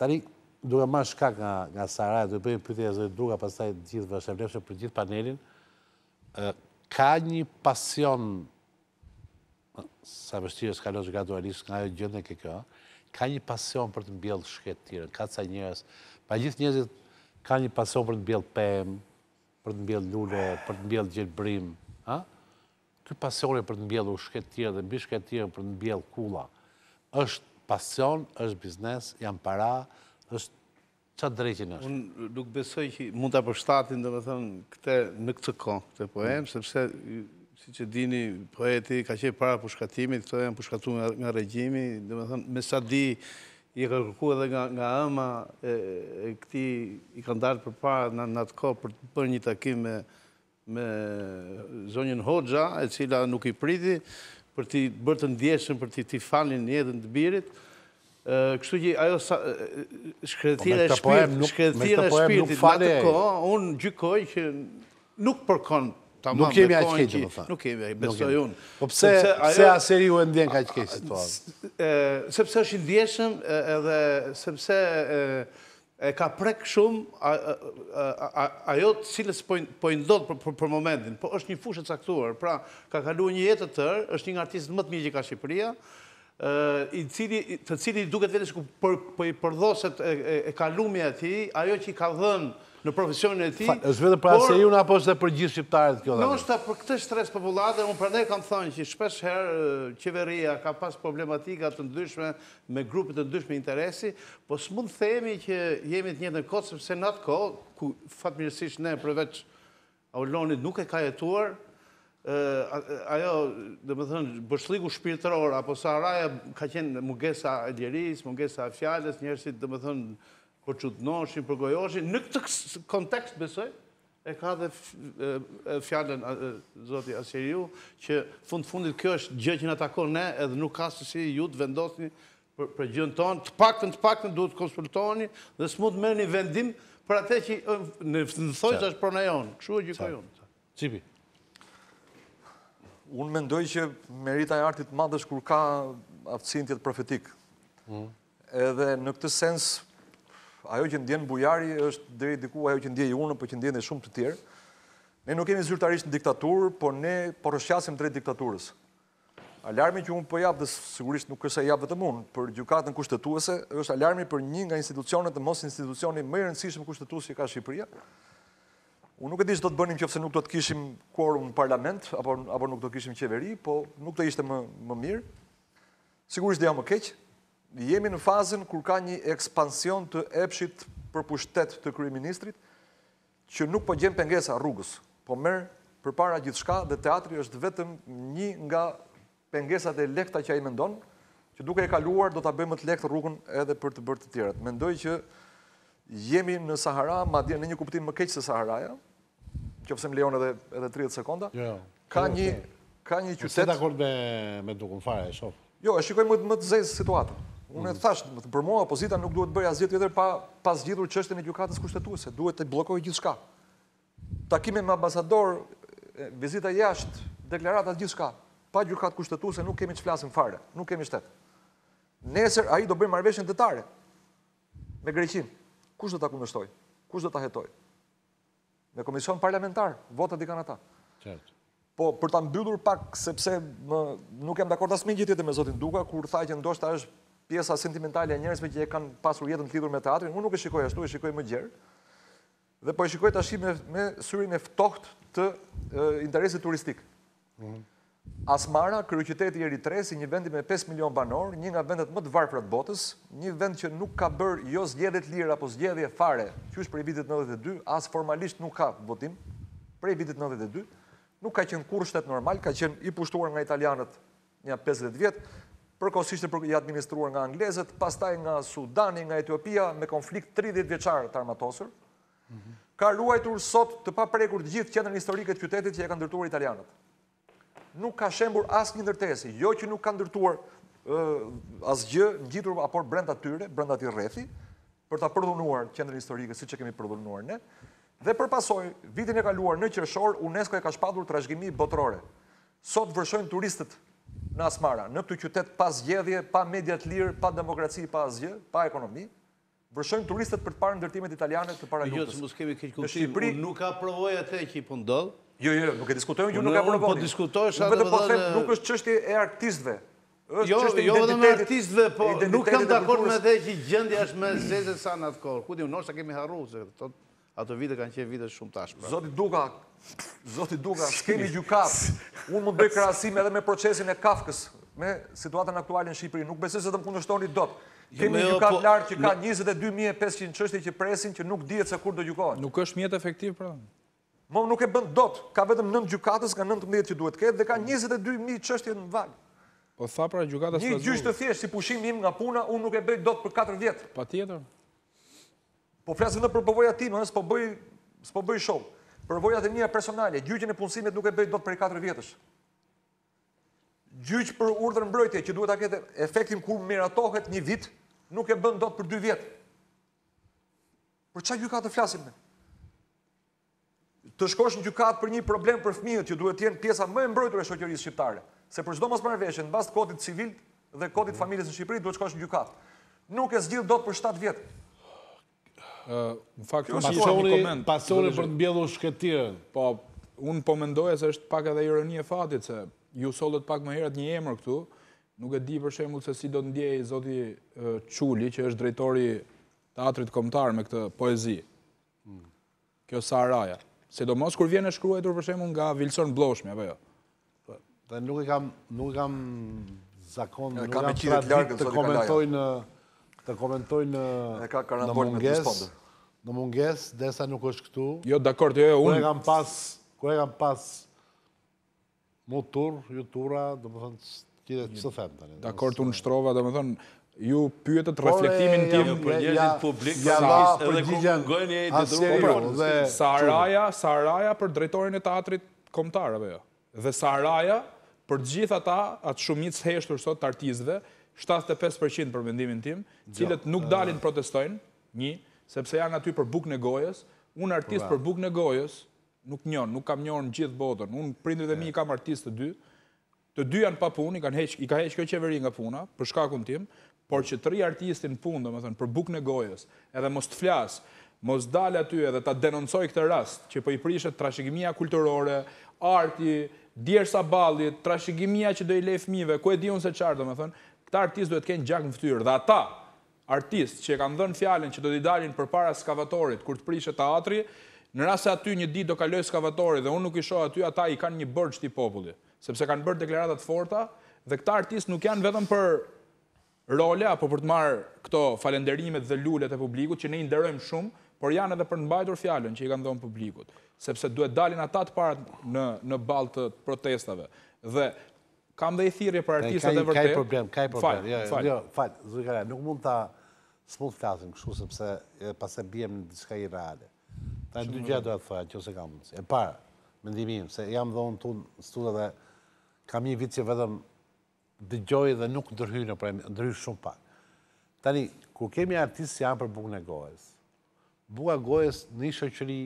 Tari, duke ma shkak nga Saraj, duke përjë përjë përjë përjë druga, pas të gjithë vërshemlefshë për gjithë panelin, ka një pasion, sa vështirë s'ka lojë gradualisht nga e gjëndën ke kjo, ka një pasion për të mbjellë shket tjere, ka ca njërës, pa gjithë njëzit ka një pasion për të mbjellë pëm, për të mbjellë lullë, për të mbjellë gjithë brim, Këtë pasion e për të mbjellë shket tjere dhe mbi shket tjere për të mbjellë kula. është pasion, është biznes, janë para, është që të drejqin është. Unë nuk besoj që mund të apërshtatin, dhe me thëmë, në këtë kohë, këte poemë, sepse si që dini, poeti, ka qenë para përshkatimi, këto e në përshkatu nga regjimi, dhe me thënë me sa di, i kërku edhe nga ëma, e këti i kanë ndarë për para në atë ko për të bërë një takim me me zonjën Hoxha, e cila nuk i priti, për ti bërë të ndjeshen, për ti ti falin një edhe në të birit. Kështu që ajo shkretirë e shpirtit, shkretirë e po, shpirtit, në të ko, unë gjykoj që nuk përkonë Po Nuk kemi aqë kejtë, më thamë. Nuk kemi, besoj unë. Po pëse a seri ju e ndjen ka aqë kejtë situatë? Sepse është i ndjeshëm edhe sepse e ka prek shumë ajo cilës po, po i për momentin. Po është një fushë saktuar, pra ka kalu një jetë të tërë, është një artist në më të mjë që ka Shqipëria, të cili duke të që po i përdoset e kalumja ti, ajo që i ka dhënë në profesionin e ti. Êshtë vetë për pra asejun, apo është dhe për gjithë shqiptarët kjo dhe? Në është për këtë stres dhe unë për ne kam thonë që shpesh herë qeveria ka pas problematika të ndryshme me grupit të ndryshme interesi, po së mund themi që jemi të njëtë në kodë, sepse në atë kodë, ku fatë mirësish ne përveç Aulonit nuk e ka jetuar, ajo, dhe më thënë, bëshligu shpirtëror, apo sa raja ka qenë mungesa e djeris, mungesa e fjales, njërësit, dhe më thënë, po që të noshin, gojoshin, në këtë kontekst besoj, e ka dhe fjallën zoti Asiriu, që fundë fundit kjo është gjë që në takon ne, edhe nuk ka sësi ju të vendosni për gjën tonë, të pak të në duhet të konsultoni, dhe së mund të merë një vendim për atë që në thoi që është prona në jonë, këshu e gjë jonë. Cipi. Unë mendoj që merita e artit madhësh kur ka aftësin tjetë profetikë, mm. edhe në këtë sens ajo që ndjenë bujari është dhe diku ajo që ndjenë i unë, për po që ndjenë dhe shumë të tjerë. Ne nuk kemi zyrtarisht në diktaturë, por ne përëshqasim po drejt diktaturës. Alarmi që unë përjabë po dhe sigurisht nuk është e jabë vetëm unë, për gjukatë në kushtetuese, është alarmi për një nga institucionet dhe mos institucionet mëjë rëndësishme kushtetuese që ka Shqipëria. Unë nuk e dishtë do të bënim që fëse nuk do të kishim kuar në parlament, apo nuk do të kishim qeveri, po nuk do ishte më mirë. Sigurisht dhe jam më keqë, jemi në fazën kur ka një ekspansion të epshit për pushtet të kryeministrit, që nuk po gjenë pengesa rrugës, po merë për para gjithë shka dhe teatri është vetëm një nga pengesat e lekta që a i mendonë, që duke e kaluar do të bëjmë të lekt rrugën edhe për të bërë të tjeret. Mendoj që jemi në Sahara, ma dhja në një kuptim më keqë se Saharaja, që pëse më leon edhe 30 sekonda, jo, jo, jo. ka një qytet... Në se dhe akord me dukën fare, e shofë? Jo, e shikoj më të zezë situatën. Unë e thash, për mua, opozita nuk duhet bërë asgjë tjetër pa pas gjithur që është e një gjukatës kushtetuese. Duhet të bllokojë gjithë shka. Takime më ambasador, vizita jashtë, deklaratat gjithë shka. Pa gjukatë kushtetuese nuk kemi që flasën fare, nuk kemi shtetë. Nesër, a i do bërë marveshën të tare, me greqin. Kushtë do ta kundërshtoj? Kushtë do ta hetoj? Me komision parlamentar, votat kanë ata. Qartë. Po, për ta mbyllur pak, sepse nuk jam dakord asë me një me Zotin Duka, kur tha që ndoshta është pjesa sentimentale e njerëzve që e kanë pasur jetën lidhur me teatrin, unë nuk e shikoj ashtu, e shikoj më gjerë. Dhe po e shikoj ashtu me syrin e ftohtë të interesit turistik. Mhm. Asmara, kryeqyteti i Eritres, një vendi me 5 milion banor, një nga vendet më të varfra të botës, një vend që nuk ka bërë jo zgjidhje të lirë apo zgjedhje fare. Qysh për vitet 92 as formalisht nuk ka votim. Për vitet 92 nuk ka qenë kur shtet normal, ka qenë i pushtuar nga italianët nda 50 vjet përkosisht e i administruar nga Anglezët, pastaj nga Sudani, nga Etiopia, me konflikt 30 veqarë të armatosër, ka luajtur sot të paprekur të gjithë qendrën historikët qytetit që e ka ndërtuar italianët. Nuk ka shembur asë një ndërtesi, jo që nuk ka ndërtuar asë gjë, në gjithur apor brenda tyre, brenda të rrethi, për ta përdhunuar qendrën historikët si që kemi përdhunuar ne, dhe përpasoj, vitin e ka luar në qërëshor, UNESCO e ka shpadur të rashgimi botërore. Sot vërshojnë turistët në Asmara, në këtu qytet pa zgjedhje, pa mediat lirë, pa demokraci, pa zgjë, pa ekonomi, vërshojnë turistët për të parë ndërtimet italiane të para lukës. Jo, se këtë unë nuk ka provojë atë e që i pëndodh. Jo, jo, jo, nuk e diskutojnë, unë po po nuk ka provoj. po diskutojnë, Nuk e jo, jo, po nuk është qështje e artistve. Jo, jo vëdhe me artistve, po nuk kam të akord me atë që gjëndi është me zezet sa në atë korë. Kutim, nështë a kemi harru, ato vite kanë qenë vite shumë tashpë. Zotit Duka, Zoti Duka, s'kemi gjukat. Unë mund bëj krasim edhe me procesin e kafkës, me situatën aktuale në Shqipëri. Nuk besi se të më kundështoni dot. Jo, kemi jo, gjukat po, lartë që ka 22.500 qështi që presin që nuk dhjetë se kur do gjukohen. Nuk është mjetë efektiv, pra? Mo, nuk e bënd dot. Ka vetëm 9 gjukatës, ka 19 që duhet këtë, dhe ka 22.000 qështi në valjë. Po tha pra gjukatës pra të zhurë. Një gjyshtë të thjesht, si pushim im nga puna, unë nuk e bëj dot për 4 vjetë. Pa tjetër? Po flasë në për përbëja ti, më nësë po bëj show për vojat e mija personale, gjyqin e punësimet nuk e bëjt do të për 4 vjetës. Gjyq për urdhër mbrojtje, që duhet a kete efektin ku miratohet një vit, nuk e bënd do të për 2 vjetë. Për qa gjyqat të flasim me? Të shkosh në gjyqat për një problem për fmiët, që duhet tjenë pjesa më e mbrojtër e shokjërisë shqiptare, se për shdo mos marveshen, bast kodit civil dhe kodit familjes në Shqipëri, duhet shkosh në gjyqat. Nuk e s'gjith do të për 7 vjetë në fakt kam pasoni, të koment për të mbjellur shkëtier, po unë po mendoj se është pak edhe ironi e fatit se ju solët pak më herët një emër këtu, nuk e di për shembull se si do të ndjejë zoti Çuli që është drejtori teatrit kombëtar me këtë poezi. Hmm. Kjo Saraja. Sidomos kur vjen e shkruar për shembull nga Vilson Blloshmi apo jo. Po, dhe nuk e kam nuk kam zakon nuk e kam të komentoj në të komentoj në munges, në munges, desa nuk është këtu. Jo, d'akord, jo, jo unë. Kër e kam pas tur, ju tura, dhe më thonë, kide të së thëmë të një. Dhe unë shtrova, dhe më thonë, ju pyetët po, reflektimin tim për gjithë në publik, sa dhe edhe gjithë në gëjnë e i dhe dhe dhe dhe dhe dhe dhe dhe dhe dhe dhe dhe dhe dhe dhe dhe 75% për vendimin tim, cilët nuk dalin protestojnë, një, sepse janë aty për buk në gojës, unë artist po, për buk në gojës, nuk njën, nuk kam njën në gjithë botën, unë prindrit e mi kam artist të dy, të dy janë pa pun, i ka heqë kjo qeveri nga puna, për shkakun tim, por që të ri artistin pun, dhe më thënë, për buk në gojës, edhe mos të flasë, mos dalë aty edhe ta denoncoj këtë rast, që për po i prishet trashegimia kulturore, arti, djerë sa balit, trashegimia që do i lefmive, ku e dihun se qartë, dhe më thënë, këta artist duhet kënë gjak në fëtyrë, dhe ata artist që e kanë dhënë fjallin që do t'i dalin për para skavatorit, kur të prishë të atri, në rrasë aty një dit do kaloj skavatorit dhe unë nuk isho aty, ata i kanë një bërgjë t'i populli, sepse kanë bërë dekleratat forta, dhe këta artist nuk janë vetëm për role, apo për të marë këto falenderimet dhe lullet e publikut, që ne inderojmë shumë, por janë edhe për në bajtur fjallin që i kanë dhënë publikut, sepse duhet dalin ata të në balt të protestave. Dhe kam dhe i thirje për artistët e vërtet. Ka i problem, ka i problem. Jo, jo, Falë, jo, zhukare, nuk mund të smut të kështu, sepse pas e bjem në diska i reale. Ta e dy gjatë do e të thoa, që ose kam nësi. E parë, me ndimim, se jam dhe unë tunë në studa dhe kam një vitë që vedhëm dhe dhe nuk dërhy në prej, dërhy shumë pak. Tani, ku kemi artistë që janë për bukën e gojës, buka gojës në ishë qëri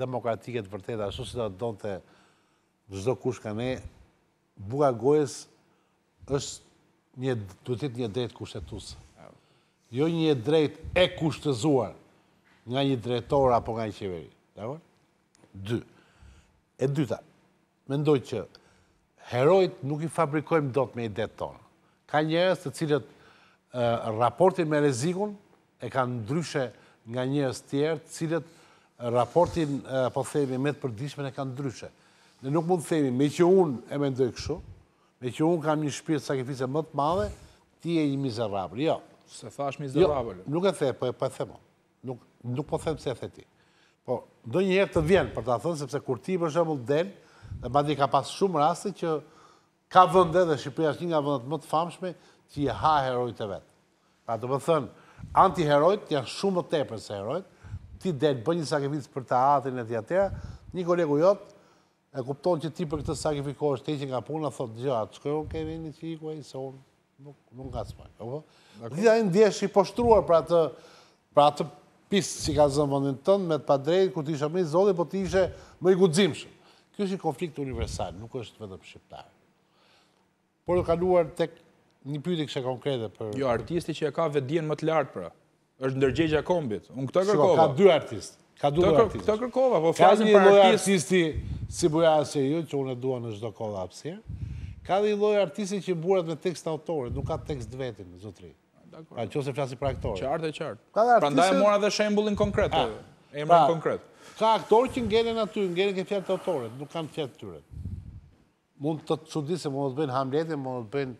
demokratiket vërteta, ashtu si da donë të kush ka ne, buka gojës është një, duhet një drejt kushtetusë, Jo një drejt e kushtëzuar nga një drejtor apo nga një qeveri. Dakor? E dyta, mendoj që herojt nuk i fabrikojmë dot me idet tonë. Ka njerëz të cilët raportin me rrezikun e kanë ndryshe nga njerëz tjerë, të cilët raportin, e, po themi, me të përditshmen e kanë ndryshe. Ne nuk mund të themi, me që unë e me ndoj këshu, me që unë kam një shpirë të sakifice më të madhe, ti e një mizerabër, jo. Se thash jo, mizerabër. nuk e the, po e po themo. Nuk, nuk po them se e the ti. Po, do një herë të vjenë për të thënë, sepse kur ti për shumë, del, dhe bandi ka pas shumë rasti që ka vënde dhe Shqipëria është një nga vëndet më të famshme që i ha herojt e vetë. Pra të më thënë, anti-herojt janë shumë të tepër se herojt, ti del, bë një sakrificë për të atin e një kolegu jotë e kupton që ti për këtë sakrifikosh, te që nga puna, thot, gjë, atë shkojo, ke vini një qiku, e i se unë nuk, nuk ka smaj. Dita e ndjesh i poshtruar për atë, për atë pisë që ka zënë vëndin tënë, me të padrejt, kur ti ishe më i zodi, po ti ishe më i gudzimshë. Kjo është i konflikt universal, nuk është vetëm shqiptarë. Por do kaluar tek një pyetje e konkrete për Jo, artisti që ka vetë më të lartë pra. Është ndërgjegjja kombit. Unë këta kërkova. Ka dy artisti. Ka duhet artistë. Këta kërkova, po flasim për Ka një loj artisti si buja asë e ju, që unë e duha në gjdo kolla Ka një loj artisti që burat me tekst autore, nuk ka tekst vetin, zotri. Pra që se për aktore. Qartë e qartë. Ka dhe artisti... Pra ndaj e mora dhe shembulin konkret, e pra, konkret. Ka aktore që ngele në aty, ngele ke fjatë autore, nuk kanë fjatë tyre. Mund të të se mund të bëjnë hamletin, mund të bëjnë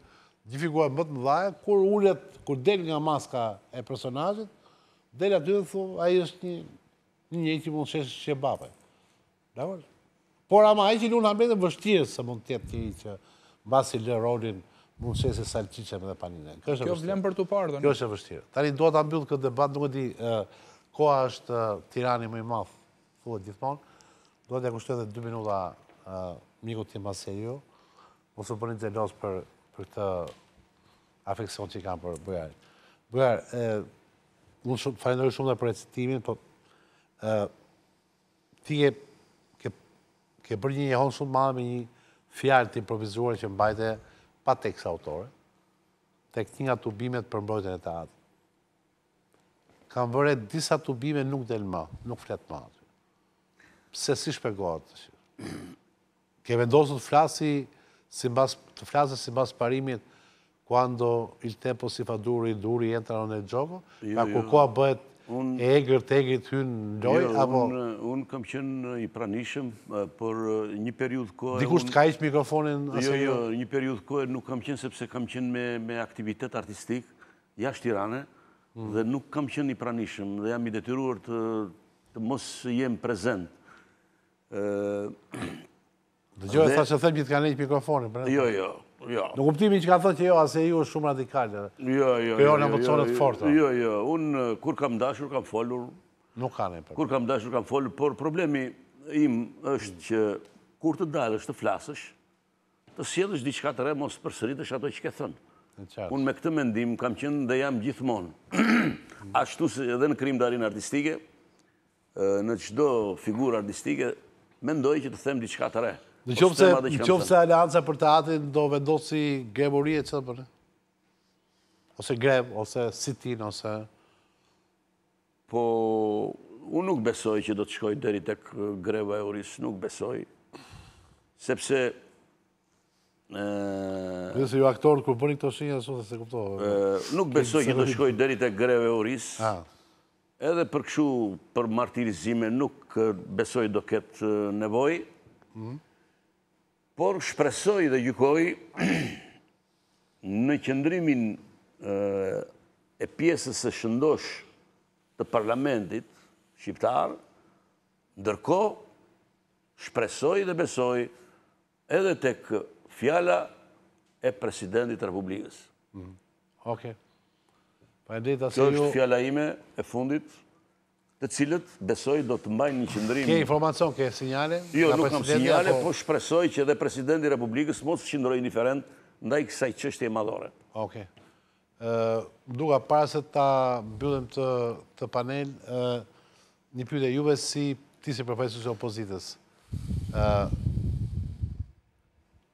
një figurat më të më kur ullet, kur del nga maska e personajit, del aty dhe thu, a i është një një që mund shesh që bapaj. Por ama ai që luna mbetën vështirë se mund të jetë ti që i lë rolin mund shesh salçiçën dhe paninën. Kjo është vlen për të parë. Kjo është vështirë. Tani do ta mbyll këtë debat, nuk e di ë koha është Tirani më i madh, thuhet gjithmonë. Do të t'ja kushtoj edhe 2 minuta ë miku tim Maserio. Mos u bëni xelos për për këtë afeksion që kam për Bojar. Bojar, ë shumë dhe për recitimin, po ti ke bërë një njëhonë shumë madhe me një fjallë të improvizuar që mbajte pa tekst autore, tek një nga të ubimet për mbrojtën e të atë. Kam vërre disa të ubime nuk del ma, nuk flet ma. Pse si shpegohet të shqirë? Ke vendosë të flasi të flasës si mbas parimit kuando il tempo si fa duri, duri, entra në në gjoko, ma jo, kur jo. koha bëhet egrë të egrë të hynë loj, apo... Unë kam qenë i pranishëm për një periudhë kohë... Dikusht ka ishë mikrofonin... Jo, jo, një periudhë kohë nuk kam qenë sepse kam qenë me aktivitet artistik, jashtë tirane, mm. dhe nuk kam qenë i pranishëm, dhe jam i detyruar të mos jem prezent. Dhe gjojë, thashe, thëmë që të ka një mikrofonin, pra- Jo, jo, Jo. Në kuptimin që ka thotë që jo, asë e ju është shumë radikale. Jo, jo, jo. Kërë jo në emocionet jo, forta. Jo, jo, unë uh, kur kam dashur, kam folur. Nuk ka ne Kur kam dashur, kam folur, por problemi im është mm. që kur të dalësh, të flasësh, të sjedhësh diqka të re, mos për sëritësh ato që ke thënë. Unë me këtë mendim kam qenë dhe jam gjithmonë. Mm. [clears throat] Ashtu se edhe në krim darin artistike, uh, në qdo figur artistike, mendoj që të them diqka të re. Në qovë se alianca për të do vendohë si grevori e qëtë Ose grev, ose sitin, ose... Po, unë nuk besoj që do të shkoj dheri të uh, greva e uris, nuk besoj. Sepse... Përësë ju aktorët kërë përën këto shenja, sotë se kuptohë. Nuk besoj që do të shkoj dheri të greva e uris. Edhe për këshu, për martirizime, nuk uh, besoj do ketë uh, nevoj. Mhm. Por shpresoj dhe gjykoj në qëndrimin e pjesës e shëndosh të parlamentit shqiptar, ndërko shpresoj dhe besoj edhe të kë fjala e presidentit të Republikës. Mm. Oke. Kjo është fjala ime e fundit të cilët besoj do të mbajnë një qëndrim... Kje informacion, kje sinjale? Jo, nuk kam sinjale, po shpresoj që edhe presidenti Republikës mos të qëndroj indiferent ndaj kësaj qështje madhore. Oke. Duga, para se ta bëllim të panel, një pyte juve si ti si profesus e opozitës.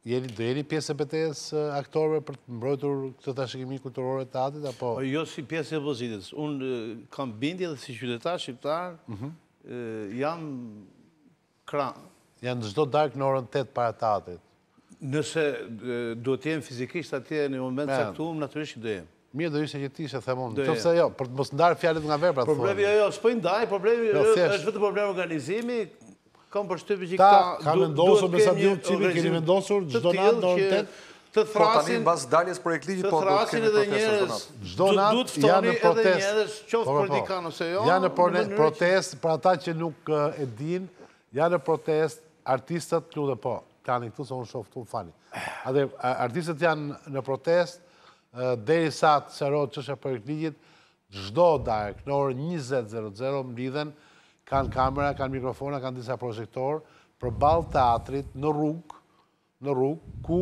Do jeni pjesë e betes aktorve për të mbrojtur këtë të shikimin kulturore të atit? Jo si pjesë e pozitës. Unë kam bindje dhe si qytetar shqiptar mhm. jam kranë. Janë në gjithdo dark në orën 8 para të atit? Nëse do t'jemë fizikisht atje në moment sa këtu, naturisht që do jemë. Mirë do ishe që ti ishe themon. Qo jo, për të mos ndarë fjallit nga verë pra të thonë. Problemi jo, s'po i ndaj, problemi jo, është vëtë problemi organizimi, kam përshtypje që ta kanë vendosur me sa diun civil keni vendosur çdo natë po, po, do të të thrasin po tani mbas daljes projekt po të thrasin edhe njerëz çdo natë janë në protestë edhe qoftë politikan po, ose jo janë në protest, për ata që nuk e din janë në protest, artistët lutë po tani këtu se unë shoh këtu fali atë artistët janë në protestë derisa të çarohet çështja e projekt ligjit çdo darkë në orë 20:00 mbledhen 20 kanë kamera, kanë mikrofona, kanë disa projektorë, për balë teatrit në rrugë, në rrugë, ku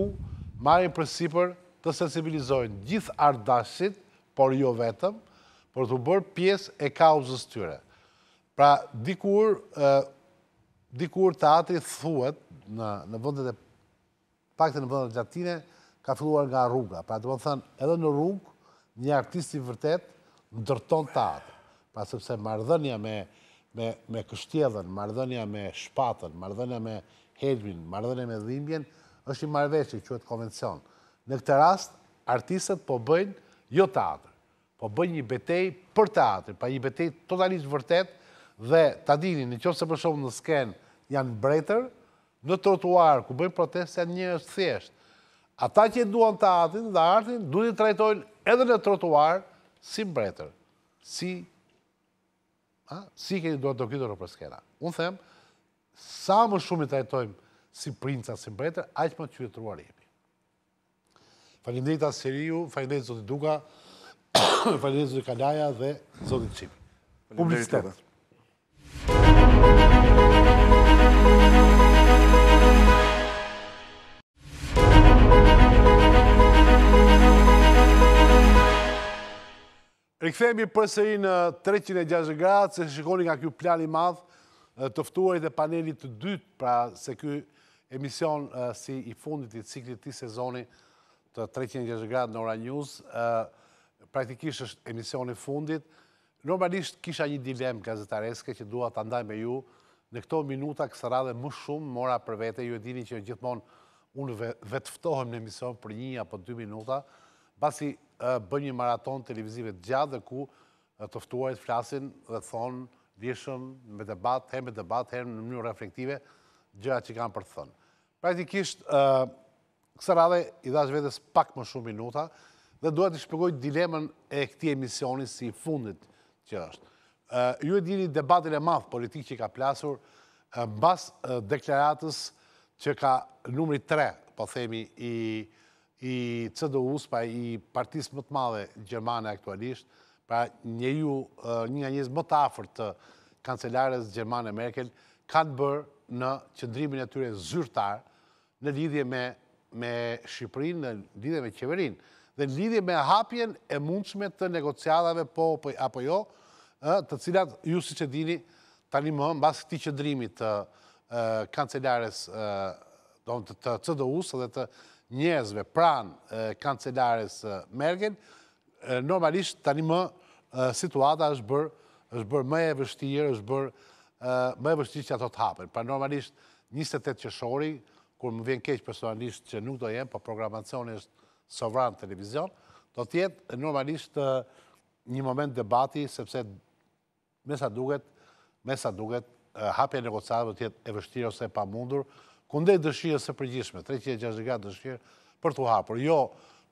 marim për sipër të sensibilizojnë gjithë ardashit, por jo vetëm, për të bërë pjesë e kauzës tyre. Pra, dikur, dikur teatrit thuet në vëndet e, pakte në vëndet e gjatine, ka filluar nga rruga. Pra, të bëndë thënë, edhe në rrugë, një artisti vërtet në dërton atë, Pra, sepse mardhënja me me kështjedhen, mardhënja me shpatën, mardhënja me helmin, mardhënja me dhimbjen, është i marveqë që e të konvencion. Në këtë rast, artistët po bëjnë jo të atër, po bëjnë një betej për të atër, pa një betej totalisht vërtet dhe të adini, në qëfë se për në sken janë brejtër, në trotuar, ku bëjnë protest, janë një është thjesht. Ata që e duan të atër dhe artin, duhet të trajtojnë edhe në trotuar si brejtër, si si keni do kytër o për skena. Unë them, sa më shumë i tajtojmë si princa, si mbretër, aqë më qytëruar jemi. Falindrita Siriu, falindrita Zotit Duka, [coughs] falindrita Zotit Kalaja dhe Zotit Qimi. Publicitetet. Rikëthemi përsej në 360 gradë, se shikoni nga kjo plani madhë tëftuaj dhe panelit të dytë, pra se kjo emision si i fundit i ciklit të sezoni të 360 gradë në Ora News, praktikisht është emision i fundit. Normalisht kisha një dilem, gazetareske, që duha të ndaj me ju, në këto minuta kësë radhe më shumë, mora për vete, ju e dini që gjithmonë unë vetëftohem në emision për një apo dy minuta, basi bënë një maraton televizive të gjatë dhe ku tëftuajt flasin dhe thonë dishëm me debat, herë me debat, herë në mënyrë reflektive, gjëra që kanë për të thënë. Praktikisht, kësë rade i dash vetës pak më shumë minuta dhe duhet të shpëgoj dilemën e këti emisioni si fundit që është. Ju e dini debatin e madhë politikë që ka plasur bas deklaratës që ka numri 3, po themi, i i CDU-s, pa i partis më të madhe Gjermane aktualisht, pra një ju, një nga më të afer të kancelarës Gjermane Merkel, kanë bërë në qëndrimin e tyre zyrtar në lidhje me Shqipërin, në lidhje me qeverin, dhe në lidhje me hapjen e mundshme të negociadave po, po apo jo, të cilat ju si që dini tani më në basë këti qëndrimit të kancelarës të CDU-së dhe të njëzve pran kancelares Merkel, normalisht tani më situata është bërë është bërë më e vështirë, është bërë më e vështirë që ato të hapen. Pra normalisht 28 qëshori, kur më vjen keqë personalisht që nuk do jemë, po programacioni është sovran televizion, do tjetë normalisht një moment debati, sepse mesa duket, mesa duket, hapje negociatë do tjetë e vështirë ose pa mundur, kunde i dëshirë së përgjishme, 36 gjatë dëshirë për të hapër, jo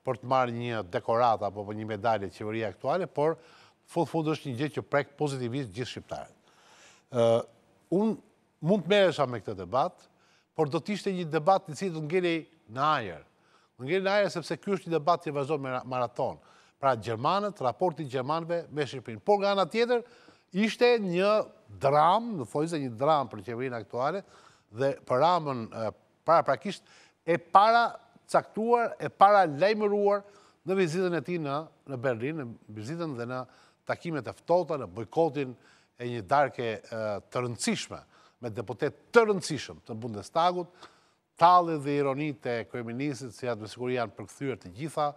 për të marrë një dekorata apo një medalje të qeveria aktuale, por fut-fut është një gjithë që prek pozitivisht gjithë shqiptarët. Unë mund të meresha me këtë debat, por do të ishte një debat në cilë të ngelej në ajer. Në ngelej në ajer sepse kjo është një debat që vazhdo me maraton. Pra Gjermanët, raporti Gjermanëve me Shqipërinë. Por nga nga tjetër, ishte një dram, në fojse një dram për qeverinë aktuale, dhe për ramën para prakisht e para caktuar, e para lejmëruar në vizitën e ti në Berlin, në vizitën dhe në takimet e në bojkotin e një darke të rëndësishme, me deputet të rëndësishëm të Bundestagut, tali dhe ironi të kërëminisit, si atë mësikur janë përkëthyër të gjitha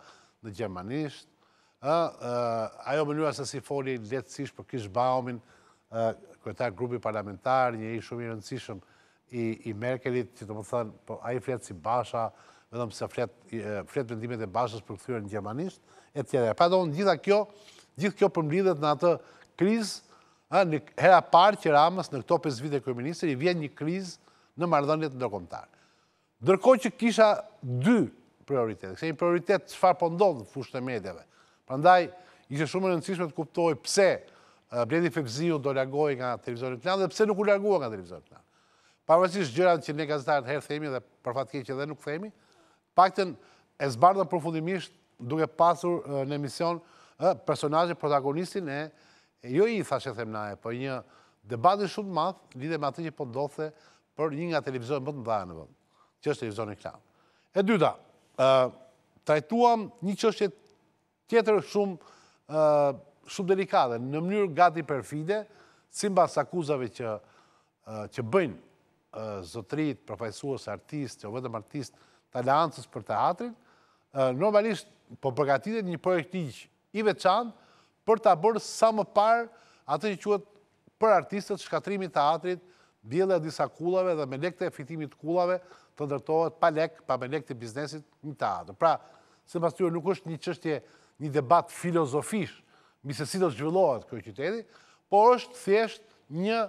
në Gjermanisht, ajo mënyra se si foli letësish për kishë baumin, kërëtar grupi parlamentar, një i shumë i rëndësishëm, i Merkelit, që të më thënë, po a i fletë si basha, vedëm se fletë vendimet e bashës për këthyre në Gjermanisht, e tjera. Pa do në gjitha kjo, gjithë kjo përmridhet në atë kriz, në hera parë që ramës në këto 5 vite kërëministër, i vjen një kriz në mardhënjet ndërkomtar. Ndërko që kisha dy prioritetet, kse një prioritet që farë pëndonë po në fushën e medjave, përndaj, ishe shumë në nëndësishme të kuptoj pse Bledi Febziu do reagoj nga televizorin të dhe pse nuk u reagua nga televizorin të pavarësisht gjërat që ne gazetarët herë themi dhe për që dhe nuk themi, pakten e zbardhën profundimisht duke pasur në emision personajë, protagonistin e, jo i thashe themnaje, për po një debatë shumë madhë, lidhe me atë që po ndodhë për një nga televizionë më të mdhaja në vëndë, që është televizionë e klanë. E dyta, trajtuam një qështje tjetër shumë shumë delikate, në mënyrë gati perfide, simba sakuzave që, që bëjnë zotrit, përfajsuos, artist, jo vetëm artist, talancës për teatrin, normalisht po përgatitit një projekt një i veçan për të bërë sa më par atë që qëtë për artistët shkatrimi teatrit atrit, bjellet disa kullave dhe me lekte e fitimit kullave të ndërtohet pa lek, pa me lekte biznesit një teatr. Pra, se mështë tjo nuk është një qështje një debat filozofish, mi se si do të zhvillohet kjo qyteti, por është thjesht një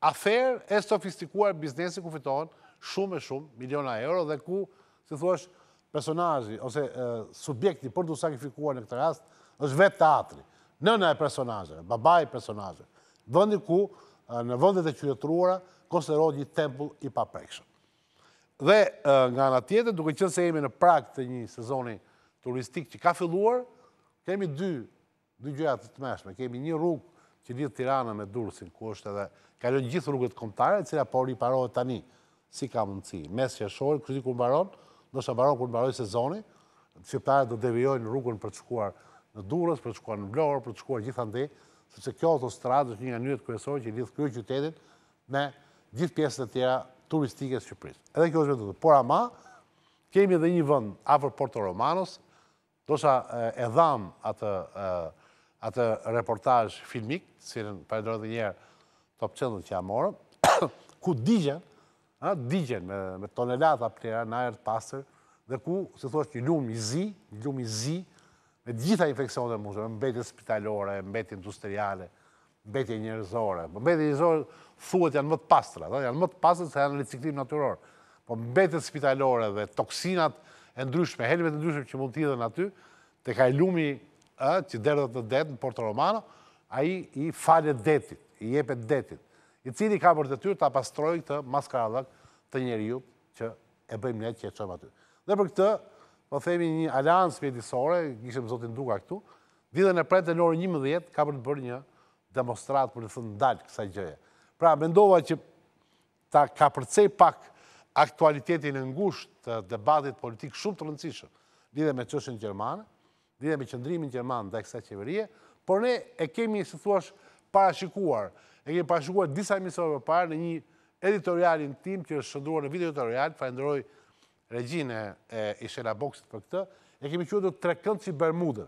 aferë e sofistikuar biznesi ku fitohen shumë e shumë miliona euro dhe ku, si thuash, personajji ose subjekti për të sakrifikuar në këtë rast, është vetë teatri, nëna e personajje, baba e personajje, vëndi ku në vëndet e qyretruara konsiderohet një tempull i paprekshëm. Dhe nga nga tjetët, duke qënë se jemi në prak të një sezoni turistik që ka filluar, kemi dy, dy gjëjatë të të meshme, kemi një rrugë që lidhë Tirana me Durësin, ku është edhe, kalon gjithë rrugët komptare, cila por i parohet tani, si ka mundësi, mes që shorë, kështë kërë baron, në shë baron kërë baroj sezoni, qëptare do devijojnë rrugën për të shkuar në Durës, për të shkuar në Vlorë, për të shkuar gjithë ande, sepse kjo të stradë është një nga njëtë kërësor që lidhë kërë qytetit me gjithë pjesët e tjera turistike së Shqipërisë. Edhe kjo është vetë Por ama, kemi edhe një vënd afër Porto Romanos, do shë e atë, atë reportaj filmik, cilën përdojnë dhe njerë top cilën që amorëm, [coughs] ku digjen, digjen me tonelata për në ajerë të pasër, dhe ku, se thosh, një lumë i zi, një lumë i zi, me gjitha infekcionët e mundshme, me mbetje spitalore, me mbetje industriale, me mbetje njerëzore, me po mbetje njerëzore thuhet janë më të pasëra, janë më të pastra se janë në reciklim naturor, po mbetje spitalore dhe toksinat e ndryshme, helmet e ndryshme që mund t'i dhe në aty, të ka i lumi që derdhët në detë në Porto Romano, A i falet detit, i jepet detit, i cili ka për të tyrë të apastroj këtë maskaradak të ju që e bëjmë letë që e qëmë aty. Dhe për këtë, më po themi një alianës pjetisore, gishëm zotin duka këtu, dhidhe në prejtë e lorë një ka për të bërë një demonstratë për të thënë ndalë kësa gjëje. Pra, mendova që ta ka përcej pak aktualitetin e ngusht të debatit politikë shumë të rëndësishë, dhidhe me qëshën Gjermane, dhidhe me qëndrimin Gjermane dhe kësa qeverije, Por ne e kemi, si thuash, parashikuar. E kemi parashikuar disa emisorëve parë në një editorialin tim që është shëndruar në video editorial, fa ndëroj regjine i shela boxit për këtë, e kemi qëtë të tre këndë bermudeve.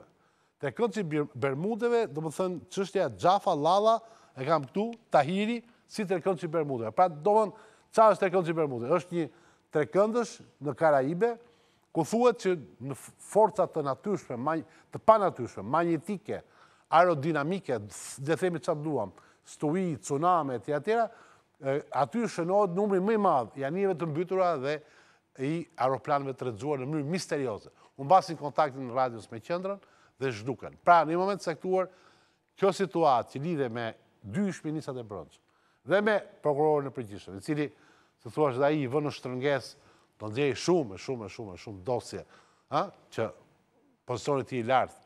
Tre këndë bermudeve, do më thënë qështja Gjafa, Lala, e kam këtu, Tahiri, si tre këndë bermudeve. Pra do më qa është tre këndë bermudeve? është një tre këndësh në Karaibe, ku thuet që në forcat të natyrshme, të panatyrshme, magnetike, aerodinamike, dhe themi që të duham, stui, tsunami, të tjera, aty shënohet numri mëj madhë, janive të mbytura dhe i aeroplanve të redzuar në mënyrë misterioze. Unë basin kontaktin në radios me qëndrën dhe zhduken. Pra, në i moment sektuar, kjo situatë që lidhe me dy shpinisat e bronqë dhe me prokurorën e përgjishën, në cili, se thua që da i vë në shtërënges, të ndjej shumë, shumë, shumë, shumë dosje, që pozicionit i lartë,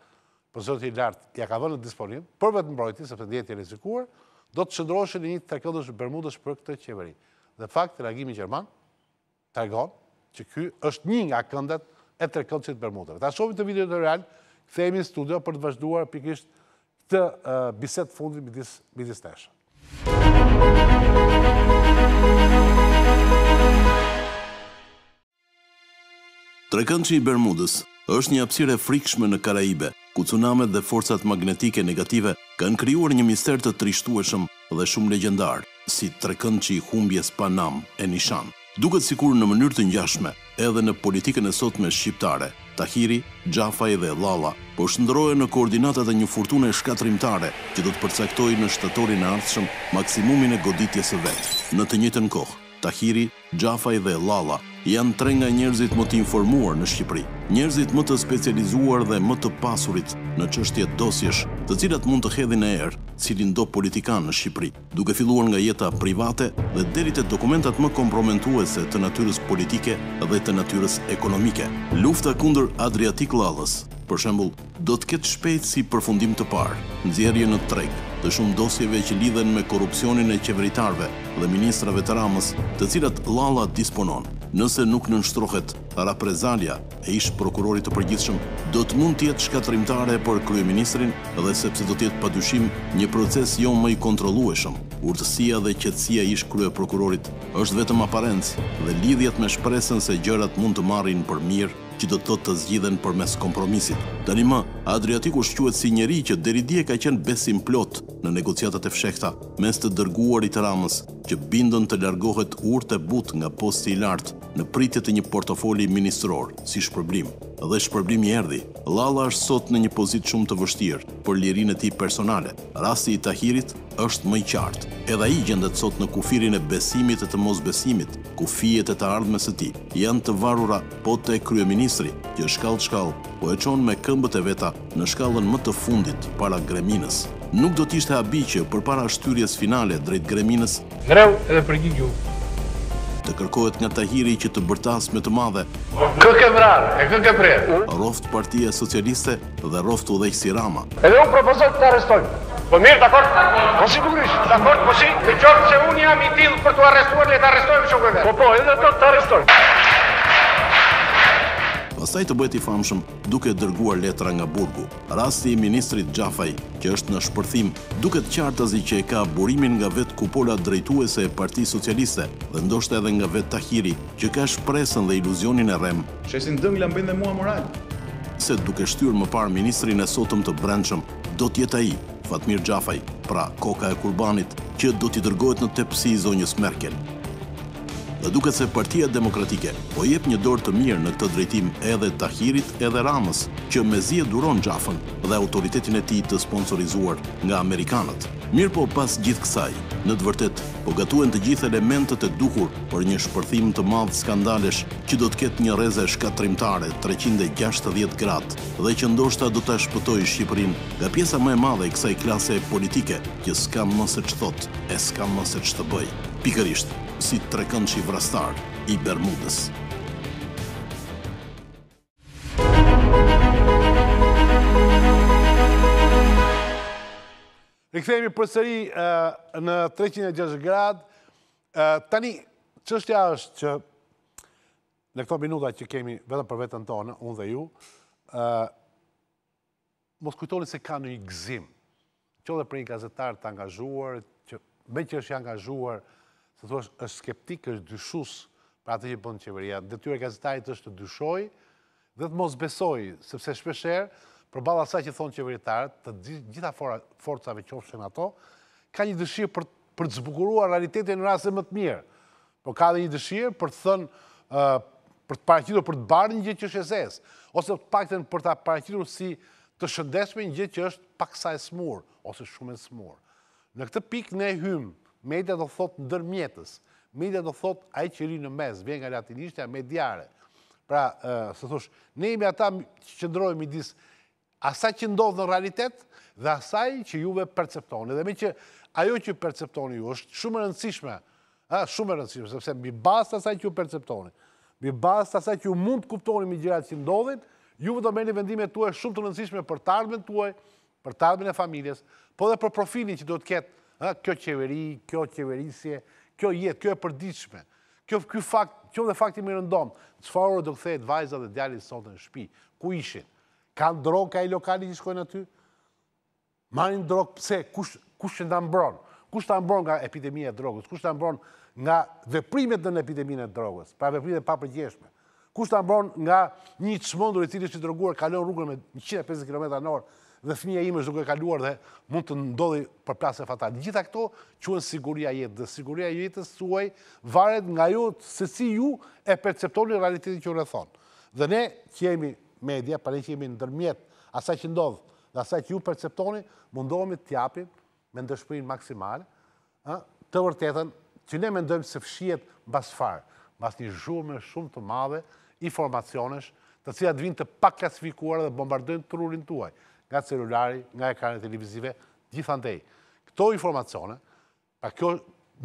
për po zërët i lartë, ja ka vënë në disponim, për vetë mbrojti, se për i rizikuar, do të shëndroshën një të rekeldësh bërmudësh për këtë qeveri. Dhe fakt, të reagimi Gjerman, të regon, që ky është një nga këndet e të bërmudëve. Ta shumë të video të real, në studio për të vazhduar pikisht të biset fundi midis të eshe. Të i bërmudës, është një apsire frikshme në Karaibe, tsunamet dhe forcat magnetike negative kanë krijuar një mister të trishtueshëm dhe shumë legjendar, si trekëndçi i humbjes Panam, e Nishan. Duket sikur në mënyrë të ngjashme, edhe në politikën e sotme shqiptare, Tahiri, Gjafaj dhe Lalla po shndrohen në koordinatat e një furtune shkatrimtare që do të përcaktojë në shtatorin e ardhshëm maksimumin e goditjes së vet. Në të njëjtën kohë, Tahiri, Gjafaj dhe Lalla janë tre nga njerëzit më të informuar në Shqipëri, njerëzit më të specializuar dhe më të pasurit në çështjet dosjesh, të cilat mund të hedhin në erë cilin do politikan në Shqipëri, duke filluar nga jeta private dhe deri te dokumentat më kompromentuese të natyrës politike dhe të natyrës ekonomike. Lufta kundër Adriatic Lallës, për shembull, do të ketë shpejt si përfundim të parë, nxjerrje në treg, dhe shumë dosjeve që lidhen me korupcionin e qeveritarve dhe ministrave të ramës të cilat Lala disponon. Nëse nuk nënshtrohet, Raprezalia e ish prokurorit të përgjithshëm do të mund tjetë shkatrimtare për kryeministrin dhe sepse do tjetë padushim një proces jo më i kontrolueshëm. Urtësia dhe qëtësia ish krye prokurorit është vetëm aparencë dhe lidhjet me shpresën se gjërat mund të marrin për mirë që do të të zgjidhen për mes kompromisit. një më, Adriatiku shquet si njeri që deri dje ka qenë besim plot në negociatat e fshekta, mes të dërguarit të ramës, që bindën të largohet urt e but nga posti i lartë në pritje të një portofoli ministror si shpërblim. Dhe shpërblim i erdi, Lala është sot në një pozit shumë të vështirë për lirin e ti personale. Rasti i Tahirit është më i qartë. Edhe ai gjendet sot në kufirin e besimit e të mosbesimit. Kufijet e të ardhmes së tij janë të varura po te kryeministri, që shkallë shkallë po e çon me këmbët e veta në shkallën më të fundit para greminës. Nuk do të ishte habi që përpara shtyrjes finale drejt greminës, ndrev edhe për gjigju të kërkohet nga Tahiri që të bërtas me të madhe. Kë ke vrar, e kë ke prer. Roft Partia Socialiste dhe Roft Udhëqësi Rama. Edhe u propozoj të Po mirë, dakor? Po si të Dakor, po si? Në qërë unë jam i tilë për të arrestuar, le të arrestojmë që këve. Po po, edhe të të arrestojmë. Pasaj të bëjt i famshëm duke dërguar letra nga burgu, rasti i ministrit Gjafaj, që është në shpërthim, duke të qartazi që e ka burimin nga vetë kupola drejtuese e parti socialiste dhe ndoshtë edhe nga vetë tahiri, që ka shpresën dhe iluzionin e rem. Shesin dëngë lëmbin dhe mua moral. Se duke shtyrë më parë ministrin e sotëm të brendshëm, do tjeta i Fatmir Gjafaj, pra koka e kurbanit, që do t'i dërgojt në tepsi i zonjës Merkel, dhe duket se Partia Demokratike po jep një dorë të mirë në këtë drejtim edhe Tahirit edhe Ramës, që mezi e duron Xhafën dhe autoritetin e tij të sponsorizuar nga amerikanët. Mirë po pas gjithë kësaj, në të vërtet, po gatuen të gjithë elementet e duhur për një shpërthim të madhë skandalesh që do të ketë një reze shkatrimtare 360 gradë dhe që ndoshta do të shpëtoj Shqipërin nga pjesa më e madhe i kësaj klase politike që s'ka mëse që thotë e s'ka mëse që të bëjë. Pikërishtë, si të trekën që i vrastar i Bermudës. Rikëthejmë i përseri eh, në 360 gradë. Eh, tani, që është ja është që në këto minuta që kemi vetëm për vetën tonë, unë dhe ju, eh, mos kujtoni se ka në i gzim. Qo dhe për një gazetar të angazhuar, me që është i angazhuar, se thua është skeptik, është dyshus për atë që bënë qeveria. Detyre gazetarit është të dyshoj dhe të mos besoj, sepse shpesher, për bala asaj që thonë qeveritarët, të gjitha forcave qofshën ato, ka një dëshirë për të zbukuruar realitetin në rase më të mirë. Por ka dhe një dëshirë për të thënë, për të paracitur, për të barë një gjithë që është e ose për të pakten për të paracitur si të shëndeshme një gjithë që është pak sa e smurë, ose shumë e smurë. Në këtë pikë ne hymë media do thot ndërmjetës, media do thot aji që rinë në mes, vjen nga latinishtja mediare. Pra, së thush, ne ime ata që qëndrojmë i disë asaj që ndodhë në realitet dhe asaj që juve perceptoni. Dhe me që ajo që perceptoni ju është shumë rëndësishme, shumë rëndësishme, sepse mbi basë asaj që ju perceptoni, mbi basë asaj që ju mund të kuptoni mi gjirat që ndodhën, juve do meni vendime tuaj shumë të rëndësishme për të armen tuaj, për të e familjes, po dhe për profilin që do të ketë kjo qeveri, kjo qeverisje, kjo jetë, kjo e përdiqme, kjo dhe fakti më rëndonë, që farë do këthejt vajza dhe djali sotë në shpi, ku ishin? Kanë drogë ka i lokali që shkojnë aty? Marin drogë pëse, kush që nda mbronë? Kush të mbronë nga epidemija drogës? Kush të mbronë nga veprimet në epidemija drogës? Pra veprimet pa përgjeshme. Kush të mbronë nga një qëmondur e cilë që droguar kalon rrugën me 150 km në orë dhe fëmija ime është duke kaluar dhe mund të ndodhi për plasë e fatale. Gjitha këto quen siguria jetë dhe siguria jetës suaj varet nga ju, jo se si ju e perceptoni realitetin që rëthonë. Dhe ne që jemi media, pare që jemi në dërmjet asaj që ndodhë dhe asaj që ju perceptoni, mundohemi të tjapim me ndëshpërin maksimal, të vërtetën që ne mendojmë se fshiet bas farë, bas një zhume shumë të madhe informacionesh të cilat vinë të pak klasifikuar dhe bombardojnë trurin tuaj nga celulari, nga ekranet televizive, gjithandej. Këto informacione, pa kjo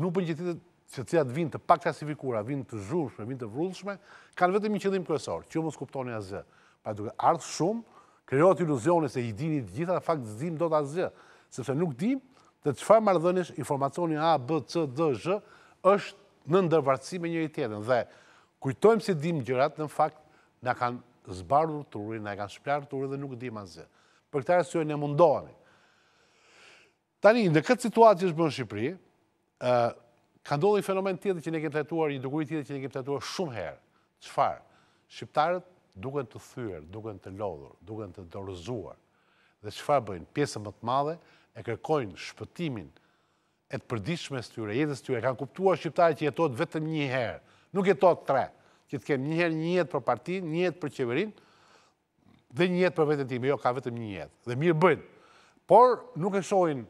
nuk përgjithitet që cilat vinë të pak klasifikura, vinë të zhurshme, vinë të vrullshme, kanë vetëm një qëllim kërësor, që mos kuptoni asgjë. Pa duke ardhë shumë, kreot iluzione se i dini gjitha dhe faktë zim do të asgjë, sepse nuk dim dhe që fa mardhënish informacioni A, B, C, D, Z, është në ndërvartësi me njëri tjetën. Dhe kujtojmë si dim gjërat, në fakt, në kanë zbarur të rrinë, në kanë shplarur të dhe nuk dim asgjë për këta rësion në mundohemi. Tani, në këtë situatë që është bërë në Shqipëri, ka ndodhë një fenomen tjetë që ne kemë të jetuar, një dukurit tjetë që ne kemë të jetuar shumë herë. Qëfar? Shqiptarët duken të thyrë, duken të lodhur, duken të dorëzuar. Dhe qëfar bëjnë? Pjesë më të madhe e kërkojnë shpëtimin e të përdishme së tyre, jetës tyre. Kanë kuptuar shqiptarët që jetot vetëm një herë. Nuk jetot tre. Që të kemë një herë një jetë për partin, një jetë për qeverinë, dhe një jetë për vetën tim, jo, ka vetëm një jetë, dhe mirë bëjnë. Por, nuk e shojnë,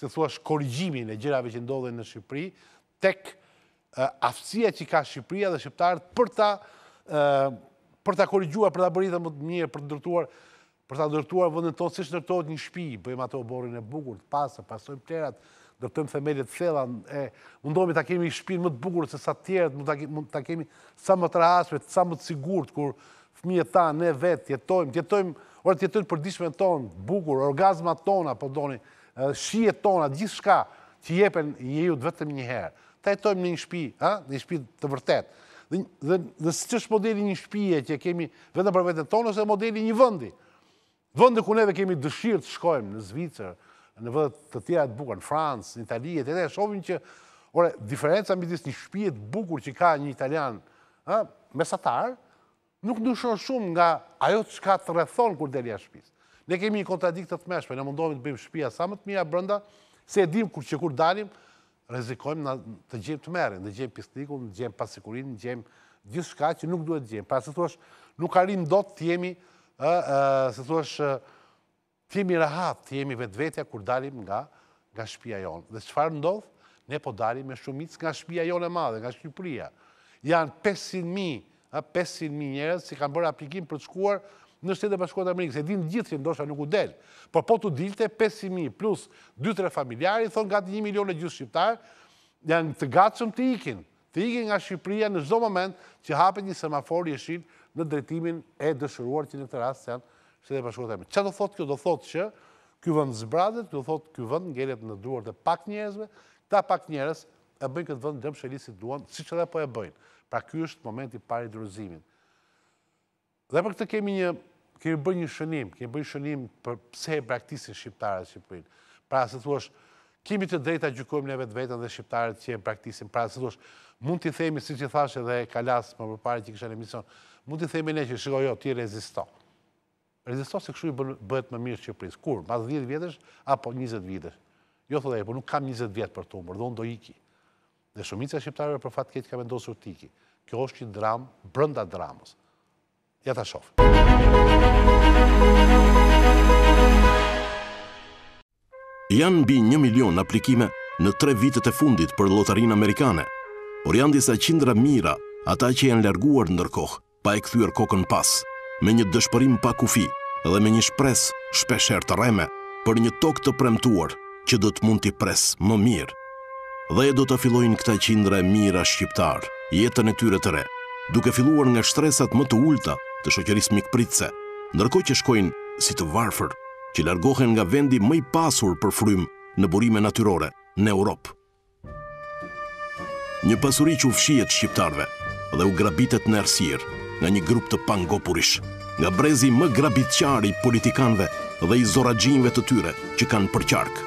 se thua, shkorgjimin e gjirave që ndodhe në Shqipëri, tek aftësia që ka Shqipëria dhe Shqiptarët për ta për ta korrigjuar, për ta bërë më të mirë, për të ndërtuar, për ta ndërtuar vendin tonë siç ndërtohet një shtëpi, bëjmë ato borin e bukur, pasë, pastër, të plerat, dërtojmë themelët thella, e mundohemi ta kemi shtëpinë më të bukur se sa të mund ta kemi sa më të rahatshme, sa më të sigurt kur fëmijë ta, ne vetë, jetojmë, jetojmë, orë tjetojmë për dishme tonë, bukur, orgazma tona, po doni, shie tona, gjithë shka, që jepen jejut vetëm një herë. Ta jetojmë në një shpi, ha? në një shpi të vërtet. Dhe, dhe, së qështë modeli një shpije që kemi vetëm për vetën tonë, ose modeli një vëndi. Vëndi ku neve kemi dëshirë të shkojmë në Zvicër, në vëdhe të tjera të bukur, në Francë, në Italië, të shovin që, ore, diferenca mbi një shpije të bukur që ka një italian, ha? mesatar, mesatarë, nuk ndushon shumë nga ajo që ka të rethon kur delja shpis. Ne kemi një kontradikt të thmeshme, ne mundohemi të bëjmë shpia sa më të mija brënda, se edhim kur që kur dalim, rezikojmë të gjemë të merën, të gjemë pistikun, të gjemë pasikurin, të gjemë gjithë shka që nuk duhet të gjemë. Pra se thuash, nuk arim do të jemi, se thuash, të jemi rahat, të jemi vetë vetja kur dalim nga shpia jonë. Dhe qëfar ndodhë, ne po dalim me shumic nga shpia jonë e madhe, nga Shqipëria. Janë 500.000 500.000 njerës si kanë bërë aplikim për të shkuar në shtetë e bashkuat Amerikës. E dinë gjithë që ndosha nuk u delë, por po të dilte 500.000 plus 2-3 familjarë, thonë gati 1 milion e gjithë shqiptarë, janë të gatshëm të ikin, të ikin nga Shqipëria në zdo moment që hape një semafor jeshin në drejtimin e dëshëruar që në të rast janë shtetë e bashkuat Amerikës. Që do thotë kjo? Do thotë që kjo vënd zbradet, do thotë kjo vënd ngeret në duar dhe pak njerëzve, ta pak njerëz e bëjnë këtë vënd dëmë shëllisit duan, si që dhe po e bëjnë. Pra ky është momenti parë i dorëzimit. Dhe për këtë kemi një kemi bërë një shënim, kemi bërë një shënim për pse e braktisin shqiptarët Shqipërinë. Pra se thua, kemi të drejta gjykojmë ne vetën dhe shqiptarët që e praktisin. Pra se thua, mund t'i themi si i thashë edhe Kalas më përpara që kisha në emision, mund t'i themi ne që shiko jo, ti rezisto. Rezisto se kështu i bëhet më mirë Shqipërisë. Kur? Pas 10 vjetësh apo 20 vjetësh? Jo thotë, po nuk kam 20 vjet për të humbur, do ndo iki. Dhe shumica shqiptarëve për fatë këtë ka vendosur tiki. Kjo është një dramë brënda dramës. Ja ta shofë. Janë bi një milion aplikime në tre vitet e fundit për lotarinë amerikane, por janë disa qindra mira ata që janë lerguar nërkohë, pa e këthyër kokën pas, me një dëshpërim pa kufi dhe me një shpres shpesher të reme për një tok të premtuar që do të mund t'i pres më mirë dhe do të fillojnë këta qindra e mira shqiptar, jetën e tyre të re, duke filluar nga shtresat më të ulta të shoqërisë mikpritse, ndërkohë që shkojnë si të varfër, që largohen nga vendi më i pasur për frym në burime natyrore në Europë. Një pasuri që u fshihet shqiptarve dhe u grabitet në errësirë nga një grup të pangopurish, nga brezi më grabitqar i politikanëve dhe i zorraxhinjve të tyre që kanë përqark.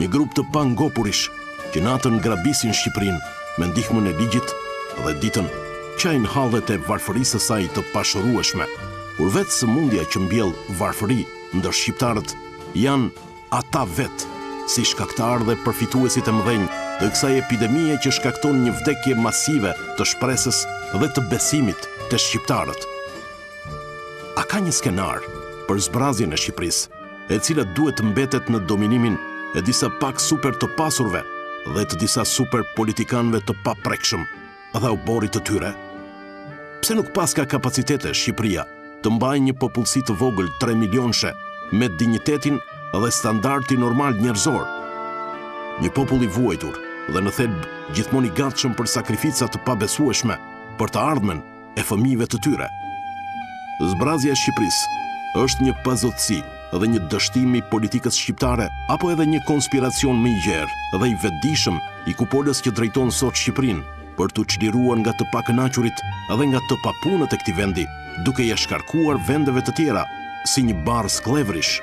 Një grup të pangopurish që natën grabisin Shqiprin me ndihmën e ligjit dhe ditën qajnë halët e varfërisë saj të pashërueshme, kur vetë së mundja që mbjell varfëri ndër Shqiptarët janë ata vetë si shkaktarë dhe përfituesit e mdhenjë dhe kësaj epidemije që shkakton një vdekje masive të shpresës dhe të besimit të Shqiptarët. A ka një skenar për zbrazjen e Shqipërisë? e cilët duhet të mbetet në dominimin e disa pak super të pasurve dhe të disa super politikanve të paprekshëm dhe u borit të tyre? Pse nuk pas ka kapacitete Shqipëria të mbaj një popullësi të vogël 3 milionëshe me dignitetin dhe standarti normal njërzor? Një popull i vuajtur dhe në thelb gjithmoni gatshëm për sakrificat të pabesueshme për të ardhmen e fëmive të tyre. Zbrazja Shqipëris është një pazotësit dhe një dështimi politikës shqiptare, apo edhe një konspiracion më i gjerë dhe i vedishëm i kupolës që drejton sot Shqiprin, për të qliruan nga të pakënachurit dhe nga të papunët e këti vendi, duke i ashkarkuar vendeve të tjera, si një barë sklevrish.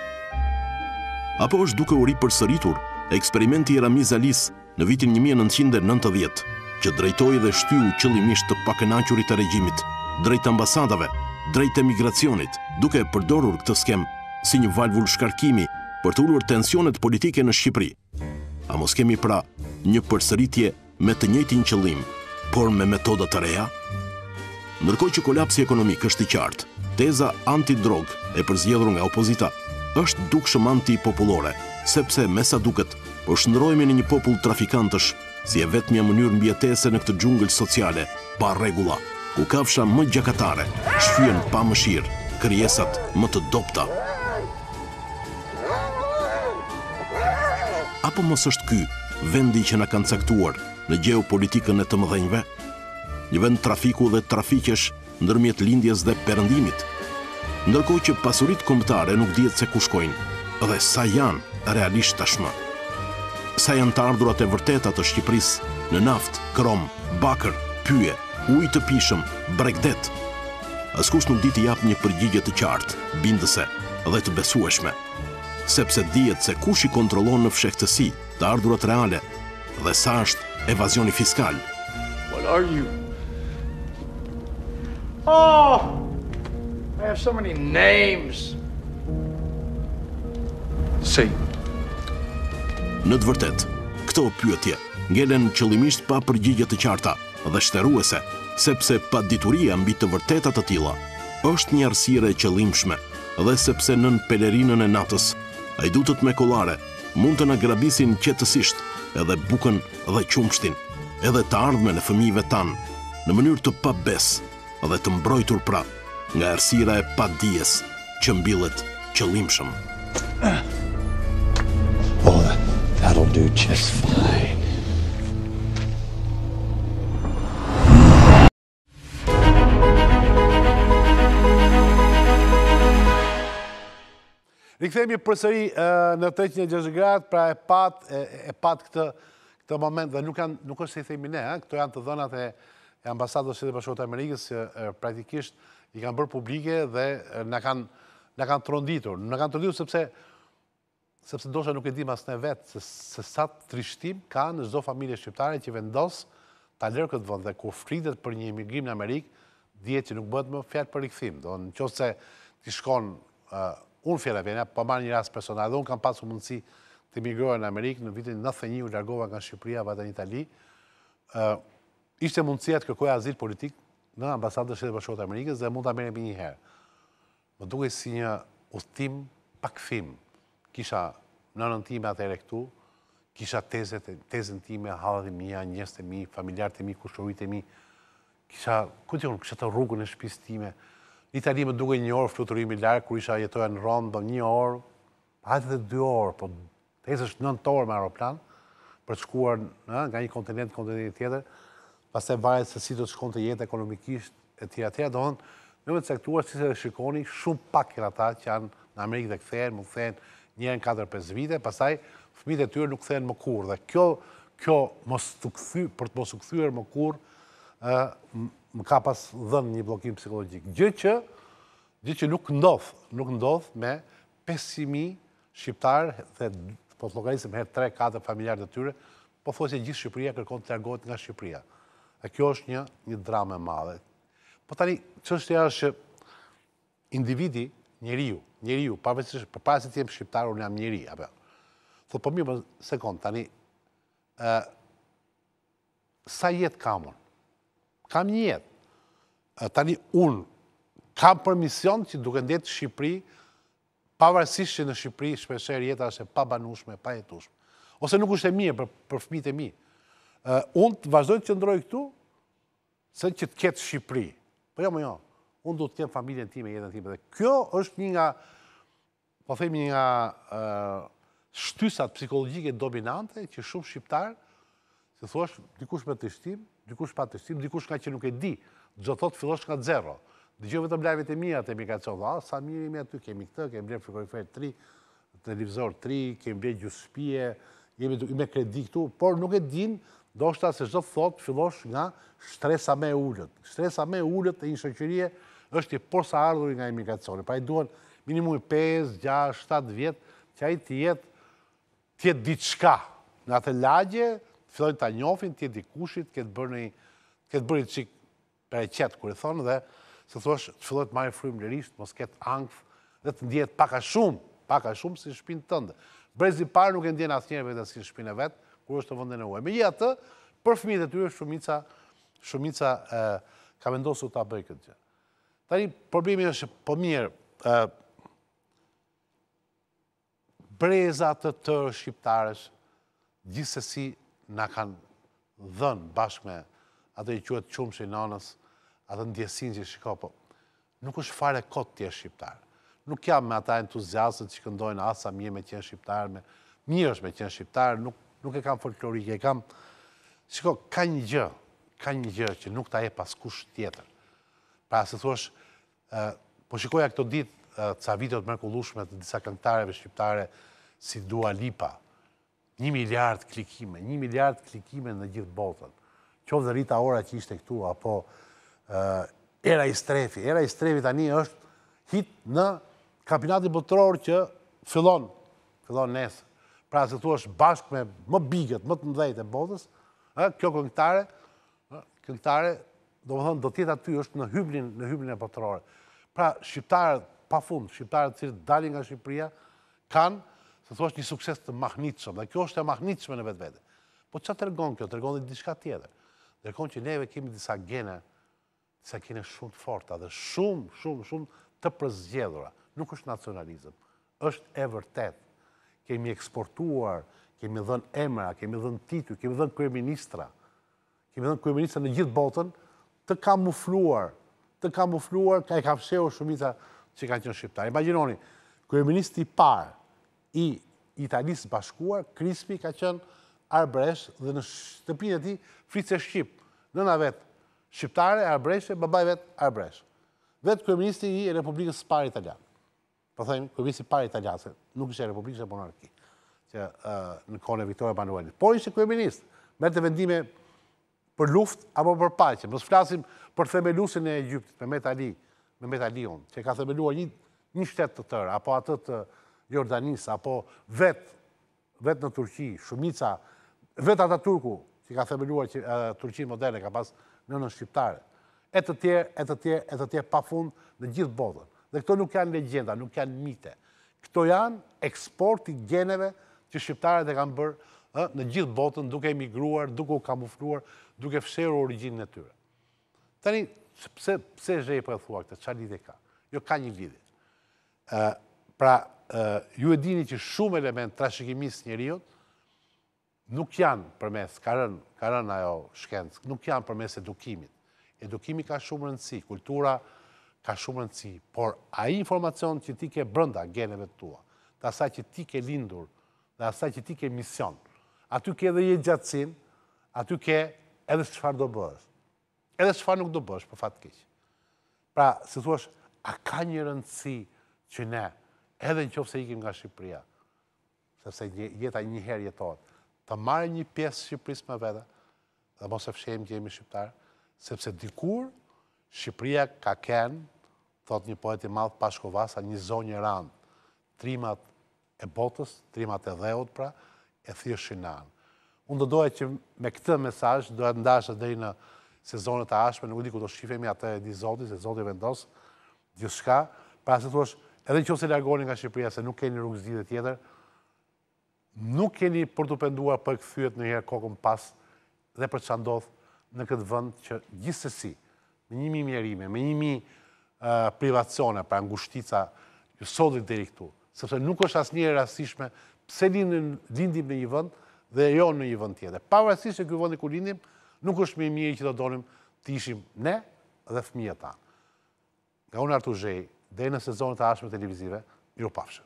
Apo është duke uri për sëritur eksperimenti i Ramiz Alis në vitin 1990, që drejtoj dhe shtyu qëllimisht të pakënachurit e regjimit, drejt ambasadave, drejt emigracionit, duke e përdorur këtë skem si një valvull shkarkimi për të ullur tensionet politike në Shqipëri. A mos kemi pra një përsëritje me të njëti në qëllim, por me metodat të reja? Nërkoj që kolapsi ekonomik është i qartë, teza anti-drog e përzjedhru nga opozita është dukë anti-populore, sepse me sa duket është po nërojme në një popull trafikantësh si e vetë një mënyrë mbjetese në këtë gjungël sociale, pa regula, ku kafsha më gjakatare, shfyën pa mëshirë, kërjesat më të dopta, apo mos është ky vendi që na kanë caktuar në gjeopolitikën e të mëdhenjve? Një vend trafiku dhe trafikesh ndërmjet lindjes dhe perëndimit. Ndërkohë që pasuritë kombëtare nuk dihet se ku shkojnë dhe sa janë realisht tashmë. Sa janë të ardhurat e vërteta të Shqipërisë në naftë, krom, bakër, pyje, ujë të pishëm, bregdet. Askush nuk di të jap një përgjigje të qartë, bindëse dhe të besueshme sepse dhjetë se kush i kontrolon në fshektësi të ardurat reale dhe sa është evazioni fiskal. What are you? Oh! I have so many names! Si? Në të vërtet, këto pyëtje ngelen qëllimisht pa përgjigjet të qarta dhe shteruese, sepse pa dituria mbi të vërtetat të tila, është një arsire qëllimshme dhe sepse nën pelerinën e natës A i me kolare mund të në grabisin qëtësisht edhe bukën dhe qumshtin, edhe të ardhme në fëmive tanë në mënyrë të pa besë dhe të mbrojtur pra nga ersira e pa dijes që mbilet që ah. Oh, that'll do just fine. i përsëri në 360 gradë, pra e pat, e pat këtë, këtë moment, dhe nuk, nuk është se i themi ne, këto janë të dhënat e, e ambasadës e bashkotë Amerikës, që praktikisht i kanë bërë publike dhe në kanë, kanë tronditur. Në kanë tronditur sepse, sepse ndosha nuk e di mas në vetë, se, se sa trishtim ka në zdo familje shqiptare që vendosë ta lërë këtë vënd, dhe ku fritet për një emigrim në Amerikë, dhjetë që nuk bëhet më fjatë për rikëthim. në që unë fjera vjena, po marrë një rast personal, dhe unë kam pasu mundësi të emigrojë në Amerikë, në vitin 91 u largova nga Shqipëria, vada një Itali, ishte mundësia të kërkoja azil politik në ambasadë dhe bashkotë Amerikës dhe mund të amere mi një herë. Më duke si një uthtim pak fim, kisha në nëntime atë ere këtu, kisha tezën time, halët e mija, njështë e mi, familjarët e mi, kushurit e mi, kisha, këtë kisha të rrugën e shpistime, time. Një të më duke një orë fluturimi larkë, kër isha jetoja në rëndë, do një orë, hajtë dhe dy orë, po të esë është nën orë me aeroplan, për të shkuar nga një kontinent, kontinent tjetër, pas të vajtë se si të shkon të jetë ekonomikisht e tjera tjera, do hënë, në me të sektuar, si se dhe shikoni, shumë pak kërë ata që janë në Amerikë dhe këthejen, më këthejen njërën 4-5 vite, pasaj fëmite të tyre nuk këthejen më kur, dhe kjo mos të këthyr, për të mos të këthyr më kur, më ka pas dhënë një blokim psikologjik. Gjë që, gjë që nuk ndodh, nuk ndodh me 5.000 shqiptarë dhe po të herë 3-4 familjarë të tyre, po thuaj se gjithë Shqipëria kërkon të largohet nga Shqipëria. Dhe kjo është një, një dramë e madhe. Po tani, që është e është individi, njeriu, njeriu, për përpërësit të jemë shqiptarë, unë jam njëri, apë. Jo. Thu, po mi, më po, sekundë, tani, sa jetë kamon? kam një jetë. Tani unë kam përmision që duke ndetë Shqipëri, pavarësisht që në Shqipëri shpesher jetë ashe pa banushme, pa jetushme. Ose nuk është e mirë për, për e mi. Unë të vazhdoj të qëndroj këtu, se që të ketë Shqipëri. Po jo, më po jo, unë du të kemë familjen time, jetën time. kjo është një nga, po themi një nga shtysat psikologjike dominante që shumë shqiptarë Se thuash, dikush me të dikush pa të dikush ka që nuk e di, gjë thot fillosh ka zero. Dhe gjë vetëm lajvet e mija të emigracion, dhe a, sa mirë imi aty, kemi këtë, kemi blerë frikorifer 3, televizor 3, kemi blerë gjusë shpije, jemi me kredi këtu, por nuk e din, do shta se gjë thot fillosh nga shtresa me ullët. Shtresa me ullët e një shëqërije është i posa ardhur nga emigracioni, pa i duen minimum 5, 6, 7 vjetë, që a i të jetë, të jetë diçka në atë lagje, fillojnë ta njofin, ti e dikushit, këtë bërë një, këtë bërë një qik për e qetë, kërë thonë, dhe se thosh, të fillojnë të marë frimë lërisht, mos këtë angfë, dhe të ndjetë paka shumë, paka shumë si shpinë ndë. Brezi parë nuk e ndjenë atë njerëve dhe si shpinë e vetë, kërë është të vëndën e uaj. Me gjithë atë, për fëmijët e tyre, shumica, shumica e, ka vendosu të abëjë këtë gjë. Tani, problemi është po mirë, të gjithë në kanë dhënë bashkë me atë i quatë qumë që i nanës, atë ndjesin që i shiko, po nuk është fare kotë tje shqiptarë. Nuk jam me ata entuziasët që këndojnë asa ah, mje me tjenë shqiptarë, me mirë është me tjenë shqiptarë, nuk e kam folklorike, e kam... Shiko, ka një gjë, ka një gjë që nuk ta e pas kush tjetër. Pra se thuash, po shikoja këto ditë, ca videot mërkullushme të disa këngtareve shqiptare si Dua Lipa, Një miliard klikime, një miliard klikime në gjithë botën. Qovë dhe rita ora që ishte këtu, apo era i strefi. Era i strefi tani është hit në kampinatit botëror që fillon, fillon nësë. Pra se tu është bashkë me më bigët, më të mdhejt e botës, kjo këngëtare, këngëtare, do më thonë, do tjetë aty është në hyblin, në hyblin e botërorë. Pra, shqiptarët, pa fund, shqiptarët cilë dalin nga Shqipëria, kanë, të thua është një sukses të mahnitëshëm, dhe kjo është e mahnitëshme në vetë vete. Po që të rgonë kjo? Të dhe një diska tjetër. Dhe rgonë që neve kemi disa gene, disa gene shumë të forta dhe shumë, shumë, shumë të përzgjedhura. Nuk është nacionalizm, është e vërtet. Kemi eksportuar, kemi dhën emra, kemi dhën titu, kemi dhën kërëministra, kemi dhën kërëministra në gjithë botën të kamufluar, të kamufluar, ka e kapsheur shumita që kanë qënë shqiptarë. Imaginoni, kërëministri parë, i Italisë bashkuar, Krispi ka qënë arbresh dhe në shtëpinë ti frice Shqip, nëna vetë Shqiptare, arbreshe, babaj vetë arbresh. Vetë kërëministi i Republikës Parë Italianë. Për po thajmë, kërëministi Parë Italianë, nuk ishe Republikës e Monarki, që në kone Viktore Manuelit. Por ishe me të vendime për luft apo për pache. Mësë flasim për themelusin e Egyptit, me Metali, me Metalion, që ka themeluar një shtetë të tërë, apo atë të Jordanis, apo vetë, vetë në Turqi, shumica, vetë ata Turku, që ka themeluar që Turqi moderne ka pas në në Shqiptare, e të tjerë, e të tjerë, e të tjerë pa fund në gjithë botën Dhe këto nuk janë legjenda, nuk janë mite. Këto janë eksporti geneve që Shqiptare dhe kanë bërë në gjithë botën duke emigruar, duke u kamufruar, duke fsheru originë në tyre. Tani, pse zhej për e thua këtë, qa lidhe ka? Jo, ka një lidhe. Pra, ju e dini që shumë element trashëgimis njëriot nuk janë përmes, ka rënë ajo shkendës, nuk janë përmes edukimit. Edukimi ka shumë rëndësi, kultura ka shumë rëndësi, por a informacion që ti ke brënda geneve të tua, dhe asaj që ti ke lindur, dhe asaj që ti ke mision, aty ke edhe jetë gjatësin, aty ke edhe shfar do bësh, edhe shfar nuk do bësh, për fatë keqë. Pra, si thuash, a ka një rëndësi që ne edhe në qofë se ikim nga Shqipëria, sepse jeta një herë jetohet, të marë një pjesë Shqipëris më vete, dhe mos e fshem që jemi Shqiptar, sepse dikur Shqipëria ka kenë, thot një poeti madhë Pashkovasa, një zonjë një randë, trimat e botës, trimat e dheut pra, e thirë anë. Unë do dojë që me këtë mesaj, dojë të ndashtë dhe i në sezonet e ashme, në u di ku do shqifemi atë e di zoti, e zoti vendosë, gjithë shka, pra se të edhe që se largoni nga Shqipëria, se nuk keni rrugë zhjithë tjetër, nuk keni për të penduar për këthyet në herë kokën pas dhe për që ndodhë në këtë vënd që gjithsesi, me njëmi mjerime, me njëmi privacione, pra ngushtica, ju sotit dhe i këtu, sepse nuk është asë njëre rastishme pse lindim në një vënd dhe jo në një vënd tjetër. Pa rastishme në këtë vënd ku lindim, nuk është me mjeri që të donim të ishim ne dhe fëmija ta. Nga unë artu zhej, dhe në sezonët e ashme televizive, ju pafshë.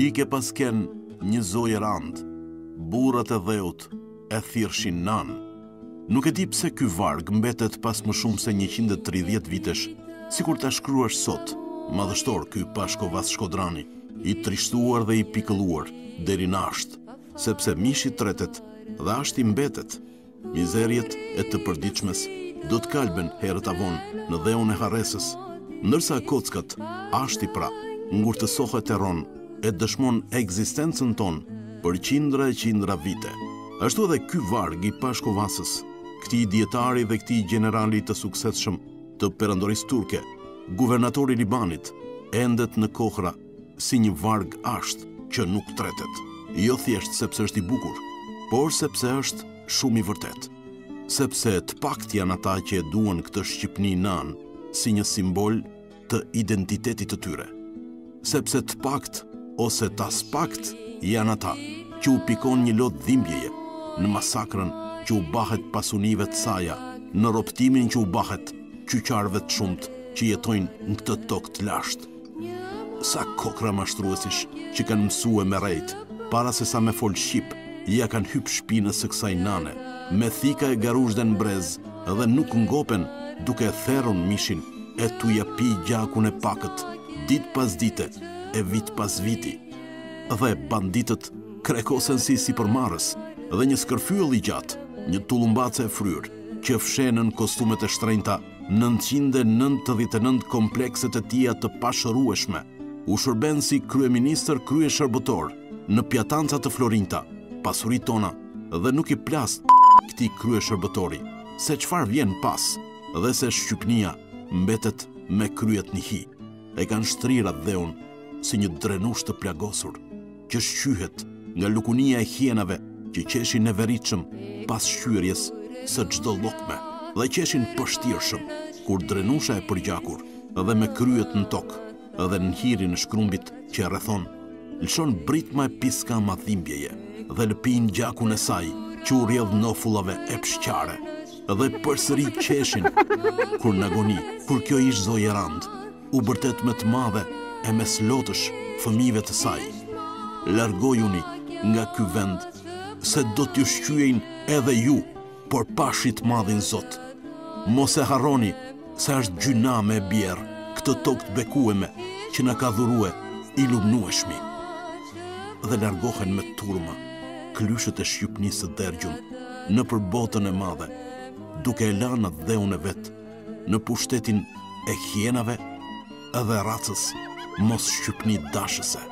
Ti ke pasken një zojë randë, burat e dheut e thirëshin nanë. Nuk e tipë se ky vargë mbetet pas më shumë se 130 vitesh, si kur të shkryash sotë, madhështor ky pashkovas shkodrani, i trishtuar dhe i pikëluar, deri nashtë sepse mishi tretet retet dhe ashti mbetet, mizerjet e të përdiqmes do të kalben herët avon në dheon e haresës, nërsa kockat ashti pra ngur të sohet e ron e dëshmon eksistencën ton për qindra e qindra vite. Ashtu edhe ky varg i pashkovasës, këti djetari dhe këti generali të sukseshëm të përëndoris turke, guvernatori Libanit, endet në kohra si një varg ashtë që nuk tretet jo thjesht sepse është i bukur, por sepse është shumë i vërtet. Sepse të pakt janë ata që e duen këtë Shqipni nanë si një simbol të identitetit të tyre. Sepse të pakt ose të pakt, janë ata që u pikon një lot dhimbjeje në masakrën që u bahet pasunive të saja, në roptimin që u bahet qyqarve të shumët që jetojnë në këtë tokë të lashtë. Sa kokra mashtruesish që kanë mësue me rejtë para se sa me fol shqip, ja kanë hyp shpinës së kësaj nane, me thika e garushden brezë, edhe nuk ngopen duke e mishin, e tu ja pi gjakun e pakët, dit pas dite, e vit pas viti. Dhe banditët krekosen si si për marës, dhe një skërfyll i gjatë, një tullumbace e fryrë, që fshenën kostumet e shtrejnëta 999 komplekset e tia të pashërueshme, u shërben si Kryeminister krye shërbëtorë, në pjatanca të Florinta, pasurit tona, dhe nuk i plas këti krye shërbëtori, se qfar vjen pas, dhe se Shqypnia mbetet me kryet një hi, e kanë shtrirat dhe unë si një drenusht të plagosur, që shqyhet nga lukunia e hienave që qeshin e veriqëm pas shqyrjes së gjdo lokme, dhe qeshin pështirëshëm, kur drenusha e përgjakur, dhe me kryet në tokë, dhe në hirin shkrumbit që rëthonë, lëshon britma e piska ma thimbjeje dhe lëpin gjakun e saj që u rjedh në fullave e pshqare dhe përsëri qeshin kur në agoni, kur kjo ish zoj e rand u bërtet me të madhe e me slotësh fëmive të saj largojuni nga ky vend se do t'ju shqyjen edhe ju por pashit madhin zot mos e harroni se është gjyna me bjerë këtë tokët bekueme që në ka dhurue i shmi dhe largohen me turma, klyshët e shqypnisë dërgjum, në përbotën botën e madhe, duke e lanë atë dheun e vetë, në pushtetin e hienave edhe racës mos shqypni dashëse.